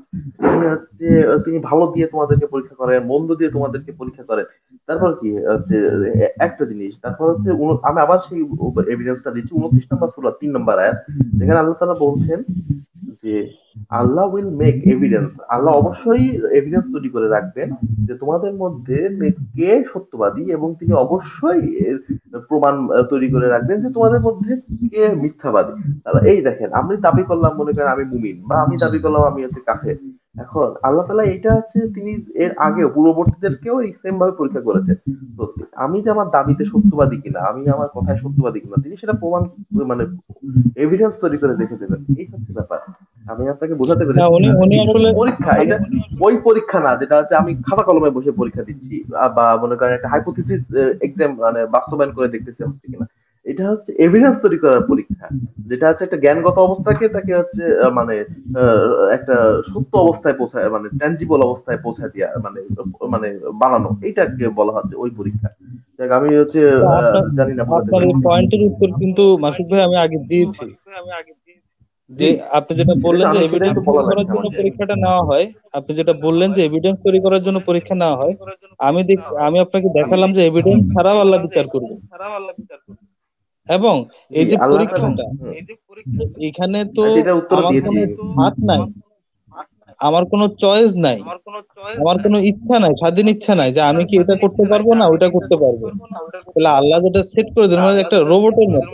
[SPEAKER 2] তুমি হচ্ছে তিনি ভালো দিয়ে তোমাদেরকে পরীক্ষা করে মন্দ দিয়ে তোমাদেরকে পরীক্ষা করে তারপর কি হচ্ছে একটা জিনিস তারপর হচ্ছে আমি আবার সেই এভিডেন্সটা দিচ্ছি উনত্রিশ নম্বর সুরা তিন নম্বর আয়াত যেখানে আল্লাহ তালা বলছেন যে Allah will make evidence Allah অবশ্যই এভিডেন্স তৈরি করে রাখবেন যে তোমাদের মধ্যে কে সত্যবাদী এবং তিনি অবশ্যই প্রমাণ তৈরি করে রাখবেন যে তোমাদের মধ্যে কে মিথ্যাবাদী এই দেখেন আমি দাবি করলাম মনে করেন আমি মুমিন বা আমি দাবি করলাম আমি হচ্ছে কাফের এখন আল্লাহ তালা এটা হচ্ছে তিনি এর আগে পূর্ববর্তীদেরকেও সেম ভাবে পরীক্ষা করেছেন আমি যে আমার দাবিতে সত্যবাদী কিনা আমি আমার কথায় সত্যবাদী কিনা তিনি সেটা প্রমাণ মানে এভিডেন্স তৈরি করে দেখে দেবেন এই হচ্ছে ব্যাপার আমি আপনাকে বোঝাতে পেরেছি পরীক্ষা এটা ওই পরীক্ষা না যেটা হচ্ছে আমি খাতা কলমে বসে পরীক্ষা দিচ্ছি বা মনে করেন একটা হাইপোথিসিস এক্সাম মানে বাস্তবায়ন করে দেখতেছি হচ্ছে কিনা এটা হচ্ছে এভিডেন্স তৈরি করার পরীক্ষা যেটা হচ্ছে একটা জ্ঞানগত অবস্থাকে তাকে হচ্ছে মানে একটা সত্য অবস্থায় পৌঁছায় মানে ট্যাঞ্জিবল অবস্থায় পৌঁছায় দিয়া মানে মানে বানানো এইটাকে বলা হচ্ছে ওই পরীক্ষা আমি হচ্ছে জানি না পয়েন্টের উত্তর কিন্তু মাসুদ ভাই আমি আগে দিয়েছি
[SPEAKER 5] আমি আগে
[SPEAKER 3] যে আপনি যেটা বললেন যে এভিডেন্স তৈরি করার জন্য পরীক্ষাটা নেওয়া হয় আপনি যেটা বললেন যে এভিডেন্স তৈরি করার জন্য পরীক্ষা নেওয়া হয় আমি আমি আপনাকে দেখালাম যে এভিডেন্স ছাড়াও আল্লাহ বিচার করবে এবং এই যে পরীক্ষাটা এখানে
[SPEAKER 5] তো হ্যাঁ, আমার কোনো
[SPEAKER 3] হাত নাই আমার কোনো চয়েস নাই আমার কোনো ইচ্ছা নাই স্বাধীন ইচ্ছা নাই যে আমি কি এটা করতে পারবো না ওটা করতে পারবো তাহলে আল্লাহ যেটা সেট করে দিল মানে একটা রোবটের মতো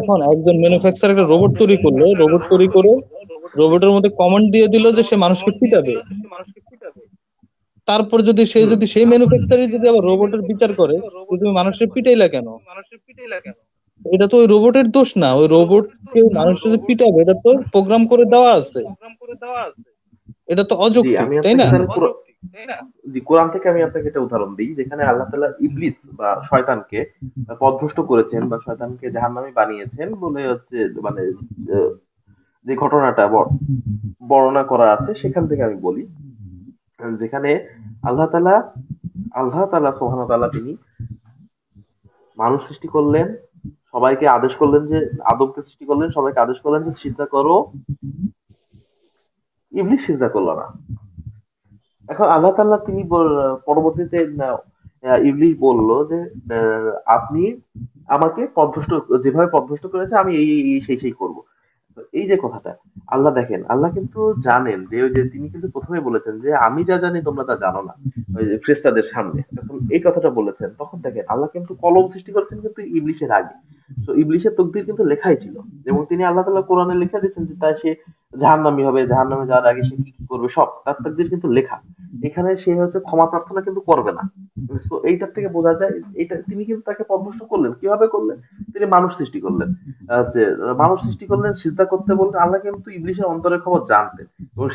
[SPEAKER 3] এখন একজন ম্যানুফ্যাকচার একটা রোবট তৈরি করলো রোবট তৈরি করে রোবটের মধ্যে কমান্ড দিয়ে দিল যে সে মানুষকে পিটাবে তারপর যদি সে যদি সেই ম্যানুফ্যাকচারি যদি আবার রোবটের বিচার করে তুমি মানুষের পিটাইলা কেন মানুষের কেন এটা তো ওই রোবটের দোষ না ওই রোবট মানুষকে যদি পিটাবে এটা
[SPEAKER 2] তো প্রোগ্রাম করে দেওয়া আছে এটা তো অযৌক্তিক তাই না জি কোরআন থেকে আমি আপনাকে একটা উদাহরণ দিই যেখানে আল্লাহ তাআলা ইবলিস বা শয়তানকে পদভ্রষ্ট করেছেন বা শয়তানকে জাহান্নামী বানিয়েছেন বলে হচ্ছে মানে যে ঘটনাটা বর্ণনা করা আছে সেখান থেকে আমি বলি যেখানে আল্লাহ তাআলা আল্লাহ তাআলা সুবহানাহু তাআলা তিনি মানুষ সৃষ্টি করলেন সবাইকে আদেশ করলেন যে আদমকে সৃষ্টি করলেন সবাইকে আদেশ করলেন যে সিজদা করো ইবলিস সিজদা করলো না এখন আল্লাহ তাল্লাহ তিনি পরবর্তীতে ইবলিস বলল যে আপনি আমাকে পদভ্রষ্ট যেভাবে পদভ্রষ্ট করেছে আমি এই সেই সেই করব এই যে কথাটা আল্লাহ দেখেন আল্লাহ কিন্তু জানেন যে ওই যে তিনি কিন্তু প্রথমে বলেছেন যে আমি যা জানি তোমরা তা জানো না ওই যে ফ্রেস্তাদের সামনে যখন এই কথাটা বলেছেন তখন দেখেন আল্লাহ কিন্তু কলম সৃষ্টি করেছেন কিন্তু ইবলিশের আগে তো ইবলিশের তকদির কিন্তু লেখাই ছিল এবং তিনি আল্লাহ তালা কোরআনে লেখা দিয়েছেন যে তাই সে জাহান নামি হবে জাহান নামে যাওয়ার আগে সে কি কি করবে সব তার তকদির কিন্তু লেখা এখানে সে হচ্ছে ক্ষমা প্রার্থনা কিন্তু করবে না তো এইটার থেকে বোঝা যায় এটা তিনি কিন্তু তাকে পদভস্ত করলেন কিভাবে করলেন তিনি মানুষ সৃষ্টি করলেন মানুষ সৃষ্টি করলেন সিদ্ধা করতে বলতে আল্লাহ কিন্তু ইবলিশের অন্তরের খবর জানতেন এবং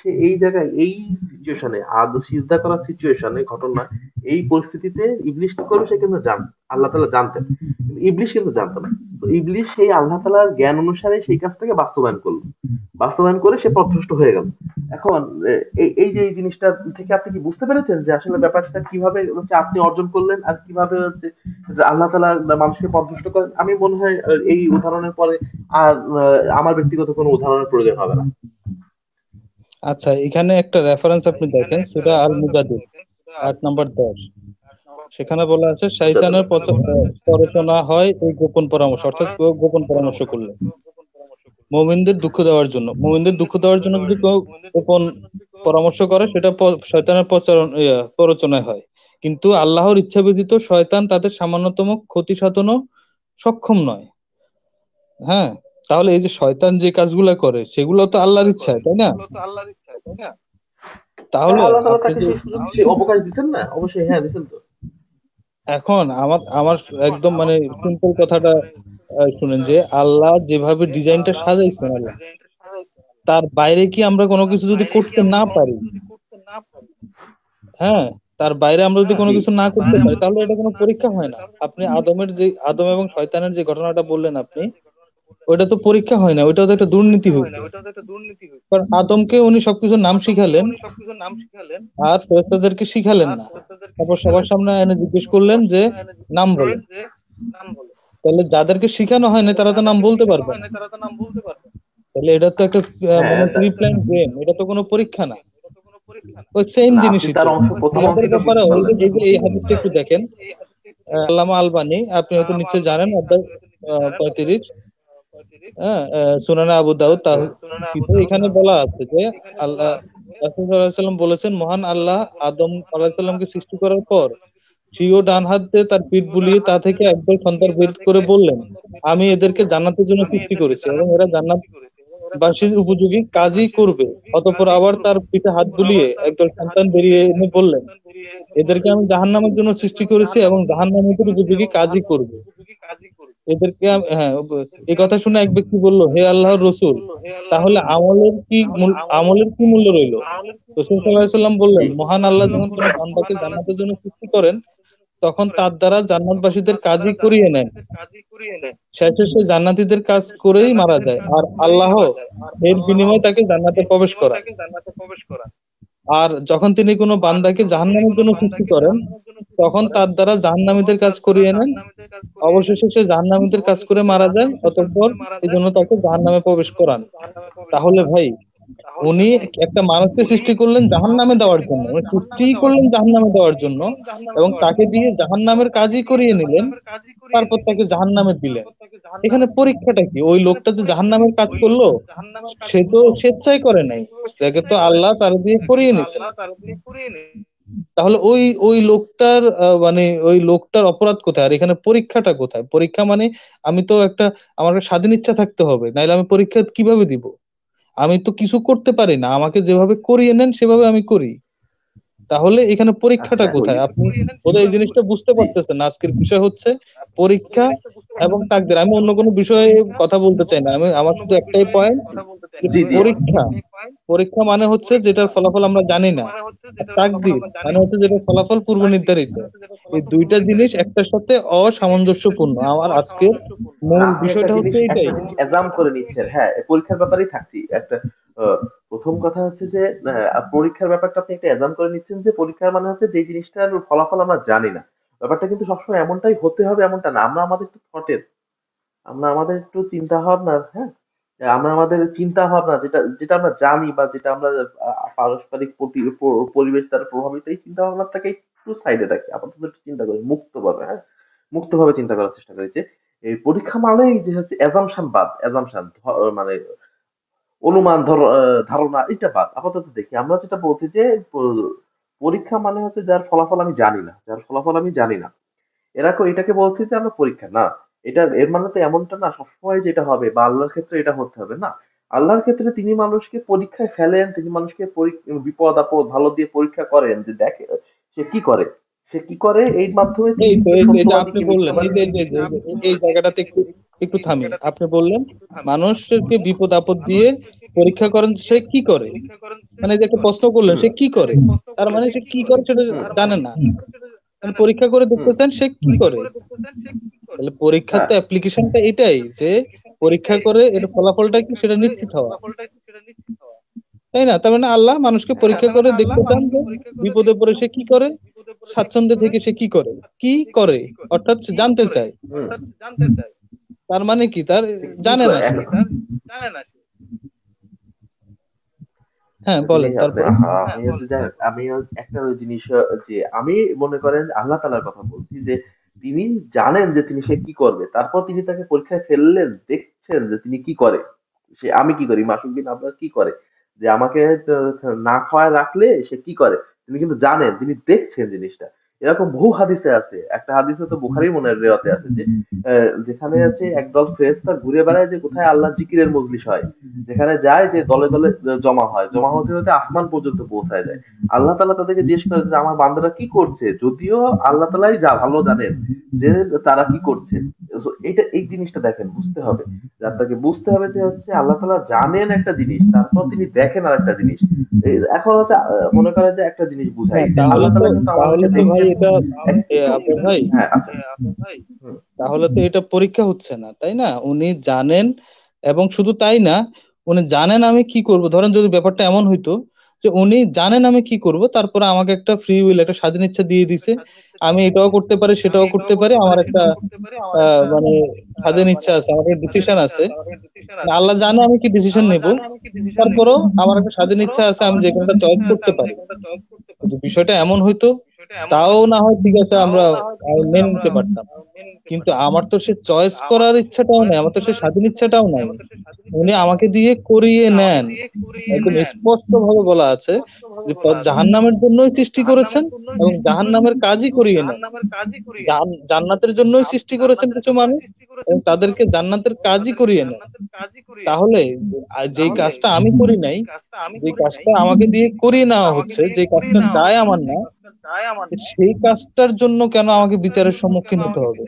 [SPEAKER 2] সে এই জায়গায় এই সিচুয়েশনে আদ সিজদা করার সিচুয়েশনে ঘটনা এই পরিস্থিতিতে ইবলিশ কি করবে সে কিন্তু জানতো আল্লাহ তালা জানতেন ইবলিশ কিন্তু জানতো না তো ইবলিশ সেই আল্লাহ তালার জ্ঞান অনুসারে সেই কাজটাকে বাস্তবায়ন করলো বাস্তবায়ন করে সে পথভ্রষ্ট হয়ে গেল এখন এই যে এই জিনিসটা থেকে আপনি কি বুঝতে পেরেছেন যে আসলে ব্যাপারটা কিভাবে হচ্ছে আপনি অর্জন করলেন আর কিভাবে হচ্ছে আল্লাহ তালা মানুষকে পথভ্রষ্ট করেন আমি মনে হয় এই উদাহরণের পরে আর আমার ব্যক্তিগত কোনো উদাহরণের প্রয়োজন হবে না
[SPEAKER 3] আচ্ছা এখানে একটা রেফারেন্স আপনি দেখেন সেটা আল মুজাদিদ আট নম্বর দশ সেখানে বলা আছে শয়তানের পরচনা হয় এই গোপন পরামর্শ অর্থাৎ গোপন পরামর্শ করলে মোমিনদের দুঃখ দেওয়ার জন্য মোমিনদের দুঃখ দেওয়ার জন্য যদি কেউ গোপন পরামর্শ করে সেটা শয়তানের প্রচারণ ইয়ে, প্ররোচনায় হয় কিন্তু আল্লাহর ইচ্ছা ব্যতীত শয়তান তাদের সামান্যতম ক্ষতি সাধনও সক্ষম নয় হ্যাঁ তাহলে এই যে শয়তান যে কাজগুলো করে সেগুলো তো আল্লাহর ইচ্ছায় তাই না
[SPEAKER 5] তাহলে
[SPEAKER 2] অবকাশ দিচ্ছেন না অবশ্যই হ্যাঁ দিচ্ছেন তো
[SPEAKER 3] এখন আমার আমার একদম মানে সিম্পল কথাটা শুনেন যে আল্লাহ যেভাবে ডিজাইনটা সাজাইছেন আল্লাহ তার বাইরে কি আমরা কোনো কিছু যদি করতে না পারি হ্যাঁ তার বাইরে আমরা যদি কোনো কিছু না করতে পারি তাহলে এটা কোনো পরীক্ষা হয় না আপনি আদমের যে আদম এবং শয়তানের যে ঘটনাটা বললেন আপনি ওটা তো পরীক্ষা হয় না ওটা তো একটা দুর্নীতি হয় কারণ আদমকে উনি সবকিছু নাম শিখালেন আর ফেরেস্তাদেরকে শিখালেন না তারপর সবার সামনে এনে জিজ্ঞেস করলেন যে নাম বলে তাহলে যাদেরকে শিখানো হয় না তারা তো নাম বলতে পারবে তাহলে এটা তো একটা প্ল্যান মানে গেম এটা তো কোনো পরীক্ষা না ওই সেম জিনিসই এই হাদিসটা একটু দেখেন আল্লামা আলবানি আপনি হয়তো নিচ্ছে জানেন অধ্যায় পঁয়ত্রিশ হ্যাঁ সুনানা আবু দাউদ কিন্তু এখানে বলা আছে যে আল্লাহ বলেছেন মহান আল্লাহ আদম আলাহিসাল্লামকে সৃষ্টি করার পর স্ত্রীও ডান হাত দিয়ে তার পিঠ বুলিয়ে তা থেকে একদল সন্তান বের করে বললেন আমি এদেরকে জান্নাতের জন্য সৃষ্টি করেছি এবং এরা জান্নাত বাসীর উপযোগী কাজই করবে অতঃপর আবার তার পিঠে হাত বুলিয়ে একদল সন্তান বেরিয়ে এনে বললেন এদেরকে আমি জাহান্নামের জন্য সৃষ্টি করেছি এবং নামের উপযোগী কাজই করবে এদেরকে হ্যাঁ এই কথা শুনে এক ব্যক্তি বললো হে আল্লাহ রসুল তাহলে আমলের কি আমলের কি মূল্য রইল রসুল সাল্লাম বললেন মহান আল্লাহ যখন কোন বান্দাকে জান্নাতের জন্য সৃষ্টি করেন তখন তার দ্বারা জান্নাতবাসীদের কাজই করিয়ে নেন শেষে সে জান্নাতীদের কাজ করেই মারা যায় আর আল্লাহ এর বিনিময়ে তাকে জান্নাতে প্রবেশ করা আর যখন তিনি কোনো বান্দাকে জাহান্নামের জন্য সৃষ্টি করেন তখন তার দ্বারা জাহান্নামীদের কাজ করিয়ে নেন অবশেষে সে জাহান্নামীদের কাজ করে মারা যায় অতঃপর এই জন্য তাকে জাহান্নামে প্রবেশ করান তাহলে ভাই উনি একটা মানুষকে সৃষ্টি করলেন জাহান নামে দেওয়ার জন্য উনি সৃষ্টি করলেন জাহান নামে দেওয়ার জন্য এবং তাকে দিয়ে জাহান নামের কাজই করিয়ে নিলেন তারপর তাকে জাহান নামে দিলেন এখানে পরীক্ষাটা কি ওই লোকটা যে জাহান নামের কাজ করলো সে তো স্বেচ্ছায় করে নাই তাকে তো আল্লাহ তার দিয়ে করিয়ে নিছে তাহলে ওই ওই লোকটার মানে ওই লোকটার অপরাধ কোথায় আর এখানে পরীক্ষাটা কোথায় পরীক্ষা মানে আমি তো একটা আমার স্বাধীন ইচ্ছা থাকতে হবে নাইলে আমি পরীক্ষা কিভাবে দিব আমি তো কিছু করতে পারি না আমাকে যেভাবে করিয়ে নেন সেভাবে আমি করি তাহলে এখানে পরীক্ষাটা আচ্ছা, কোথায় আপনি বোধহয় এই জিনিসটা বুঝতে পারতেছেন না আজকের বিষয় হচ্ছে পরীক্ষা আচ্ছা, এবং তাকদের আমি অন্য কোনো বিষয়ে কথা বলতে চাই না আমি আমার শুধু একটাই পয়েন্ট পরীক্ষা পরীক্ষা মানে হচ্ছে যেটার ফলাফল আমরা জানি না তাকদির মানে, মানে হচ্ছে যেটার ফলাফল পূর্ব মানে নির্ধারিত এই দুইটা জিনিস একটার সাথে অসামঞ্জস্যপূর্ণ আমার আজকের মূল বিষয়টা হচ্ছে এটাই
[SPEAKER 2] এক্সাম করে নিচ্ছে হ্যাঁ পরীক্ষার ব্যাপারেই থাকছি একটা প্রথম কথা হচ্ছে যে পরীক্ষার ব্যাপারটা আপনি একটা অ্যাজাম করে নিচ্ছেন যে পরীক্ষার মানে হচ্ছে যে জিনিসটার ফলাফল আমরা জানি না ব্যাপারটা কিন্তু সবসময় এমনটাই হতে হবে এমনটা না আমরা আমাদের একটু ফটের আমরা আমাদের একটু চিন্তা ভাবনার হ্যাঁ আমরা আমাদের চিন্তা ভাবনা যেটা যেটা আমরা জানি বা যেটা আমরা পারস্পরিক পরিবেশ দ্বারা প্রভাবিত এই চিন্তা ভাবনাটাকে একটু সাইডে রাখি আপাতত একটু চিন্তা করি মুক্তভাবে হ্যাঁ মুক্তভাবে চিন্তা করার চেষ্টা করেছে এই পরীক্ষা মানেই যে হচ্ছে অ্যাজামশন বাদ অ্যাজামশন মানে অনুমান ধারণা এটা বাদ আপাতত দেখি আমরা যেটা বলছি যে পরীক্ষা মানে হচ্ছে যার ফলাফল আমি জানি না যার ফলাফল আমি জানি না এরা এটাকে বলছি যে আমরা পরীক্ষা না এটা এর মানে তো এমনটা না সবসময় যেটা হবে বা আল্লাহর ক্ষেত্রে এটা হতে হবে না আল্লাহর ক্ষেত্রে তিনি মানুষকে পরীক্ষায় ফেলেন তিনি মানুষকে বিপদ আপদ ভালো দিয়ে পরীক্ষা করেন যে দেখে সে কি করে সে কি করে এই মাধ্যমে
[SPEAKER 3] এই জায়গাটাতে একটু থামি আপনি বললেন মানুষকে বিপদ আপদ দিয়ে পরীক্ষা করেন সে কি করে মানে যে একটা প্রশ্ন করলেন সে কি করে তার মানে সে কি করে সেটা মানে জানে না পরীক্ষা করে দেখতেছেন সে কি করে তাহলে পরীক্ষার তো অ্যাপ্লিকেশনটা এটাই যে পরীক্ষা করে এর ফলাফলটা কি সেটা নিশ্চিত হওয়া তাই না তার মানে আল্লাহ মানুষকে হ্যাঁ, মানে পরীক্ষা করে দেখতে চান যে বিপদে পড়ে সে কি করে স্বাচ্ছন্দ্য থেকে সে কি করে কি করে অর্থাৎ জানতে চায় জানতে চায় তার মানে কি তার জানে না
[SPEAKER 2] জানে না হ্যাঁ, আমি হ্যাঁ, হ্যাঁ, একটা জিনিস যে আমি মনে করেন আল্লাহ তালার কথা বলছি যে তিনি জানেন যে তিনি সে কি করবে তারপর তিনি তাকে পরীক্ষায় ফেললেন দেখছেন যে তিনি কি করে সে আমি কি করি মাসুক বিন আপনার কি করে যে আমাকে না খাওয়ায় রাখলে সে কি করে তিনি কিন্তু জানেন তিনি দেখছেন জিনিসটা এরকম বহু হাদিসে আছে একটা হাদিসে তো বুখারি মনে রেওয়াতে আছে যে যেখানে আছে একদল ফেরেস্তা ঘুরে বেড়ায় যে কোথায় আল্লাহ জিকিরের মজলিস হয় যেখানে যায় যে দলে দলে জমা হয় জমা হতে হতে আসমান পর্যন্ত পৌঁছায় যায় আল্লাহ তালা তাদেরকে জিজ্ঞেস করে যে আমার বান্দারা কি করছে যদিও আল্লাহ তালাই যা ভালো জানেন যে তারা কি করছে এটা এই জিনিসটা দেখেন বুঝতে হবে যার তাকে বুঝতে হবে যে হচ্ছে আল্লাহ তালা জানেন একটা জিনিস তারপর তিনি দেখেন আর একটা জিনিস এখন হচ্ছে মনে করেন যে একটা জিনিস বুঝাই হ্যাঁ, আল্লাহ তালা কিন্তু আমাদের এটা হ্যাঁ, আচ্ছা।
[SPEAKER 5] হ্যাঁ, ভাই
[SPEAKER 3] তাহলে তো এটা পরীক্ষা হচ্ছে না তাই না উনি জানেন এবং শুধু তাই না উনি জানেন আমি কি করব ধরেন যদি ব্যাপারটা এমন হইতো যে উনি জানেন আমি কি করব তারপরে আমাকে একটা ফ্রি উইল একটা স্বাধীন ইচ্ছা দিয়ে দিছে আমি এটাও করতে পারি সেটাও করতে পারি আমার একটা মানে স্বাধীন মানে ইচ্ছা আছে আমার ডিসিশন আছে আল্লাহ জানে আমি কি ডিসিশন নেব তারপরেও আমার একটা স্বাধীন ইচ্ছা আছে আমি যে কোনোটা চয়েস করতে পারি বিষয়টা এমন হইতো তাও না হয় ঠিক আছে আমরা মেনে নিতে পারতাম কিন্তু আমার তো সে চয়েস করার ইচ্ছাটাও নাই আমার তো সে স্বাধীন ইচ্ছাটাও নাই উনি আমাকে দিয়ে করিয়ে নেন একদম স্পষ্ট ভাবে বলা আছে যে জাহান নামের জন্যই সৃষ্টি করেছেন এবং জাহান নামের কাজই করিয়ে নেন জান্নাতের জন্যই সৃষ্টি করেছেন কিছু মানুষ এবং তাদেরকে জান্নাতের কাজই করিয়ে নেন তাহলে যে কাজটা আমি করি নাই যে কাজটা আমাকে দিয়ে করিয়ে নেওয়া হচ্ছে যে কাজটা দায় আমার না সেই কাজটার জন্য কেন আমাকে বিচারের সম্মুখীন হতে হবে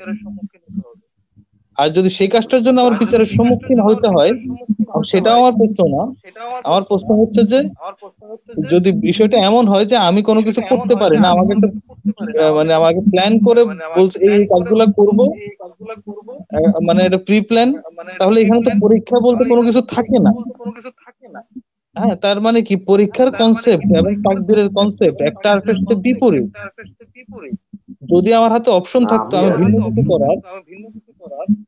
[SPEAKER 3] আর যদি সেই কাজটার জন্য আমার বিচারের সম্মুখীন হতে হয় সেটা আমার প্রশ্ন না আমার প্রশ্ন হচ্ছে যে যদি বিষয়টা এমন হয় যে আমি কোনো কিছু করতে পারি না আমাকে মানে আমাকে প্ল্যান করে মানে বলছে এই কাজগুলা করব মানে এটা প্রি প্ল্যান মানে তাহলে এখানে তো পরীক্ষা বলতে কোনো কিছু থাকে না হ্যাঁ তার মানে কি পরীক্ষার মানে কনসেপ্ট এবং তাকদীরের কনসেপ্ট একটা আরেকটার সাথে বিপরীত যদি আমার হাতে অপশন থাকতো আমি ভিন্ন কিছু করার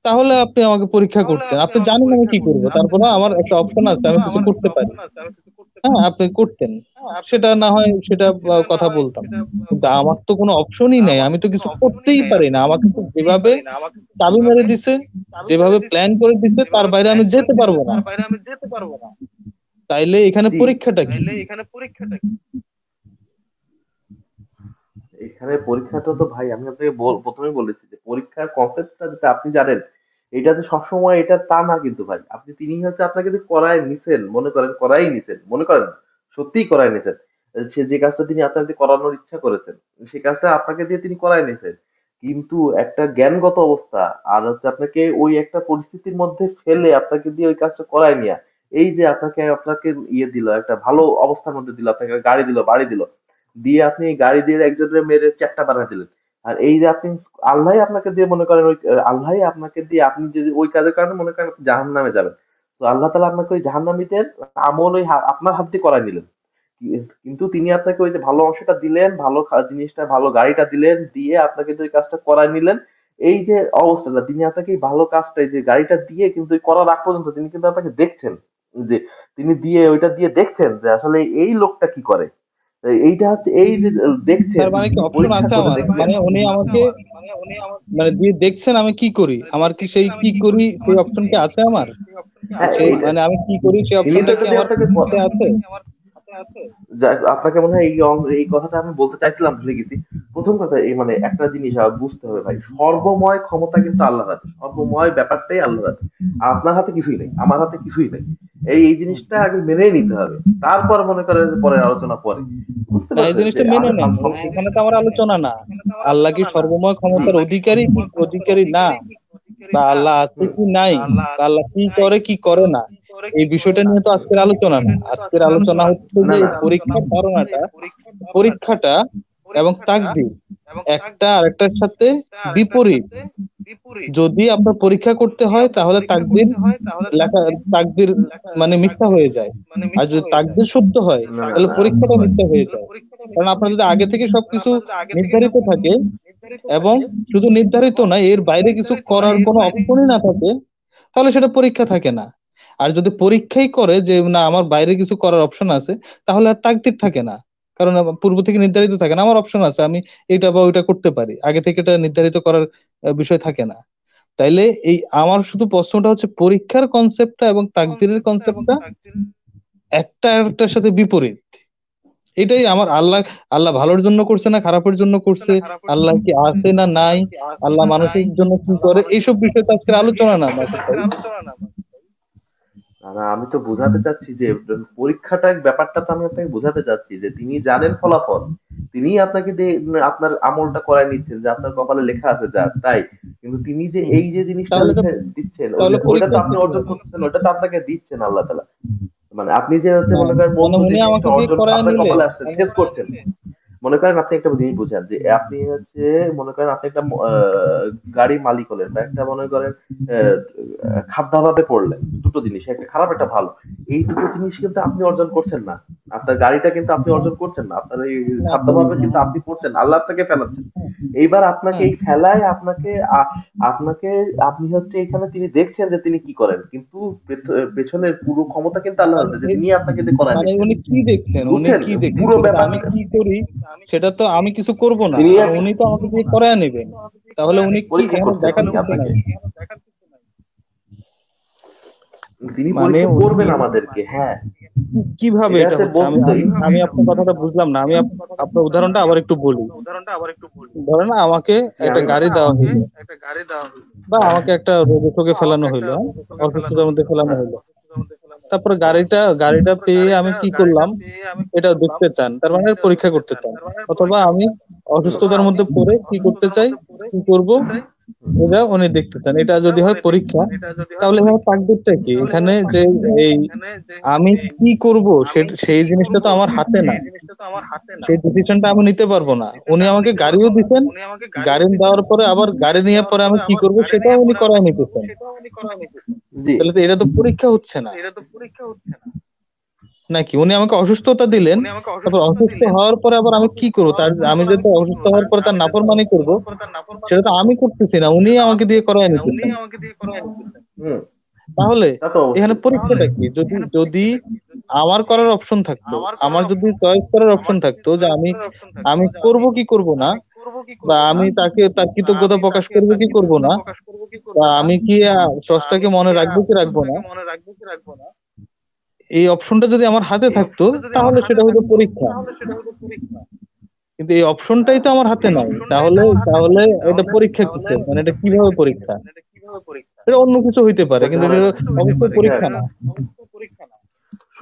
[SPEAKER 3] তাহলে আপনি আমাকে পরীক্ষা করতেন আপনি জানেন আমি কি করবো তারপরে আমার একটা অপশন আছে হ্যাঁ, আমি কিছু করতে পারি হ্যাঁ আপনি করতেন হ্যাঁ, সেটা না হয় সেটা কথা বলতাম কিন্তু আমার তো কোনো অপশনই নাই আমি তো কিছু করতেই পারি না আমাকে তো যেভাবে চাবি মেরে দিছে যেভাবে প্ল্যান করে দিছে তার বাইরে আমি যেতে পারবো না তাইলে এখানে পরীক্ষাটা কি
[SPEAKER 5] এখানে পরীক্ষাটা কি
[SPEAKER 2] এখানে পরীক্ষাটা তো ভাই আমি আপনাকে প্রথমে বলেছি যে পরীক্ষার কনসেপ্টটা যেটা আপনি জানেন এটা তো সবসময় এটা তা না কিন্তু ভাই আপনি তিনি হচ্ছে আপনাকে যদি করায় নিছেন মনে করেন করাই নিছেন মনে করেন সত্যি করাই নিছেন সে যে কাজটা তিনি আপনার দিয়ে করানোর ইচ্ছা করেছেন সে কাজটা আপনাকে দিয়ে তিনি করায় নিছেন কিন্তু একটা জ্ঞানগত অবস্থা আর হচ্ছে আপনাকে ওই একটা পরিস্থিতির মধ্যে ফেলে আপনাকে দিয়ে ওই কাজটা করায় নিয়া এই যে আপনাকে আপনাকে ইয়ে দিল একটা ভালো অবস্থার মধ্যে দিল আপনাকে গাড়ি দিল বাড়ি দিল দিয়ে আপনি গাড়ি দিয়ে একজনের মেরে চারটা বানা দিলেন আর এই যে আপনি আল্লাহ আপনাকে দিয়ে মনে করেন ওই আল্লাহ আপনাকে দিয়ে আপনি যদি ওই কাজের কারণে মনে করেন জাহান নামে যাবেন তো আল্লাহ তালা আপনাকে ওই জাহান নামীদের আমল ওই আপনার হাত দিয়ে করাই নিলেন কিন্তু তিনি আপনাকে ওই যে ভালো অংশটা দিলেন ভালো জিনিসটা ভালো গাড়িটা দিলেন দিয়ে আপনাকে যে কাজটা করাই নিলেন এই যে অবস্থাটা তিনি আপনাকে ভালো কাজটা এই যে গাড়িটা দিয়ে কিন্তু করার আগ পর্যন্ত তিনি কিন্তু আপনাকে দেখছেন যে তিনি দিয়ে ওইটা দিয়ে দেখছেন যে আসলে এই লোকটা কি করে এইটা হচ্ছে এই যে দেখছেন মানে কি অপশন আছে আমার মানে উনি আমাকে মানে দিয়ে দেখছেন আমি
[SPEAKER 3] কি করি আমার কি সেই কি করি সেই অপশন কি আছে আমার
[SPEAKER 5] হ্যাঁ, মানে
[SPEAKER 3] আমি কি করি সেই
[SPEAKER 5] অপশনটা কি আমার আছে
[SPEAKER 2] আপনাকে মনে হয় এই এই কথাটা আমি বলতে চাইছিলাম ভুলে গেছি প্রথম কথা এই মানে একটা জিনিস বুঝতে হবে ভাই সর্বময় ক্ষমতা কিন্তু আল্লাহর হাতে সর্বময় ব্যাপারটাই আল্লাহর হাতে আপনার হাতে কিছুই নেই আমার হাতে কিছুই নেই এই এই জিনিসটা আগে মেনে নিতে হবে তারপর মনে করেন পরে আলোচনা পরে
[SPEAKER 4] এই জিনিসটা মেনে
[SPEAKER 3] নেন মানে এখানে তো আমার আলোচনা না আল্লাহ কি সর্বময় ক্ষমতার অধিকারী অধিকারী না আল্লাহ আছে কি নাই আল্লাহ কি করে কি করে না এই বিষয়টা নিয়ে তো আজকের আলোচনা না আজকের আলোচনা হচ্ছে যে পরীক্ষার ধারণাটা পরীক্ষাটা এবং তাকবি একটা আরেকটার সাথে বিপরীত যদি আপনার পরীক্ষা করতে হয় তাহলে তাকদির লেখা তাকদির মানে মিথ্যা হয়ে যায় মানে আর যদি তাকদির শুদ্ধ হয় তাহলে পরীক্ষাটা মিথ্যা হয়ে যায় কারণ আপনার যদি আগে থেকে সবকিছু নির্ধারিত থাকে এবং শুধু নির্ধারিত না এর বাইরে কিছু করার মানে কোনো অপশনই না থাকে তাহলে সেটা পরীক্ষা থাকে না আর যদি পরীক্ষাই করে যে না আমার বাইরে কিছু করার অপশন আছে তাহলে আর তাকদির থাকে না কারণ পূর্ব থেকে নির্ধারিত থাকে না আমার অপশন আছে আমি এটা বা ওইটা করতে পারি আগে থেকে এটা নির্ধারিত করার বিষয় থাকে না তাইলে এই আমার শুধু প্রশ্নটা হচ্ছে পরীক্ষার কনসেপ্টটা এবং তাকদিরের কনসেপ্টটা একটা একটার সাথে বিপরীত এটাই আমার আল্লাহ আল্লাহ ভালোর জন্য করছে না খারাপের জন্য করছে আল্লাহ কি আছে না নাই আল্লাহ মানুষের জন্য কি করে এইসব বিষয়ে আজকের আলোচনা না
[SPEAKER 2] আমি তো বোঝাতে চাচ্ছি যে পরীক্ষাটা ব্যাপারটা তো আমি আপনাকে বোঝাতে চাচ্ছি যে তিনি জানেন ফলাফল তিনি আপনাকে যে মানে, আপনার আমলটা করায় নিচ্ছেন যে আপনার কপালে লেখা আছে যা তাই কিন্তু তিনি যে এই যে জিনিসটা দিচ্ছেন ওটা তো আপনি অর্জন করতেছেন ওটা তো আপনাকে দিচ্ছেন আল্লাহ তালা মানে আপনি যে হচ্ছে মনে করেন অর্জন আপনার কপালে করছেন মনে করেন আপনি একটা জিনিস বুঝেন যে আপনি হচ্ছে মনে করেন আপনি একটা গাড়ি মালিক হলেন বা একটা মনে করেন খাদ্যাভাবে পড়লেন দুটো জিনিস একটা খারাপ একটা ভালো এই দুটো জিনিস কিন্তু আপনি অর্জন করছেন না আপনার গাড়িটা কিন্তু আপনি অর্জন করছেন না আপনার এই খাদ্যভাবে কিন্তু আপনি করছেন আল্লাহ আপনাকে ফেলাচ্ছেন এইবার আপনাকে এই ফেলায় আপনাকে আপনাকে আপনি হচ্ছে এখানে তিনি দেখছেন যে তিনি কি করেন কিন্তু পেছনের পুরো ক্ষমতা কিন্তু আল্লাহ আছে যে তিনি আপনাকে যে করেন মানে
[SPEAKER 5] উনি কি দেখছেন উনি কি দেখছেন পুরো ব্যাপার আমি কি করি সেটা
[SPEAKER 3] তো আমি কিছু করব না উনি তো আমাকে দিয়ে করায় নেবেন তাহলে উনি কি দেখান আপনাকে তিনি মানে করবেন আমাদেরকে হ্যাঁ কিভাবে এটা হচ্ছে আমি আপনার কথাটা বুঝলাম না আমি আপনার উদাহরণটা আবার একটু বলি উদাহরণটা আবার একটু বলি ধরেন আমাকে একটা হ্যাঁ, গাড়ি দেওয়া হলো একটা গাড়ি দেওয়া হলো বা আমাকে একটা রোগে ফেলানো হলো হ্যাঁ? অসুস্থতার মধ্যে ফেলানো হলো তারপরে গাড়িটা গাড়িটা পেয়ে আমি কি করলাম এটা দেখতে চান তার মানে পরীক্ষা করতে চান অথবা আমি অসুস্থতার মধ্যে পড়ে কি করতে চাই কি করব এটা উনি দেখতে চান এটা যদি হয় পরীক্ষা তাহলে তাকদিরটা কি এখানে যে এই আমি কি করব সেই জিনিসটা তো আমার হাতে না সেই ডিসিশনটা আমি নিতে পারবো না উনি আমাকে গাড়িও দিচ্ছেন গাড়ি দেওয়ার পরে আবার গাড়ি নিয়ে পরে আমি কি করব সেটাও উনি করায় নিতেছেন তাহলে তো এটা তো পরীক্ষা হচ্ছে না এটা
[SPEAKER 5] তো পরীক্ষা হচ্ছে না
[SPEAKER 3] নাকি উনি আমাকে অসুস্থতা দিলেন তারপর অসুস্থ হওয়ার পরে আবার আমি কি করবো তার আমি যেহেতু অসুস্থ হওয়ার পরে তার নাপর মানে করবো সেটা তো আমি করতেছি না উনি আমাকে দিয়ে করাই নিতেছেন তাহলে এখানে পরীক্ষাটা কি যদি যদি আমার করার অপশন থাকতো আমার যদি চয়েস করার অপশন থাকতো যে আমি আমি করব কি করব না বা আমি তাকে তার কৃতজ্ঞতা প্রকাশ করব কি করব না বা আমি কি সস্তাকে মনে রাখবো কি রাখবো না এই অপশনটা যদি আমার হাতে থাকতো তাহলে সেটা হতো পরীক্ষা কিন্তু এই অপশনটাই তো আমার হাতে নাই তাহলে তাহলে এটা পরীক্ষা কিসের মানে এটা কিভাবে পরীক্ষা
[SPEAKER 2] মানে এটা অন্য কিছু হইতে পারে কিন্তু অবশ্যই পরীক্ষা হ্যাঁ। না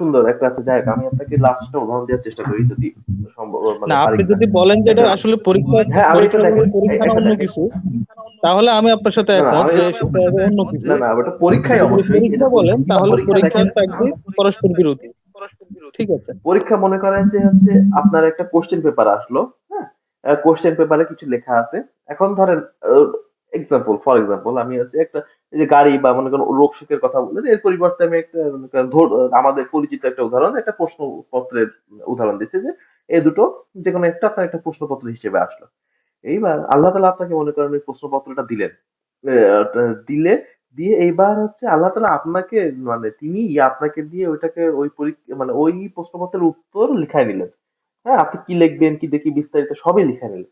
[SPEAKER 2] সুন্দর একটা আছে যাই আমি আপনাকে লাস্টটা উদাহরণ দেওয়ার চেষ্টা করি যদি সম্ভব মানে না আপনি যদি বলেন যে এটা আসলে পরীক্ষা হ্যাঁ আমি এটা পরীক্ষা অন্য কিছু তাহলে আমি আপনার সাথে একমত যে অন্য কিছু না না এটা পরীক্ষায় অবশ্যই বলেন তাহলে পরস্পর বিরোধী ঠিক আছে পরীক্ষা মনে করেন যে হচ্ছে আপনার একটা কোশ্চেন পেপার আসলো হ্যাঁ কোশ্চেন পেপারে কিছু লেখা আছে এখন ধরেন এক্সাম্পল ফর এক্সাম্পল আমি হচ্ছে একটা এই যে গাড়ি বা মনে করেন রোগ শোকের কথা বললেন এর পরিবর্তে আমি একটা আমাদের পরিচিত একটা উদাহরণ একটা প্রশ্নপত্রের উদাহরণ দিচ্ছে যে এই দুটো যে কোনো একটা আপনার একটা প্রশ্নপত্র হিসেবে আসলো এইবার আল্লাহ তালা আপনাকে মনে করেন ওই প্রশ্নপত্রটা দিলেন দিলে দিয়ে এইবার হচ্ছে আল্লাহ তালা আপনাকে মানে তিনি আপনাকে দিয়ে ওইটাকে ওই পরীক্ষা মানে ওই প্রশ্নপত্রের উত্তর লিখাই নিলেন হ্যাঁ আপনি কি লিখবেন কি দেখি বিস্তারিত সবই লিখে নিলেন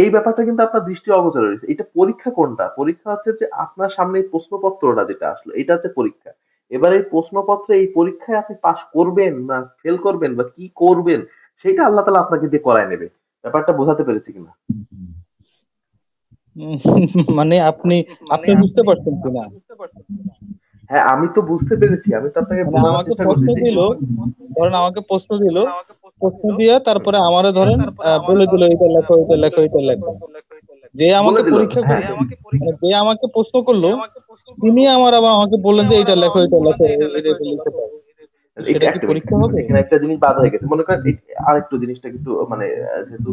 [SPEAKER 2] এই ব্যাপারটা কিন্তু আপনার দৃষ্টি অগোচরে রয়েছে এটা পরীক্ষা কোনটা পরীক্ষা হচ্ছে যে আপনার সামনে এই প্রশ্নপত্রটা যেটা আসলো এটা হচ্ছে পরীক্ষা এবার এই প্রশ্নপত্রে এই পরীক্ষায় আপনি পাস করবেন না ফেল করবেন বা কি করবেন সেটা আল্লাহ তালা আপনাকে দিয়ে করায় নেবে ব্যাপারটা বোঝাতে পেরেছি কিনা
[SPEAKER 3] মানে আপনি আপনি বুঝতে পারছেন কিনা বুঝতে পারছেন
[SPEAKER 2] হ্যাঁ আমি তো বুঝতে পেরেছি আমি তো আপনাকে মানে আমাকে প্রশ্ন
[SPEAKER 3] দিল ধরেন আমাকে প্রশ্ন দিল হ্যাঁ, প্রশ্ন দিয়ে তারপরে আমারে ধরেন বলে দিল এটা লেখো এটা লেখো এটা লেখো যে আমাকে পরীক্ষা হ্যাঁ, মানে করলো যে হ্যাঁ, আমাকে প্রশ্ন
[SPEAKER 2] করলো তিনি আমার আবার আমাকে বললেন যে এটা লেখো এটা লেখো এটা কি পরীক্ষা হবে একটা জিনিস বাদ হয়ে গেছে মনে করেন আরেকটু জিনিসটা কিন্তু মানে যেহেতু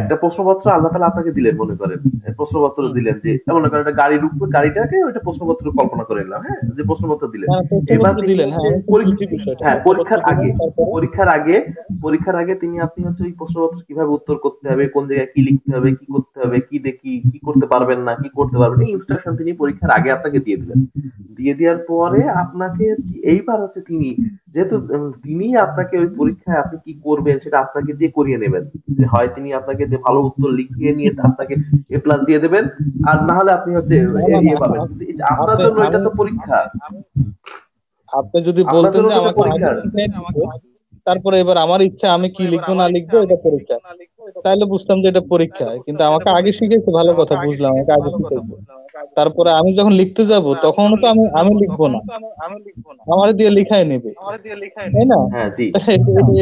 [SPEAKER 2] একটা প্রশ্নপত্র আল্লাহ তালা আপনাকে দিলেন মনে করেন হ্যাঁ, প্রশ্নপত্র দিলেন যে মনে করেন একটা গাড়ি উপর গাড়িটাকে ওইটা প্রশ্নপত্র কল্পনা করে নিলাম হ্যাঁ যে প্রশ্নপত্র দিলেন হ্যাঁ, এবার হ্যাঁ, হ্যাঁ পরীক্ষার আগে পরীক্ষার আগে পরীক্ষার আগে তিনি আপনি হচ্ছে ওই প্রশ্নপত্র কিভাবে উত্তর করতে হবে কোন জায়গায় কি লিখতে হবে কি করতে হবে কি দেখি কি করতে পারবেন না কি করতে পারবেন এই ইনস্ট্রাকশন তিনি পরীক্ষার আগে আপনাকে দিয়ে দিলেন দিয়ে দেওয়ার পরে আপনাকে এইবার হচ্ছে তিনি যেহেতু তিনি আপনাকে ওই পরীক্ষায় আপনি কি করবেন সেটা আপনাকে দিয়ে করিয়ে নেবেন হয় তিনি আপনাকে যে ভালো উত্তর লিখিয়ে নিয়ে আপনাকে এ প্লাস দিয়ে দেবেন আর না হলে আপনি হচ্ছে এ পাবেন আপনার জন্য এটা তো পরীক্ষা আপনি যদি বলতেন
[SPEAKER 3] যে আমাকে তারপরে এবার আমার ইচ্ছা আমি কি লিখবো না লিখবো এটা পরীক্ষা তাহলে বুঝতাম যে এটা পরীক্ষা কিন্তু আমাকে আগে শিখেছে ভালো কথা বুঝলাম আমাকে আগে শিখেছে তারপরে আমি যখন লিখতে যাব হ্যাঁ, তখন তো আমি আমি লিখব না আমার দিয়ে লিখাই নেবে তাই না হ্যাঁ,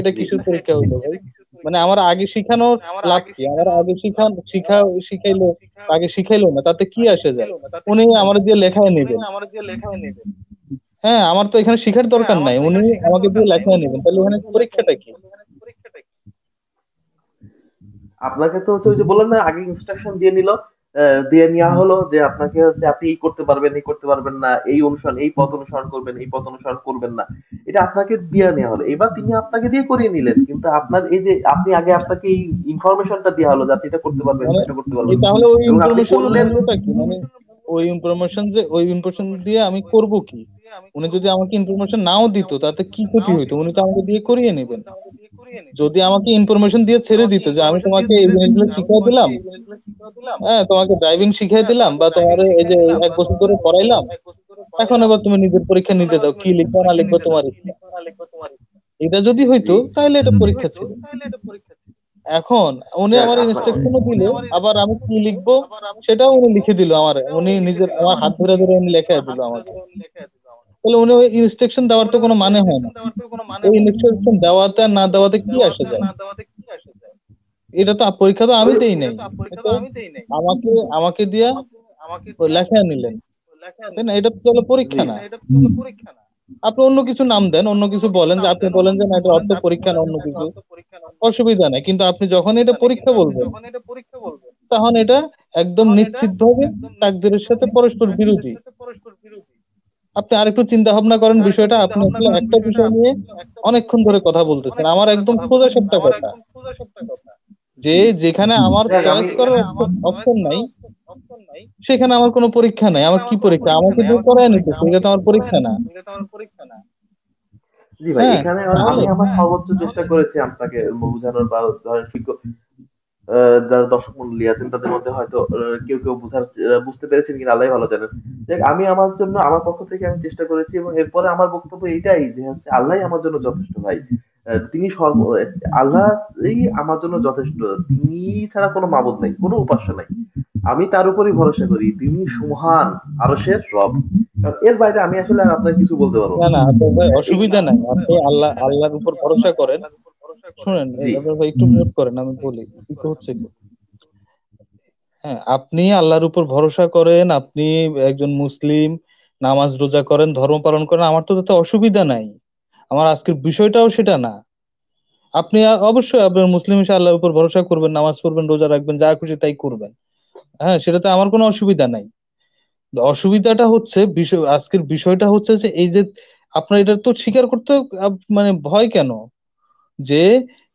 [SPEAKER 3] এটা কিছু পরীক্ষা হলো ভাই মানে আমার আগে শিখানোর লাভ কি আমার আগে শিখান শিখা শিখাইলো আগে শিখাইলো না তাতে কি আসে যায় উনি আমার দিয়ে লেখাই নেবে হ্যাঁ আমার তো এখানে শিখার হ্যাঁ, দরকার নাই
[SPEAKER 2] উনি আমাকে দিয়ে লেখাই নেবেন তাহলে ওখানে পরীক্ষাটা কি আপনাকে তো হচ্ছে বললেন না আগে ইনস্ট্রাকশন দিয়ে নিল দিয়ে নেওয়া হলো যে আপনাকে হচ্ছে আপনি এই করতে পারবেন এই করতে পারবেন না এই অনুসরণ এই পথ অনুসরণ করবেন এই পথ অনুসরণ করবেন না এটা আপনাকে দিয়ে নেওয়া হলো এবার তিনি আপনাকে দিয়ে করিয়ে নিলেন কিন্তু আপনার এই যে আপনি আগে আপনাকে এই ইনফরমেশনটা দেওয়া হলো যে আপনি এটা করতে পারবেন এটা মানে করতে পারবেন তাহলে ওই ইনফরমেশন
[SPEAKER 5] মানে
[SPEAKER 3] ওই ইনফরমেশন যে ওই ইনফরমেশন দিয়ে আমি করব কি উনি যদি আমাকে ইনফরমেশন নাও দিত তাতে কি ক্ষতি হইতো উনি তো আমাকে দিয়ে করিয়ে নেবেন যদি আমাকে ইনফরমেশন দিয়ে ছেড়ে দিত যে আমি তোমাকে এই জিনিসগুলো শিখিয়ে দিলাম হ্যাঁ তোমাকে ড্রাইভিং হ্যাঁ, শিখিয়ে দিলাম বা তোমার এই যে এক বছর ধরে পড়াইলাম এখন আবার তুমি নিজের পরীক্ষা নিজে দাও কি লিখবো না লিখবো তোমার এটা যদি হইতো তাহলে এটা পরীক্ষা ছিল এখন উনি হ্যাঁ, আমার ইনস্ট্রাকশন দিল আবার আমি কি লিখবো সেটাও উনি লিখে দিল আমার উনি নিজের আমার হাত ধরে ধরে উনি লেখা দিল আমাকে তাহলে উনি ইনস্ট্রাকশন দেওয়ার তো কোনো মানে হয় না মানে এই ইনস্ট্রাকশন দেওয়াতে আর না দেওয়াতে কি আসে যায় এটা তো পরীক্ষা তো আমি দেই নাই আমাকে আমাকে দিয়া লেখা নিলেন তাই না এটা তো পরীক্ষা না আপনি অন্য কিছু নাম দেন অন্য কিছু বলেন যে আপনি বলেন যে না এটা অর্থ পরীক্ষা না অন্য কিছু অসুবিধা নাই কিন্তু আপনি যখন এটা পরীক্ষা বলবেন তখন এটা একদম নিশ্চিত ভাবে তাকদিরের সাথে পরস্পর বিরোধী আপনি আরেকটু চিন্তা ভাবনা করেন বিষয়টা আপনি আসলে একটা বিষয় নিয়ে অনেকক্ষণ ধরে কথা বলতেছেন আমার একদম সোজা সাপটা কথা যে যেখানে আমার চয়েস করার অপশন নাই সেখানে আমার কোনো পরীক্ষা নাই আমার কি পরীক্ষা আমাকে যে করায় নিতে সেটা তো আমার পরীক্ষা না
[SPEAKER 2] জি ভাই হ্যাঁ, এখানে আমি আমার সর্বোচ্চ চেষ্টা করেছি আপনাকে বোঝানোর বা ধরেন যারা দর্শক মন্ডলী আছেন তাদের মধ্যে হয়তো কেউ কেউ বুঝার বুঝতে পেরেছেন কিনা আল্লাহ ভালো জানেন দেখ আমি আমার জন্য আমার পক্ষ থেকে আমি চেষ্টা করেছি এবং এরপরে আমার বক্তব্য এটাই যে হচ্ছে আল্লাহ আমার জন্য যথেষ্ট ভাই তিনি সর্ব আল্লাহই আমার জন্য যথেষ্ট তিনি ছাড়া কোনো মাবদ নাই কোনো উপাস্য নাই আমি তার উপরই ভরসা করি তিনি সুমহান আরশের রব এর বাইরে আমি আসলে আপনার কিছু বলতে পারবো না না অসুবিধা নাই আপনি আল্লাহ আল্লাহর উপর ভরসা করেন শুনেন একটু মিউট করেন আমি বলি
[SPEAKER 3] কি হচ্ছে হ্যাঁ আপনি আল্লাহর উপর ভরসা করেন আপনি একজন মুসলিম নামাজ রোজা করেন ধর্ম পালন করেন আমার তো তাতে অসুবিধা নাই আমার আজকের বিষয়টাও সেটা না আপনি অবশ্যই আপনার মুসলিম হিসেবে আল্লাহর উপর ভরসা করবেন নামাজ পড়বেন রোজা রাখবেন যা খুশি তাই করবেন হ্যাঁ সেটাতে আমার কোনো অসুবিধা নাই অসুবিধাটা হচ্ছে বিষয় আজকের বিষয়টা হচ্ছে যে এই যে আপনার এটা তো স্বীকার করতে মানে ভয় কেন যে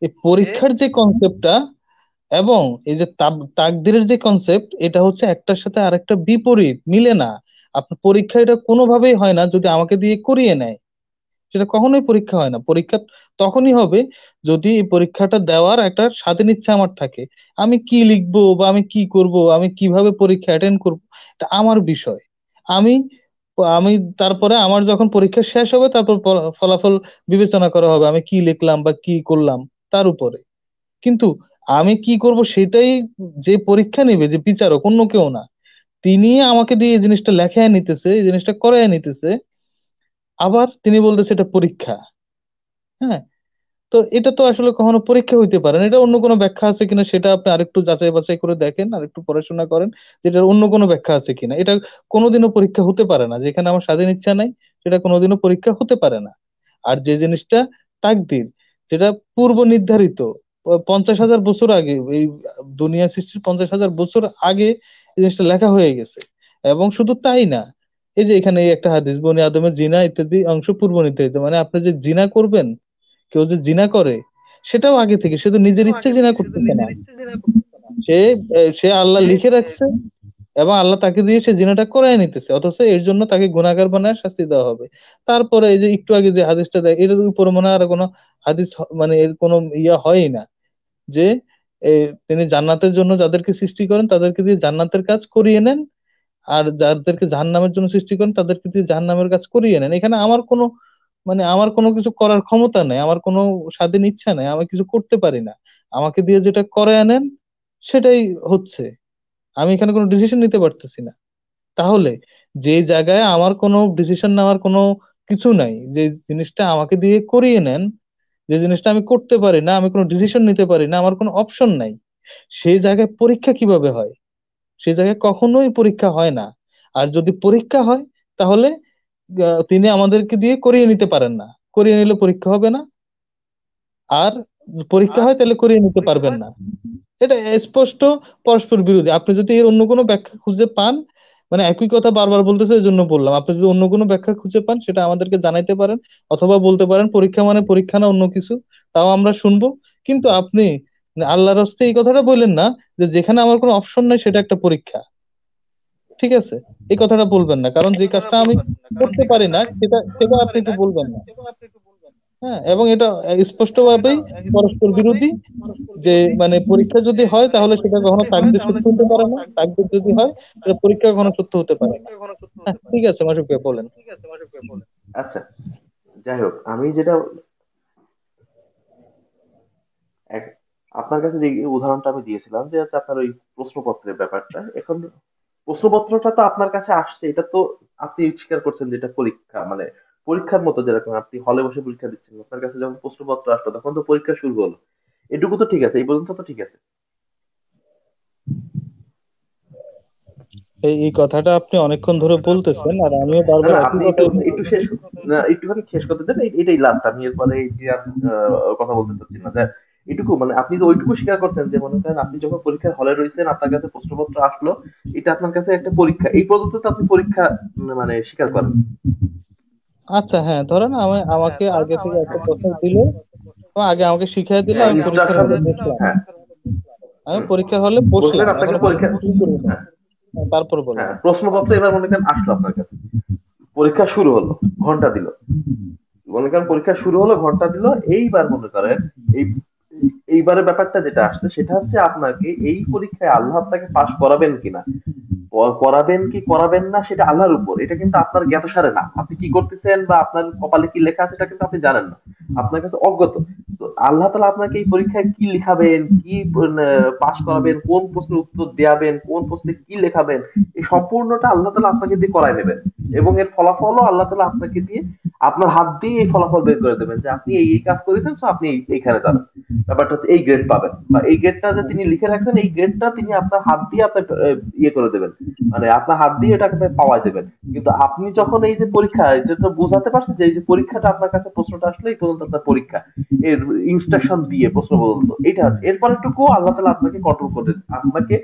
[SPEAKER 3] এই পরীক্ষার যে কনসেপ্টটা এবং এই যে তাকদিরের যে কনসেপ্ট এটা হচ্ছে একটার সাথে আরেকটা বিপরীত মিলে না আপনার পরীক্ষা এটা কোনোভাবেই হয় না যদি আমাকে দিয়ে করিয়ে নেয় সেটা কখনোই পরীক্ষা হয় না পরীক্ষা তখনই হবে যদি এই পরীক্ষাটা দেওয়ার একটা স্বাধীন ইচ্ছা আমার থাকে আমি কি লিখবো বা আমি কি করব আমি কিভাবে পরীক্ষা অ্যাটেন্ড করব এটা আমার বিষয় আমি আমি তারপরে আমার যখন পরীক্ষা শেষ হবে তারপর ফলাফল বিবেচনা করা হবে আমি কি লিখলাম বা কি করলাম তার উপরে কিন্তু আমি কি করব সেটাই যে পরীক্ষা নেবে যে বিচারক অন্য কেউ না তিনি আমাকে দিয়ে এই জিনিসটা লেখায় নিতেছে এই জিনিসটা করায় নিতেছে আবার তিনি বলতেছে এটা পরীক্ষা হ্যাঁ তো এটা তো আসলে কখনো পরীক্ষা হইতে পারে না এটা অন্য কোনো ব্যাখ্যা আছে কিনা সেটা আপনি আরেকটু যাচাই বাছাই করে দেখেন আরেকটু পড়াশোনা করেন যেটার অন্য কোনো ব্যাখ্যা আছে কিনা এটা কোনোদিনও পরীক্ষা হতে পারে না যেখানে আমার স্বাধীন ইচ্ছা নাই সেটা কোনোদিনও পরীক্ষা হতে পারে না আর যে জিনিসটা তাকদির যেটা পূর্ব নির্ধারিত পঞ্চাশ হাজার বছর আগে এই দুনিয়া সৃষ্টির পঞ্চাশ হাজার বছর আগে এই জিনিসটা লেখা হয়ে গেছে এবং শুধু তাই না এই যে এখানে একটা হাদিস বনি আদমের জিনা ইত্যাদি অংশ পূর্ব নির্ধারিত মানে আপনি যে জিনা করবেন কেউ যে জিনা করে সেটাও আগে থেকে সে তো নিজের ইচ্ছে জিনা করতে না সে সে আল্লাহ লিখে রাখছে এবং আল্লাহ তাকে দিয়ে সে জিনাটা করাই নিতেছে অথচ এর জন্য তাকে গুণাগার বানায় শাস্তি দেওয়া হবে তারপরে এই যে একটু আগে যে হাদিসটা দেয় এর উপর মনে আর কোনো হাদিস মানে এর কোনো ইয়া হয়ই না যে তিনি জান্নাতের জন্য যাদেরকে সৃষ্টি করেন তাদেরকে দিয়ে জান্নাতের কাজ করিয়ে নেন আর যাদেরকে জাহান্নামের জন্য সৃষ্টি করেন তাদেরকে দিয়ে জাহান্নামের কাজ করিয়ে নেন এখানে আমার কোনো মানে আমার কোনো কিছু করার ক্ষমতা নেই আমার কোনো স্বাধীন ইচ্ছা নেই আমি কিছু করতে পারি না আমাকে দিয়ে যেটা করে আনেন সেটাই হচ্ছে আমি এখানে কোনো ডিসিশন নিতে পারতেছি না তাহলে যে জায়গায় আমার কোনো ডিসিশন নেওয়ার কোনো কিছু নাই যে জিনিসটা আমাকে দিয়ে করিয়ে নেন যে জিনিসটা আমি করতে পারি না আমি কোনো ডিসিশন নিতে পারি না আমার কোনো অপশন নাই সেই জায়গায় পরীক্ষা কিভাবে হয় সেই জায়গায় কখনোই পরীক্ষা হয় না আর যদি পরীক্ষা হয় তাহলে তিনি আমাদেরকে দিয়ে করিয়ে নিতে পারেন না করিয়ে নিলে পরীক্ষা হবে না আর পরীক্ষা হয় তাহলে করিয়ে নিতে পারবেন না এটা স্পষ্ট পরস্পর বিরোধী আপনি যদি এর অন্য কোনো ব্যাখ্যা খুঁজে পান মানে একই কথা বারবার বলতেছে এই জন্য বললাম আপনি যদি অন্য কোনো ব্যাখ্যা খুঁজে পান সেটা আমাদেরকে জানাইতে পারেন অথবা বলতে পারেন পরীক্ষা মানে পরীক্ষা না অন্য কিছু তাও আমরা শুনবো কিন্তু আপনি মানে আল্লাহর হস্তে এই কথাটা বললেন না যে যেখানে আমার কোনো অপশন নাই সেটা একটা পরীক্ষা ঠিক আছে এই কথাটা বলবেন না কারণ যে কাজটা আমি করতে পারি না সেটা সেটা আপনি একটু বলবেন না হ্যাঁ এবং এটা স্পষ্টভাবেই পরস্পর বিরোধী যে মানে পরীক্ষা যদি হয় তাহলে সেটা কখনো তাকদির সত্য হতে পারে না তাকদির যদি হয় পরীক্ষা কখনো সত্য হতে পারে
[SPEAKER 5] না হ্যাঁ,
[SPEAKER 2] ঠিক আছে মাসুক ভাই বলেন আচ্ছা যাই হোক আমি যেটা আপনার কাছে যে উদাহরণটা আমি দিয়েছিলাম যে আপনার ওই প্রশ্নপত্রের ব্যাপারটা এখন প্রশ্নপত্রটা তো আপনার কাছে আসছে এটা তো আপনি স্বীকার করছেন যেটা পরীক্ষা মানে পরীক্ষার মতো যেরকম আপনি হলে বসে পরীক্ষা দিচ্ছেন আপনার কাছে যখন প্রশ্নপত্র আসলো তখন তো পরীক্ষা শুরু হলো এটুকু তো ঠিক আছে এই পর্যন্ত তো ঠিক আছে
[SPEAKER 3] এই কথাটা আপনি অনেকক্ষণ ধরে বলতেছেন আর আমিও
[SPEAKER 2] বারবার আপনি একটু শেষ না একটুখানি শেষ করতে চান এটাই লাস্ট আমি এরপরে কথা বলতে চাচ্ছি না যে এটুকু মানে আপনি তো ওইটুকু স্বীকার করছেন যে মনে করেন আপনি যখন পরীক্ষার হলে রয়েছেন আপনার কাছে প্রশ্নপত্র আসলো এটা আপনার কাছে একটা পরীক্ষা এই পর্যন্ত তো আপনি পরীক্ষা মানে স্বীকার করেন
[SPEAKER 3] আচ্ছা হ্যাঁ ধরেন হ্যাঁ, আমাকে আগে থেকে একটা প্রশ্ন দিল আগে আমাকে শিখিয়ে দিল আমি হ্যাঁ, পরীক্ষা হলে হ্যাঁ
[SPEAKER 2] আমি পরীক্ষা হলে বসলাম আপনাকে পরীক্ষা হ্যাঁ। তারপর বলো প্রশ্নপত্র এবার মনে করেন আসলো আপনার কাছে পরীক্ষা শুরু হলো ঘন্টা দিল মনে করেন পরীক্ষা শুরু হলো ঘন্টা দিল এইবার মনে করেন এই এইবারে ব্যাপারটা যেটা আসছে সেটা হচ্ছে আপনাকে এই পরীক্ষায় আল্লাহ আপনাকে পাশ করাবেন কিনা করাবেন কি করাবেন না সেটা আল্লাহর উপর এটা কিন্তু আপনার জ্ঞাতসারে না আপনি কি করতেছেন বা আপনার কপালে কি লেখা আছে সেটা কিন্তু আপনি জানেন না আপনার কাছে অজ্ঞত আল্লাহ তালা আপনাকে এই পরীক্ষায় কি লিখাবেন কি মানে, পাশ করাবেন কোন প্রশ্নের উত্তর দেওয়াবেন কোন প্রশ্নে কি লেখাবেন এই সম্পূর্ণটা আল্লাহ তালা আপনাকে দিয়ে করাই নেবেন এবং এর ফলাফলও আল্লাহ তালা আপনাকে দিয়ে আপনার হাত দিয়ে এই ফলাফল বের করে দেবেন যে আপনি এই এই কাজ করেছেন সো আপনি এইখানে যাবেন ব্যাপারটা হচ্ছে এই গ্রেড পাবেন বা এই গ্রেডটা যে তিনি লিখে রাখছেন এই গ্রেডটা তিনি আপনার হাত দিয়ে আপনার ইয়ে করে দেবেন মানে আপনার হাত দিয়ে এটাকে পাওয়া দেবেন কিন্তু আপনি যখন এই যে পরীক্ষা এটা তো বোঝাতে পারছেন যে এই যে পরীক্ষাটা আপনার কাছে প্রশ্নটা আসলে এই বলতো আপনার পরীক্ষা এর ইনস্ট্রাকশন দিয়ে প্রশ্ন বলতো এটা আছে এরপর একটুকু আল্লাহ তালা আপনাকে কন্ট্রোল করে আপনাকে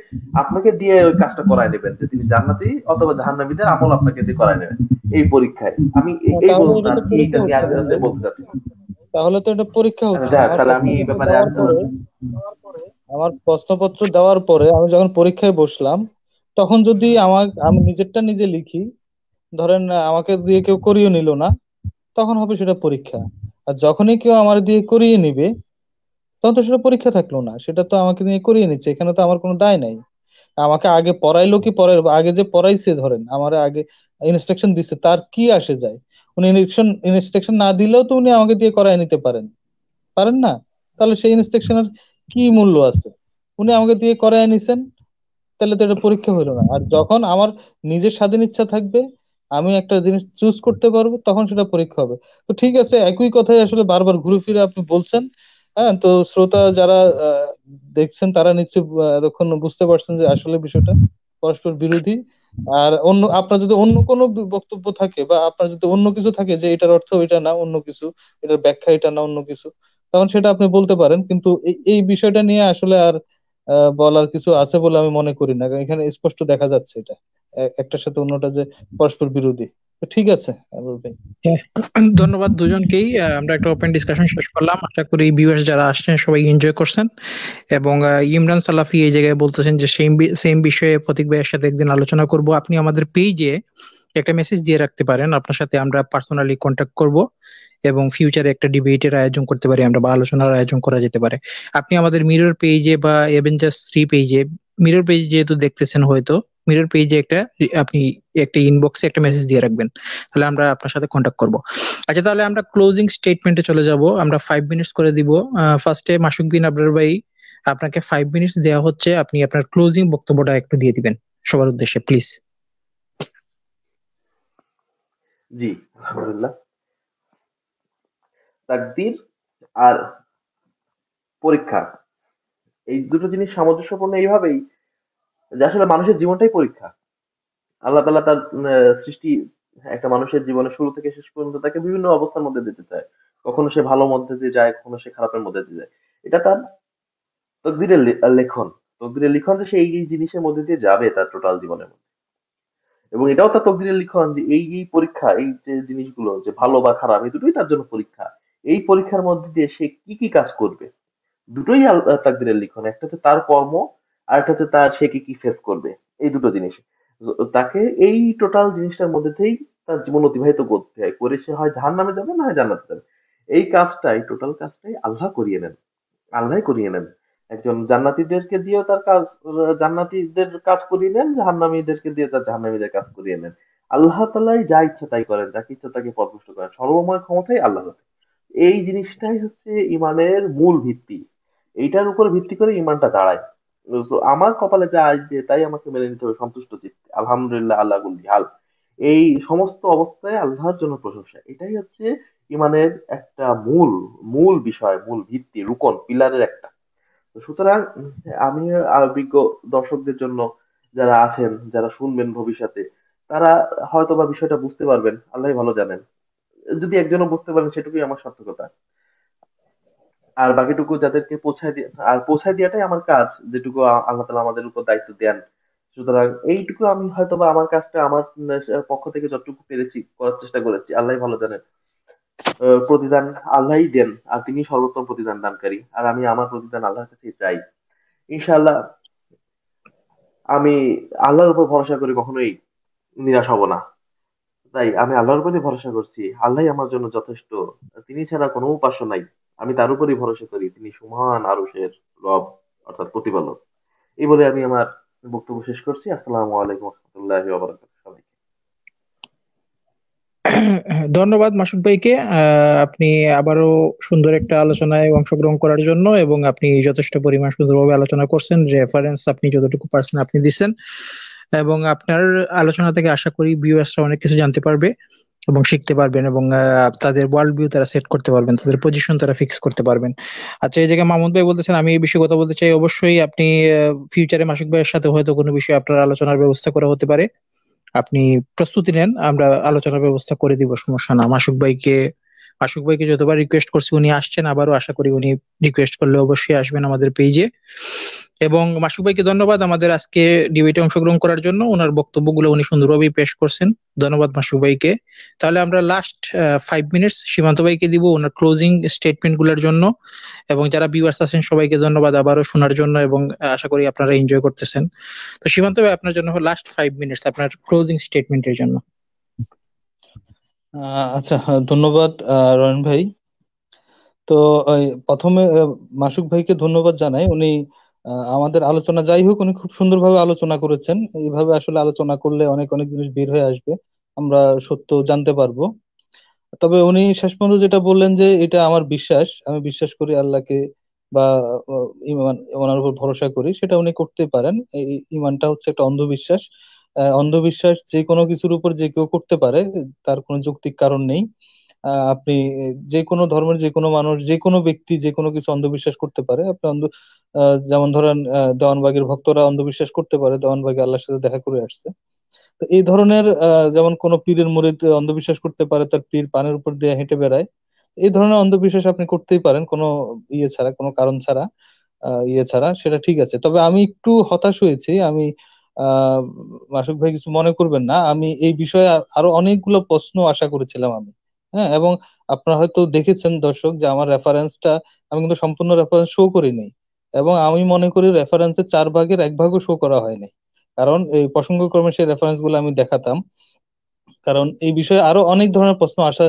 [SPEAKER 2] আপনাকে দিয়ে ওই কাজটা করাই নেবেন যে তিনি জান্নাতি অথবা জাহান্নাবিদের আমল আপনাকে দিয়ে করাই নেবেন এই পরীক্ষায় আমি এই বলতে চাচ্ছি
[SPEAKER 3] তাহলে তো এটা পরীক্ষা হচ্ছে তাহলে আমি এই ব্যাপারে আমার প্রশ্নপত্র দেওয়ার পরে আমি যখন পরীক্ষায় বসলাম তখন যদি আমার আমি নিজেরটা নিজে লিখি ধরেন আমাকে দিয়ে কেউ করিয়ে নিল না তখন হবে সেটা পরীক্ষা আর যখনই কেউ আমার দিয়ে করিয়ে নিবে তখন তো সেটা পরীক্ষা থাকলো না সেটা তো আমাকে নিয়ে করিয়ে নিচ্ছে এখানে তো আমার কোনো দায় নাই আমাকে আগে পড়াইলো কি পরের আগে যে পড়াইছে ধরেন আমার আগে ইনস্ট্রাকশন দিছে তার কি আসে যায় উনি ইনস্ট্রাকশন ইনস্ট্রাকশন না দিলেও তো উনি আমাকে দিয়ে করাই নিতে পারেন পারেন না তাহলে সেই ইনস্ট্রাকশনের কি মূল্য আছে উনি আমাকে দিয়ে করায় নিছেন তাহলে তো এটা পরীক্ষা হইলো না আর যখন আমার নিজের স্বাধীন ইচ্ছা থাকবে আমি একটা জিনিস চুজ করতে পারবো তখন সেটা পরীক্ষা হবে তো ঠিক আছে একই কথাই আসলে বারবার ঘুরে ফিরে আপনি বলছেন হ্যাঁ তো শ্রোতা যারা দেখছেন তারা নিশ্চয়ই এতক্ষণ বুঝতে পারছেন যে আসলে বিষয়টা পরস্পর বিরোধী আর অন্য আপনার যদি অন্য কোনো বক্তব্য থাকে বা আপনার যদি অন্য কিছু থাকে যে এটার অর্থ এটা না অন্য কিছু এটার ব্যাখ্যা এটা না অন্য কিছু তখন সেটা আপনি বলতে পারেন কিন্তু এই বিষয়টা নিয়ে আসলে আর বলার কিছু আছে বলে আমি মনে করি না কারণ এখানে স্পষ্ট দেখা যাচ্ছে এটা একটার সাথে অন্যটা যে পরস্পর বিরোধী ঠিক আছে
[SPEAKER 5] হ্যাঁ।
[SPEAKER 1] ধন্যবাদ দুজনকেই আমরা একটা ওপেন ডিসকাশন শেষ করলাম আশা করি ভিউয়ার্স যারা আসছেন সবাই এনজয় করছেন এবং ইমরান সালাফি এই জায়গায় বলতেছেন যে সেম সেম বিষয়ে প্রতীক ভাইয়ের সাথে একদিন আলোচনা করব আপনি আমাদের পেজে একটা মেসেজ দিয়ে রাখতে পারেন আপনার সাথে আমরা পার্সোনালি কন্ট্যাক্ট করব এবং ফিউচারে একটা ডিবেটের আয়োজন করতে পারি আমরা বা আলোচনার আয়োজন করা যেতে পারে আপনি আমাদের মিরর পেজে বা এভেঞ্জার্স থ্রি পেজে মিরর পেজে যেহেতু দেখতেছেন হয়তো মিরর পেজে একটা আপনি একটা ইনবক্সে একটা মেসেজ দিয়ে রাখবেন তাহলে আমরা আপনার সাথে কন্ট্যাক্ট করব আচ্ছা তাহলে আমরা ক্লোজিং স্টেটমেন্টে চলে যাব আমরা ফাইভ মিনিটস করে দিব ফার্স্টে মাসুক বিন আবরার ভাই আপনাকে ফাইভ মিনিটস দেওয়া হচ্ছে আপনি আপনার ক্লোজিং বক্তব্যটা একটু দিয়ে দিবেন সবার উদ্দেশ্যে প্লিজ
[SPEAKER 2] জি আলহামদুলিল্লাহ আর পরীক্ষা এই দুটো জিনিস সামঞ্জস্যপূর্ণ এইভাবেই যে আসলে মানুষের জীবনটাই পরীক্ষা আল্লাহ তালা তার সৃষ্টি একটা মানুষের জীবনে শুরু থেকে শেষ পর্যন্ত তাকে বিভিন্ন অবস্থার মধ্যে দিতে চায় কখনো সে ভালো মধ্যে দিয়ে যায় কখনো সে খারাপের মধ্যে দিয়ে যায় এটা তার তকদিরের লেখন তকদিরের লিখন যে সে এই জিনিসের মধ্যে দিয়ে যাবে তার টোটাল জীবনের মধ্যে এবং এটাও তার তকদিরের লিখন যে এই এই পরীক্ষা এই যে জিনিসগুলো যে ভালো বা খারাপ এই দুটোই তার জন্য পরীক্ষা এই পরীক্ষার মধ্যে দিয়ে সে কি কি কাজ করবে দুটোই তাকদিরের লিখন একটা হচ্ছে তার কর্ম আর একটা হচ্ছে তার সে কি কি ফেস করবে এই দুটো জিনিস তাকে এই টোটাল জিনিসটার মধ্যে থেকেই তার জীবন অতিবাহিত করতে হয় করে সে হয় ধান নামে যাবে না হয় জান্নাতে যাবে এই কাজটাই টোটাল কাজটাই আল্লাহ করিয়ে নেন আল্লাহ করিয়ে নেন একজন জান্নাতিদেরকে দিয়ে তার কাজ জান্নাতিদের কাজ করিয়ে নেন জাহান্নামীদেরকে দিয়ে তার জাহান্নামীদের কাজ করিয়ে নেন আল্লাহ তালাই যা ইচ্ছা তাই করেন যাকে ইচ্ছা তাকে পদভষ্ট করেন সর্বময় ক্ষমতাই আল্লাহ এই জিনিসটাই হচ্ছে ইমানের মূল ভিত্তি এইটার উপর ভিত্তি করে ইমানটা দাঁড়ায় আমার কপালে যা আসবে তাই আমাকে মেনে নিতে হবে সন্তুষ্ট চিত্তে আলহামদুলিল্লাহ আল্লাহ গুলি হাল এই সমস্ত অবস্থায় আল্লাহর জন্য প্রশংসা এটাই হচ্ছে ইমানের একটা মূল মূল বিষয় মূল ভিত্তি রুকন পিলারের একটা সুতরাং আমি বিজ্ঞ দর্শকদের জন্য যারা আছেন যারা শুনবেন ভবিষ্যতে তারা হয়তো বা বিষয়টা বুঝতে পারবেন আল্লাহ ভালো জানেন যদি একজনও বুঝতে পারেন সেটুকুই আমার সার্থকতা আর বাকিটুকু যাদেরকে পৌঁছায় দিয়ে আর পৌঁছায় দেওয়াটাই আমার কাজ যেটুকু আল্লাহ তালা আমাদের উপর দায়িত্ব দেন সুতরাং এইটুকু আমি হয়তো বা আমার কাজটা আমার পক্ষ থেকে যতটুকু পেরেছি করার চেষ্টা করেছি আল্লাহ ভালো জানেন প্রতিদান আল্লাহই দেন আর তিনি সর্বোত্তম প্রতিদান দানকারী আর আমি আমার প্রতিদান আল্লাহর কাছে চাই ইনশাল্লাহ আমি আল্লাহর উপর ভরসা করে কখনোই নিরাশ হব না তাই আমি আল্লাহর উপরই ভরসা করছি আল্লাহ আমার জন্য যথেষ্ট তিনি ছাড়া কোনো উপাস্য নাই আমি তার উপরই ভরসা করি তিনি সুমান আরশের রব অর্থাৎ প্রতিপালক এই বলে আমি আমার বক্তব্য শেষ করছি আসসালামু আলাইকুম রহমতুল্লাহ সবাইকে
[SPEAKER 1] ধন্যবাদ মাসুদ ভাইকে আপনি আবারও সুন্দর একটা আলোচনায় অংশগ্রহণ করার জন্য এবং আপনি যথেষ্ট পরিমাণ সুন্দরভাবে আলোচনা করছেন রেফারেন্স আপনি যতটুকু পারছেন আপনি দিচ্ছেন এবং আপনার আলোচনা থেকে আশা করি ভিউয়ার্সরা অনেক কিছু জানতে পারবে এবং শিখতে পারবেন এবং তাদের ওয়ার্ল্ড ভিউ তারা সেট করতে পারবেন তাদের পজিশন তারা ফিক্স করতে পারবেন আচ্ছা এই জায়গায় মামুদ ভাই বলতেছেন আমি এই বিষয়ে কথা বলতে চাই অবশ্যই আপনি ফিউচারে মাসিক ভাইয়ের সাথে হয়তো কোনো বিষয়ে আপনার আলোচনার ব্যবস্থা করা হতে পারে আপনি প্রস্তুতি নেন আমরা আলোচনার ব্যবস্থা করে দিব সমস্যা না মাসুক ভাইকে আশুক ভাইকে যতবার রিকোয়েস্ট করছি উনি আসছেন আবারও আশা করি উনি রিকোয়েস্ট করলে অবশ্যই আসবেন আমাদের পেজে এবং মাসুক ভাইকে ধন্যবাদ আমাদের আজকে ডিবেটে অংশগ্রহণ করার জন্য ওনার বক্তব্যগুলো উনি সুন্দরভাবেই পেশ করছেন ধন্যবাদ মাসুক ভাইকে তাহলে আমরা লাস্ট ফাইভ মিনিটস সীমান্ত ভাইকে দিব ওনার ক্লোজিং স্টেটমেন্ট গুলোর জন্য এবং যারা ভিউয়ার্স আছেন সবাইকে ধন্যবাদ আবারও শোনার জন্য এবং আশা করি আপনারা এনজয় করতেছেন তো সীমান্ত ভাই আপনার জন্য লাস্ট ফাইভ মিনিটস আপনার ক্লোজিং স্টেটমেন্টের জন্য
[SPEAKER 3] আচ্ছা হ্যাঁ, ধন্যবাদ রয়ন ভাই তো প্রথমে মাসুক ভাইকে ধন্যবাদ জানাই উনি আমাদের আলোচনা যাই হোক উনি খুব সুন্দরভাবে আলোচনা করেছেন এইভাবে আসলে আলোচনা করলে অনেক অনেক জিনিস বের হয়ে আসবে আমরা সত্য জানতে পারবো তবে উনি শেষ পর্যন্ত যেটা বললেন যে এটা আমার বিশ্বাস আমি বিশ্বাস করি আল্লাহকে বা ইমান ওনার উপর ভরসা করি সেটা উনি করতে পারেন এই ইমানটা হচ্ছে একটা অন্ধবিশ্বাস অন্ধবিশ্বাস যে কোনো কিছুর উপর যে কেউ করতে পারে তার কোনো যৌক্তিক কারণ নেই আপনি যে কোনো ধর্মের যে কোনো মানুষ যে কোনো ব্যক্তি যে কোনো কিছু অন্ধবিশ্বাস করতে পারে আপনি অন্ধ যেমন ধরেন দেওয়ানবাগের ভক্তরা অন্ধবিশ্বাস করতে পারে দেওয়ানবাগে আল্লাহর সাথে দেখা করে আসছে তো এই ধরনের যেমন কোনো পীরের মুরিদ অন্ধবিশ্বাস করতে পারে তার পীর পানের উপর দিয়ে হেঁটে বেড়ায় এই ধরনের অন্ধবিশ্বাস আপনি করতেই পারেন কোনো ইয়ে ছাড়া কোনো কারণ ছাড়া ইয়ে ছাড়া সেটা ঠিক আছে তবে আমি একটু হতাশ হয়েছি আমি মাসুক ভাই কিছু মনে করবেন না আমি এই বিষয়ে আরো অনেকগুলো প্রশ্ন আশা করেছিলাম আমি হ্যাঁ এবং আপনারা হয়তো দেখেছেন দর্শক যে আমার রেফারেন্সটা আমি কিন্তু সম্পূর্ণ রেফারেন্স শো করিনি এবং আমি মনে করি রেফারেন্সের চার ভাগের এক ভাগও শো করা হয়নি কারণ এই প্রসঙ্গক্রমে সেই রেফারেন্স গুলো আমি দেখাতাম কারণ এই বিষয়ে আরো অনেক ধরনের প্রশ্ন আশা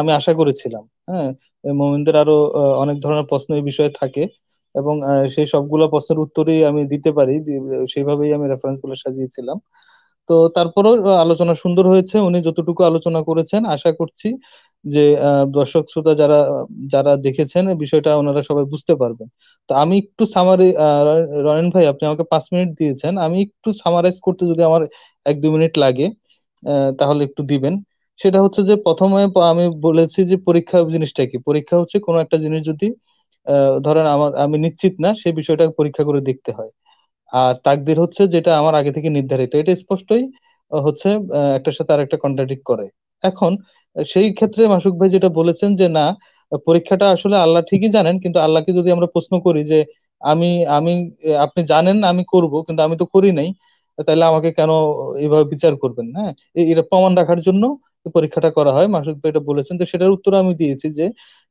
[SPEAKER 3] আমি আশা করেছিলাম হ্যাঁ মোমিনদের আরো অনেক ধরনের প্রশ্ন এই বিষয়ে থাকে এবং সেই সবগুলো প্রশ্নের উত্তরই আমি দিতে পারি সেইভাবেই আমি রেফারেন্স গুলো সাজিয়েছিলাম তো তারপরেও আলোচনা সুন্দর হয়েছে উনি যতটুকু আলোচনা করেছেন আশা করছি যে দর্শক শ্রোতা যারা যারা দেখেছেন বিষয়টা ওনারা সবাই বুঝতে পারবেন তো আমি একটু সামারি রনেন ভাই আপনি আমাকে পাঁচ মিনিট দিয়েছেন আমি একটু সামারাইজ করতে যদি আমার এক দু মিনিট লাগে তাহলে একটু দিবেন সেটা হচ্ছে যে প্রথমে আমি বলেছি যে পরীক্ষা জিনিসটা কি পরীক্ষা হচ্ছে কোনো একটা জিনিস যদি ধরেন আমার আমি নিশ্চিত না সেই বিষয়টা পরীক্ষা করে দেখতে হয় আর তাকদির হচ্ছে যেটা আমার আগে থেকে নির্ধারিত এটা স্পষ্টই হচ্ছে একটার সাথে আরেকটা কন্ট্রাডিক্ট করে এখন সেই ক্ষেত্রে মাসুক ভাই যেটা বলেছেন যে না পরীক্ষাটা আসলে আল্লাহ ঠিকই জানেন কিন্তু আল্লাহকে যদি আমরা প্রশ্ন করি যে আমি আমি আপনি জানেন আমি করব কিন্তু আমি তো করি নাই তাহলে আমাকে কেন এইভাবে বিচার করবেন হ্যাঁ এটা প্রমাণ রাখার জন্য পরীক্ষাটা করা হয় মাসুদ ভাই এটা বলেছেন তো সেটার উত্তর আমি দিয়েছি যে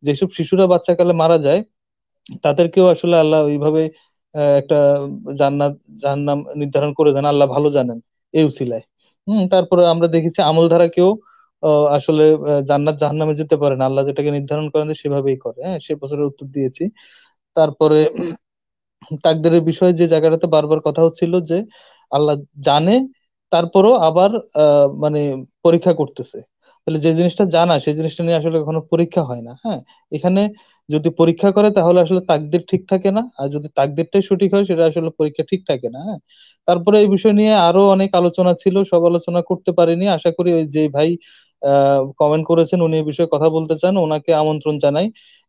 [SPEAKER 3] যেসব শিশুরা বাচ্চাকালে মারা যায় তাদেরকেও আসলে আল্লাহ ওইভাবে একটা জান্নাত জাহান্নাম নির্ধারণ করে দেন আল্লাহ ভালো জানেন এই উসিলায় হম তারপরে আমরা দেখেছি আমল ধারা কেউ আসলে জান্নাত জাহান্নামে যেতে পারে না আল্লাহ যেটাকে নির্ধারণ করেন সেভাবেই করে হ্যাঁ সে প্রশ্নের উত্তর দিয়েছি তারপরে তাকদের বিষয়ে যে জায়গাটাতে বারবার কথা হচ্ছিল যে আল্লাহ জানে তারপরও আবার মানে পরীক্ষা করতেছে তাহলে যে জিনিসটা জানা সেই জিনিসটা নিয়ে আসলে কখনো পরীক্ষা হয় না হ্যাঁ এখানে যদি পরীক্ষা করে তাহলে আসলে তাকদের ঠিক থাকে না আর যদি তাকদেরটাই সঠিক হয় সেটা আসলে পরীক্ষা ঠিক থাকে না হ্যাঁ তারপরে এই বিষয় নিয়ে আরো অনেক আলোচনা ছিল সব আলোচনা করতে পারিনি আশা করি ওই যে ভাই কমেন্ট করেছেন উনি এই বিষয়ে কথা বলতে চান ওনাকে আমন্ত্রণ জানাই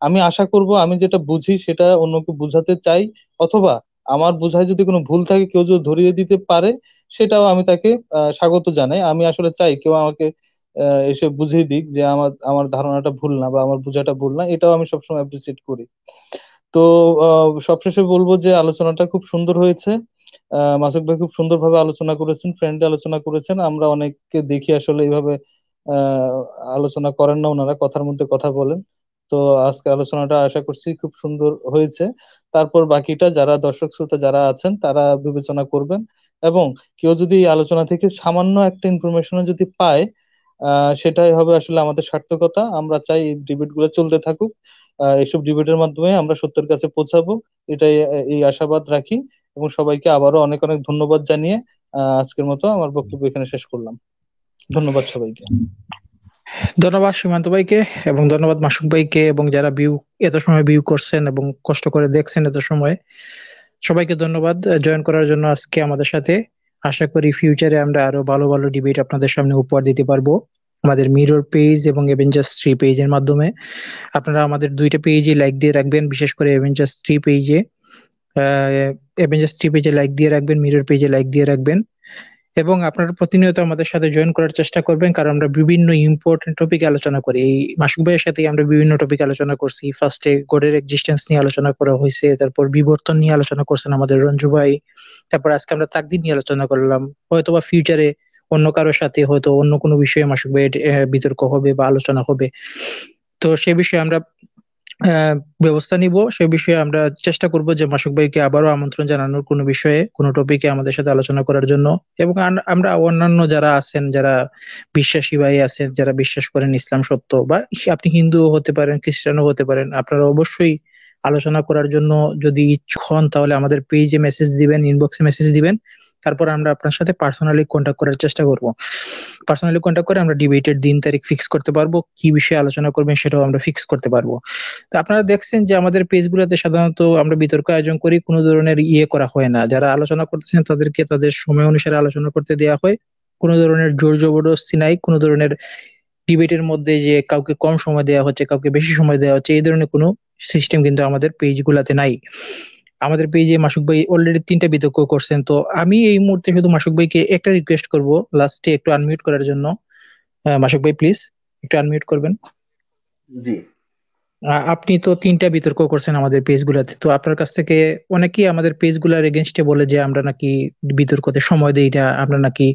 [SPEAKER 3] আমি আশা করব আমি যেটা বুঝি সেটা অন্যকে বুঝাতে চাই অথবা আমার বোঝায় যদি কোনো ভুল থাকে কেউ যদি ধরিয়ে দিতে পারে সেটাও আমি তাকে স্বাগত জানাই আমি আসলে চাই কেউ আমাকে এসে বুঝিয়ে দিক যে আমার আমার ধারণাটা ভুল না বা আমার বোঝাটা ভুল না এটাও আমি সবসময় অ্যাপ্রিসিয়েট করি তো সবশেষে বলবো যে আলোচনাটা খুব সুন্দর হয়েছে মাসুক ভাই খুব সুন্দরভাবে আলোচনা করেছেন ফ্রেন্ডে আলোচনা করেছেন আমরা অনেককে দেখি আসলে এইভাবে আলোচনা করেন না ওনারা কথার মধ্যে কথা বলেন তো আজকে আলোচনাটা আশা করছি খুব সুন্দর হয়েছে তারপর বাকিটা যারা দর্শক শ্রোতা যারা আছেন তারা বিবেচনা করবেন এবং কেউ যদি আলোচনা থেকে সামান্য একটা ইনফরমেশন যদি পায় সেটাই হবে আসলে আমাদের সার্থকতা আমরা চাই এই ডিবেট গুলো চলতে থাকুক এইসব ডিবেটের মাধ্যমে আমরা সত্যের কাছে পৌঁছাবো এটাই এই আশাবাদ রাখি এবং সবাইকে আবারও অনেক অনেক ধন্যবাদ জানিয়ে আজকের মতো আমার বক্তব্য এখানে শেষ করলাম
[SPEAKER 1] ধন্যবাদ সবাইকে ধন্যবাদ সীমান্ত ভাইকে এবং ধন্যবাদ মাসুক ভাইকে এবং যারা ভিউ এত সময় ভিউ করছেন এবং কষ্ট করে দেখছেন এত সময় সবাইকে ধন্যবাদ জয়েন করার জন্য আজকে আমাদের সাথে আশা করি ফিউচারে আমরা আরো ভালো ভালো ডিবেট আপনাদের সামনে উপহার দিতে পারবো আমাদের মিরর পেজ এবং এভেঞ্জার্স থ্রি পেজের মাধ্যমে আপনারা আমাদের দুইটা পেজে লাইক দিয়ে রাখবেন বিশেষ করে এভেঞ্জার্স থ্রি পেজে এভেঞ্জার্স থ্রি পেজে লাইক দিয়ে রাখবেন মিরর পেজে লাইক দিয়ে রাখবেন এবং আপনারা প্রতিনিয়ত আমাদের সাথে জয়েন করার চেষ্টা করবেন কারণ আমরা বিভিন্ন ইম্পর্টেন্ট টপিক আলোচনা করি এই মাসুক ভাইয়ের সাথে আমরা বিভিন্ন টপিক আলোচনা করছি ফার্স্টে গোডের এক্সিস্টেন্স নিয়ে আলোচনা করা হয়েছে তারপর বিবর্তন নিয়ে আলোচনা করছেন আমাদের রঞ্জু ভাই তারপর আজকে আমরা তাকদিন নিয়ে আলোচনা করলাম হয়তো বা ফিউচারে অন্য কারোর সাথে হয়তো অন্য কোনো বিষয়ে মাসুক ভাইয়ের বিতর্ক হবে বা আলোচনা হবে তো সে বিষয়ে আমরা ব্যবস্থা নিব সে বিষয়ে আমরা চেষ্টা করব যে মাসুক ভাইকে আবারও আমন্ত্রণ জানানোর কোনো বিষয়ে কোনো টপিকে আমাদের সাথে আলোচনা করার জন্য এবং আমরা অন্যান্য যারা আছেন যারা বিশ্বাসী ভাই আছেন যারা বিশ্বাস করেন ইসলাম সত্য বা আপনি হিন্দু হতে পারেন খ্রিস্টানও হতে পারেন আপনারা অবশ্যই আলোচনা করার জন্য যদি ইচ্ছুক হন তাহলে আমাদের পেজে মেসেজ দিবেন ইনবক্সে মেসেজ দিবেন তারপর আমরা আপনার সাথে পার্সোনালি কন্ট্যাক্ট করার চেষ্টা করব পার্সোনালি কন্ট্যাক্ট করে আমরা ডিবেটের দিন তারিখ ফিক্স করতে পারবো কি বিষয়ে আলোচনা করবেন সেটাও আমরা ফিক্স করতে পারবো তো আপনারা দেখছেন যে আমাদের পেজগুলোতে সাধারণত আমরা বিতর্ক আয়োজন করি কোনো ধরনের ইয়ে করা হয় না যারা আলোচনা করতেছেন তাদেরকে তাদের সময় অনুসারে আলোচনা করতে দেওয়া হয় কোনো ধরনের জোর জবরদস্তি নাই কোনো ধরনের ডিবেটের মধ্যে যে কাউকে কম সময় দেওয়া হচ্ছে কাউকে বেশি সময় দেওয়া হচ্ছে এই ধরনের কোনো সিস্টেম কিন্তু আমাদের পেজগুলাতে নাই আমাদের পেজে মাসুক ভাই অলরেডি তিনটা বিতর্ক করছেন তো আমি এই মুহূর্তে শুধু মাসুক ভাইকে একটা রিকোয়েস্ট করব লাস্টে একটু আনমিউট করার জন্য মাসুক ভাই প্লিজ একটু আনমিউট করবেন জি আপনি তো তিনটা বিতর্ক করছেন আমাদের গুলাতে তো আপনার কাছ থেকে অনেকেই আমাদের পেজগুলোর এগেনস্টে বলে যে আমরা নাকি বিতর্কতে সময় দেই না আমরা নাকি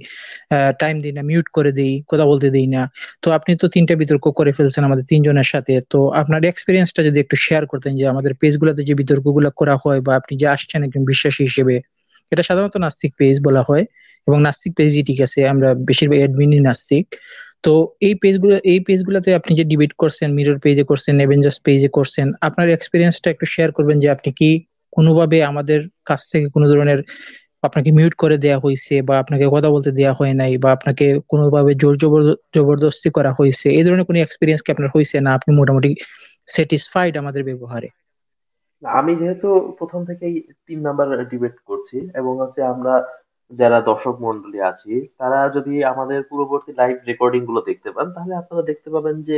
[SPEAKER 1] টাইম দিই না মিউট করে দিই কথা বলতে দিই না তো আপনি তো তিনটা বিতর্ক করে ফেলছেন আমাদের তিনজনের সাথে তো আপনার এক্সপিরিয়েন্সটা যদি একটু শেয়ার করতেন যে আমাদের গুলাতে যে বিতর্কগুলো করা হয় বা আপনি যে আসছেন একজন বিশ্বাসী হিসেবে এটা সাধারণত নাস্তিক পেজ বলা হয় এবং নাস্তিক পেজই ঠিক আছে আমরা বেশিরভাগ অ্যাডমিনই নাস্তিক তো এই পেজগুলো এই পেজগুলোতে আপনি যে ডিবেট করছেন মিরর পেজে করছেন অ্যাভেঞ্জার্স পেজে করছেন আপনার এক্সপিরিয়েন্সটা একটু শেয়ার করবেন যে আপনি কি কোনোভাবে আমাদের কাছ থেকে কোনো ধরনের আপনাকে মিউট করে দেয়া হয়েছে বা আপনাকে কথা বলতে দেয়া হয় নাই বা আপনাকে কোনোভাবে জোর জবরদস্তি করা হয়েছে এই ধরনের কোনো এক্সপিরিয়েন্স কি আপনার হয়েছে না আপনি মোটামুটি স্যাটিসফাইড আমাদের ব্যবহারে
[SPEAKER 2] আমি যেহেতু প্রথম থেকেই তিন নাম্বার ডিবেট করছি এবং হচ্ছে আমরা যারা দর্শক মন্ডলী আছি তারা যদি আমাদের পূর্ববর্তী লাইভ রেকর্ডিং গুলো দেখতে পান তাহলে আপনারা দেখতে পাবেন যে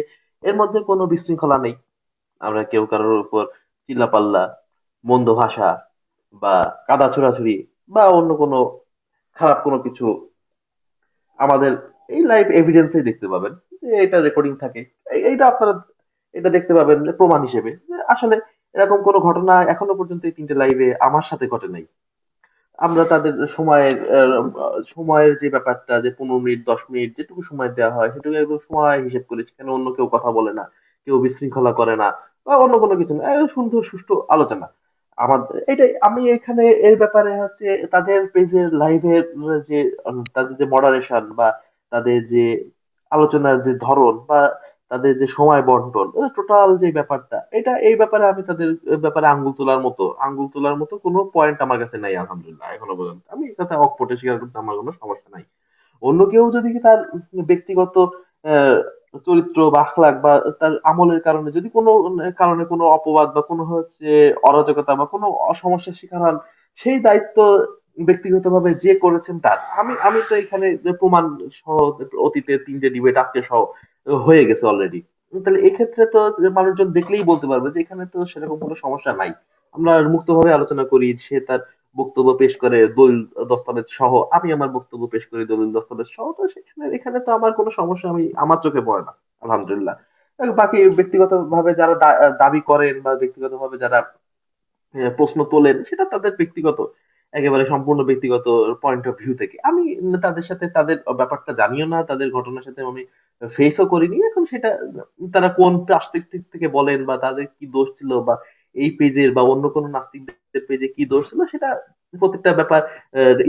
[SPEAKER 2] এর মধ্যে কোনো বিশৃঙ্খলা নেই আমরা কেউ কারোর উপর চিল্লাপাল্লা মন্দ ভাষা বা কাদা ছোড়াছুড়ি বা অন্য কোনো খারাপ কোনো কিছু আমাদের এই লাইভ এভিডেন্স দেখতে পাবেন যে এটা রেকর্ডিং থাকে এইটা আপনারা এটা দেখতে পাবেন প্রমাণ হিসেবে আসলে এরকম কোনো ঘটনা এখনো পর্যন্ত এই তিনটে লাইভে আমার সাথে ঘটে নাই আমরা তাদের সময়ের সময়ের যে ব্যাপারটা যে পনেরো মিনিট দশ মিনিট যেটুকু সময় দেওয়া হয় সেটুকু একদম সময় হিসেব করে সেখানে অন্য কেউ কথা বলে না কেউ বিশৃঙ্খলা করে না বা অন্য কোনো কিছু না সুন্দর সুষ্ঠু আলোচনা আমার এটাই আমি এখানে এর ব্যাপারে হচ্ছে তাদের পেজের লাইভের যে তাদের যে মডারেশন বা তাদের যে আলোচনার যে ধরন বা তাদের যে সময় বন্টন টোটাল যে ব্যাপারটা এটা এই ব্যাপারে আমি তাদের ব্যাপারে আঙ্গুল তোলার মতো আঙ্গুল তোলার মতো কোনো পয়েন্ট আমার কাছে নাই আলহামদুলিল্লাহ এখনো পর্যন্ত আমি কথা অকপটে স্বীকার করতে আমার কোনো সমস্যা নাই অন্য কেউ যদি তার ব্যক্তিগত চরিত্র বা আখলাক বা তার আমলের কারণে যদি কোনো কারণে কোনো অপবাদ বা কোনো হচ্ছে অরাজকতা বা কোনো সমস্যার শিকার হন সেই দায়িত্ব ব্যক্তিগতভাবে যে করেছেন তার আমি আমি তো এখানে প্রমাণ সহ অতীতের তিনটে ডিবেট আজকে সহ হয়ে গেছে অলরেডি তাহলে এক্ষেত্রে তো মানুষজন দেখলেই বলতে পারবে যে এখানে তো সেরকম কোনো সমস্যা নাই আমরা মুক্তভাবে আলোচনা করি সে তার বক্তব্য পেশ করে দলিল দস্তাবেজ সহ আমি আমার বক্তব্য পেশ করি দলিল দস্তাবেজ সহ তো সেখানে এখানে তো আমার কোনো সমস্যা আমি আমার চোখে পড়ে না আলহামদুলিল্লাহ বাকি ব্যক্তিগত ভাবে যারা দাবি করেন বা ব্যক্তিগত ভাবে যারা প্রশ্ন তোলেন সেটা তাদের ব্যক্তিগত একেবারে সম্পূর্ণ ব্যক্তিগত পয়েন্ট অফ ভিউ থেকে আমি তাদের সাথে তাদের ব্যাপারটা জানিও না তাদের ঘটনার সাথে আমি ফেসও করিনি এখন সেটা তারা কোন পার্সপেক্টিভ থেকে বলেন বা তাদের কি দোষ ছিল বা এই পেজের বা অন্য কোন নাস্তিকদের পেজে কি দোষ ছিল সেটা প্রত্যেকটা ব্যাপার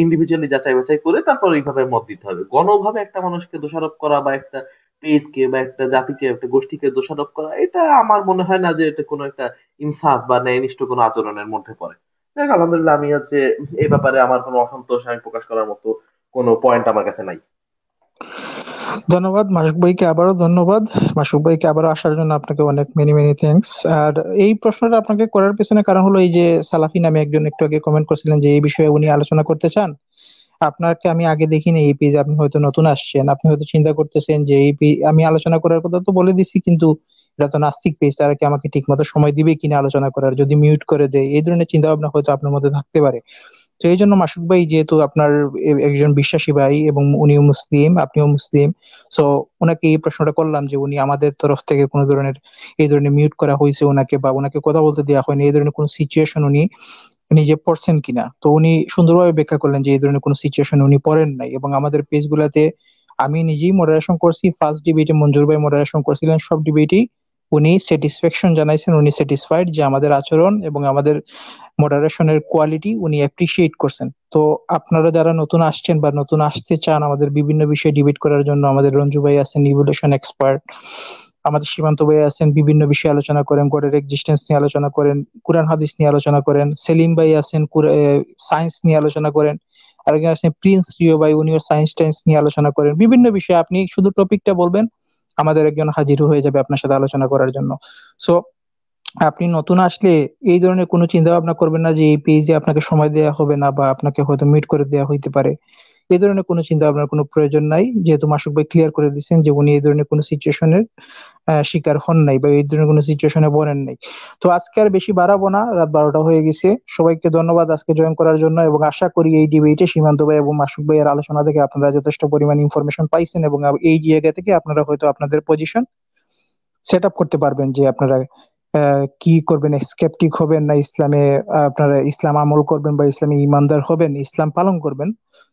[SPEAKER 2] ইন্ডিভিজুয়ালি যাচাই বাছাই করে তারপর এইভাবে মত দিতে হবে গণভাবে একটা মানুষকে দোষারোপ করা বা একটা পেজকে বা একটা জাতিকে একটা গোষ্ঠীকে দোষারোপ করা এটা আমার মনে হয় না যে এটা কোনো একটা ইনসাফ বা ন্যায়নিষ্ঠ কোনো আচরণের মধ্যে পড়ে যাই আলহামদুলিল্লাহ আমি হচ্ছে এই ব্যাপারে আমার কোনো অসন্তোষ আমি প্রকাশ করার মতো কোনো পয়েন্ট আমার কাছে নাই
[SPEAKER 1] ধন্যবাদ মাসুক ভাইকে আবারও ধন্যবাদ মাসুক ভাইকে আবারও আসার জন্য আপনাকে অনেক মেনি মেনি থ্যাংকস আর এই প্রশ্নটা আপনাকে করার পিছনে কারণ হলো এই যে সালাফি নামে একজন একটু আগে কমেন্ট করছিলেন যে এই বিষয়ে উনি আলোচনা করতে চান আপনাকে আমি আগে দেখিনি এই পেজ আপনি হয়তো নতুন আসছেন আপনি হয়তো চিন্তা করতেছেন যে এই আমি আলোচনা করার কথা তো বলে দিছি কিন্তু এটা তো নাস্তিক পেজ তারা কি আমাকে ঠিক মতো সময় দিবে কিনা আলোচনা করার যদি মিউট করে দেয় এই ধরনের চিন্তা ভাবনা হয়তো আপনার মধ্যে থাকতে পারে তো এই জন্য মাসুদ ভাই যেহেতু আপনার একজন বিশ্বাসী ভাই এবং উনিও মুসলিম আপনিও মুসলিম সো ওনাকে এই প্রশ্নটা করলাম যে উনি আমাদের তরফ থেকে কোনো ধরনের এই ধরনের মিউট করা হয়েছে ওনাকে বা ওনাকে কথা বলতে দেওয়া হয়নি এই ধরনের কোনো সিচুয়েশন উনি নিজে পড়ছেন কিনা তো উনি সুন্দরভাবে ব্যাখ্যা করলেন যে এই ধরনের কোনো সিচুয়েশন উনি পড়েন নাই এবং আমাদের পেজগুলাতে আমি নিজেই মডারেশন করছি ফার্স্ট ডিবেটে মঞ্জুর ভাই মডারেশন করছিলেন সব ডিবেটেই উনি স্যাটিসফ্যাকশন জানাইছেন উনি স্যাটিসফাইড যে আমাদের আচরণ এবং আমাদের মডারেশনের কোয়ালিটি উনি অ্যাপ্রিসিয়েট করছেন তো আপনারা যারা নতুন আসছেন বা নতুন আসতে চান আমাদের বিভিন্ন বিষয়ে ডিবেট করার জন্য আমাদের রঞ্জু ভাই আছেন ইভলিউশন এক্সপার্ট আমাদের সীমান্ত ভাই আছেন বিভিন্ন বিষয়ে আলোচনা করেন গডের এক্সিস্টেন্স নিয়ে আলোচনা করেন কুরআন হাদিস নিয়ে আলোচনা করেন সেলিম ভাই আছেন সায়েন্স নিয়ে আলোচনা করেন আরেকজন আছেন প্রিন্স রিও ভাই উনিও সায়েন্স টাইন্স নিয়ে আলোচনা করেন বিভিন্ন বিষয়ে আপনি শুধু টপিকটা বলবেন আমাদের একজন হাজির হয়ে যাবে আপনার সাথে আলোচনা করার জন্য সো আপনি নতুন আসলে এই ধরনের কোনো চিন্তা ভাবনা করবেন না যে এই পেজে আপনাকে সময় দেওয়া হবে না বা আপনাকে হয়তো মিট করে দেওয়া হইতে পারে এ ধরনের কোনো চিন্তা ভাবনার কোনো প্রয়োজন নাই যেহেতু মাসুক ভাই ক্লিয়ার করে দিচ্ছেন যে উনি এই ধরনের কোনো সিচুয়েশনের শিকার হন নাই বা এই ধরনের কোনো সিচুয়েশনে বলেন নাই তো আজকে আর বেশি বাড়াবো না রাত বারোটা হয়ে গেছে সবাইকে ধন্যবাদ আজকে জয়েন করার জন্য এবং আশা করি এই ডিবেটে সীমান্ত ভাই এবং মাসুক ভাইয়ের আলোচনা থেকে আপনারা যথেষ্ট পরিমাণ ইনফরমেশন পাইছেন এবং এই জায়গা থেকে আপনারা হয়তো আপনাদের পজিশন সেট আপ করতে পারবেন যে আপনারা কি করবেন স্কেপটিক হবেন না ইসলামে আপনারা ইসলাম আমল করবেন বা ইসলামে ইমানদার হবেন ইসলাম পালন করবেন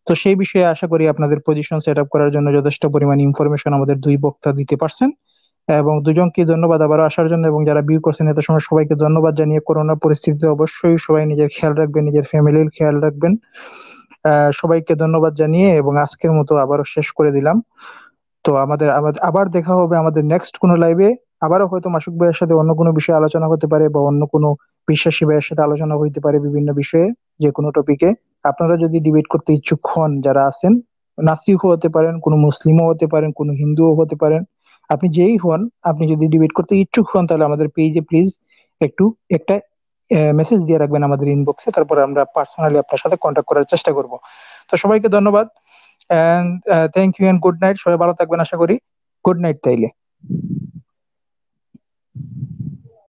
[SPEAKER 1] তো সেই বিষয়ে আশা করি আপনাদের পজিশন সেট আপ করার জন্য যথেষ্ট পরিমাণ ইনফরমেশন আমাদের দুই বক্তা দিতে পারছেন এবং দুজনকে ধন্যবাদ আবারও আসার জন্য এবং যারা ভিউ করছেন এত সময় সবাইকে ধন্যবাদ জানিয়ে করোনা পরিস্থিতিতে অবশ্যই সবাই নিজের খেয়াল রাখবেন নিজের ফ্যামিলির খেয়াল রাখবেন সবাইকে ধন্যবাদ জানিয়ে এবং আজকের মতো আবারও শেষ করে দিলাম তো আমাদের আবার দেখা হবে আমাদের নেক্সট কোনো লাইভে আবারও হয়তো মাসুক ভাইয়ের সাথে অন্য কোনো বিষয়ে আলোচনা হতে পারে বা অন্য কোনো বিশ্বাসী ভাইয়ের সাথে আলোচনা হইতে পারে বিভিন্ন বিষয়ে যে কোনো টপিকে আপনারা যদি ডিবেট করতে ইচ্ছুক হন যারা আছেন নাস্তিক হতে পারেন কোনো মুসলিমও হতে পারেন কোনো হিন্দুও হতে পারেন আপনি যেই হন আপনি যদি ডিবেট করতে ইচ্ছুক হন তাহলে আমাদের পেজে প্লিজ একটু একটা মেসেজ দিয়ে রাখবেন আমাদের ইনবক্সে তারপরে আমরা পার্সোনালি আপনার সাথে কন্ট্যাক্ট করার চেষ্টা করব তো সবাইকে ধন্যবাদ thank you and good night সবাই ভালো থাকবেন আশা করি গুড নাইট তাইলে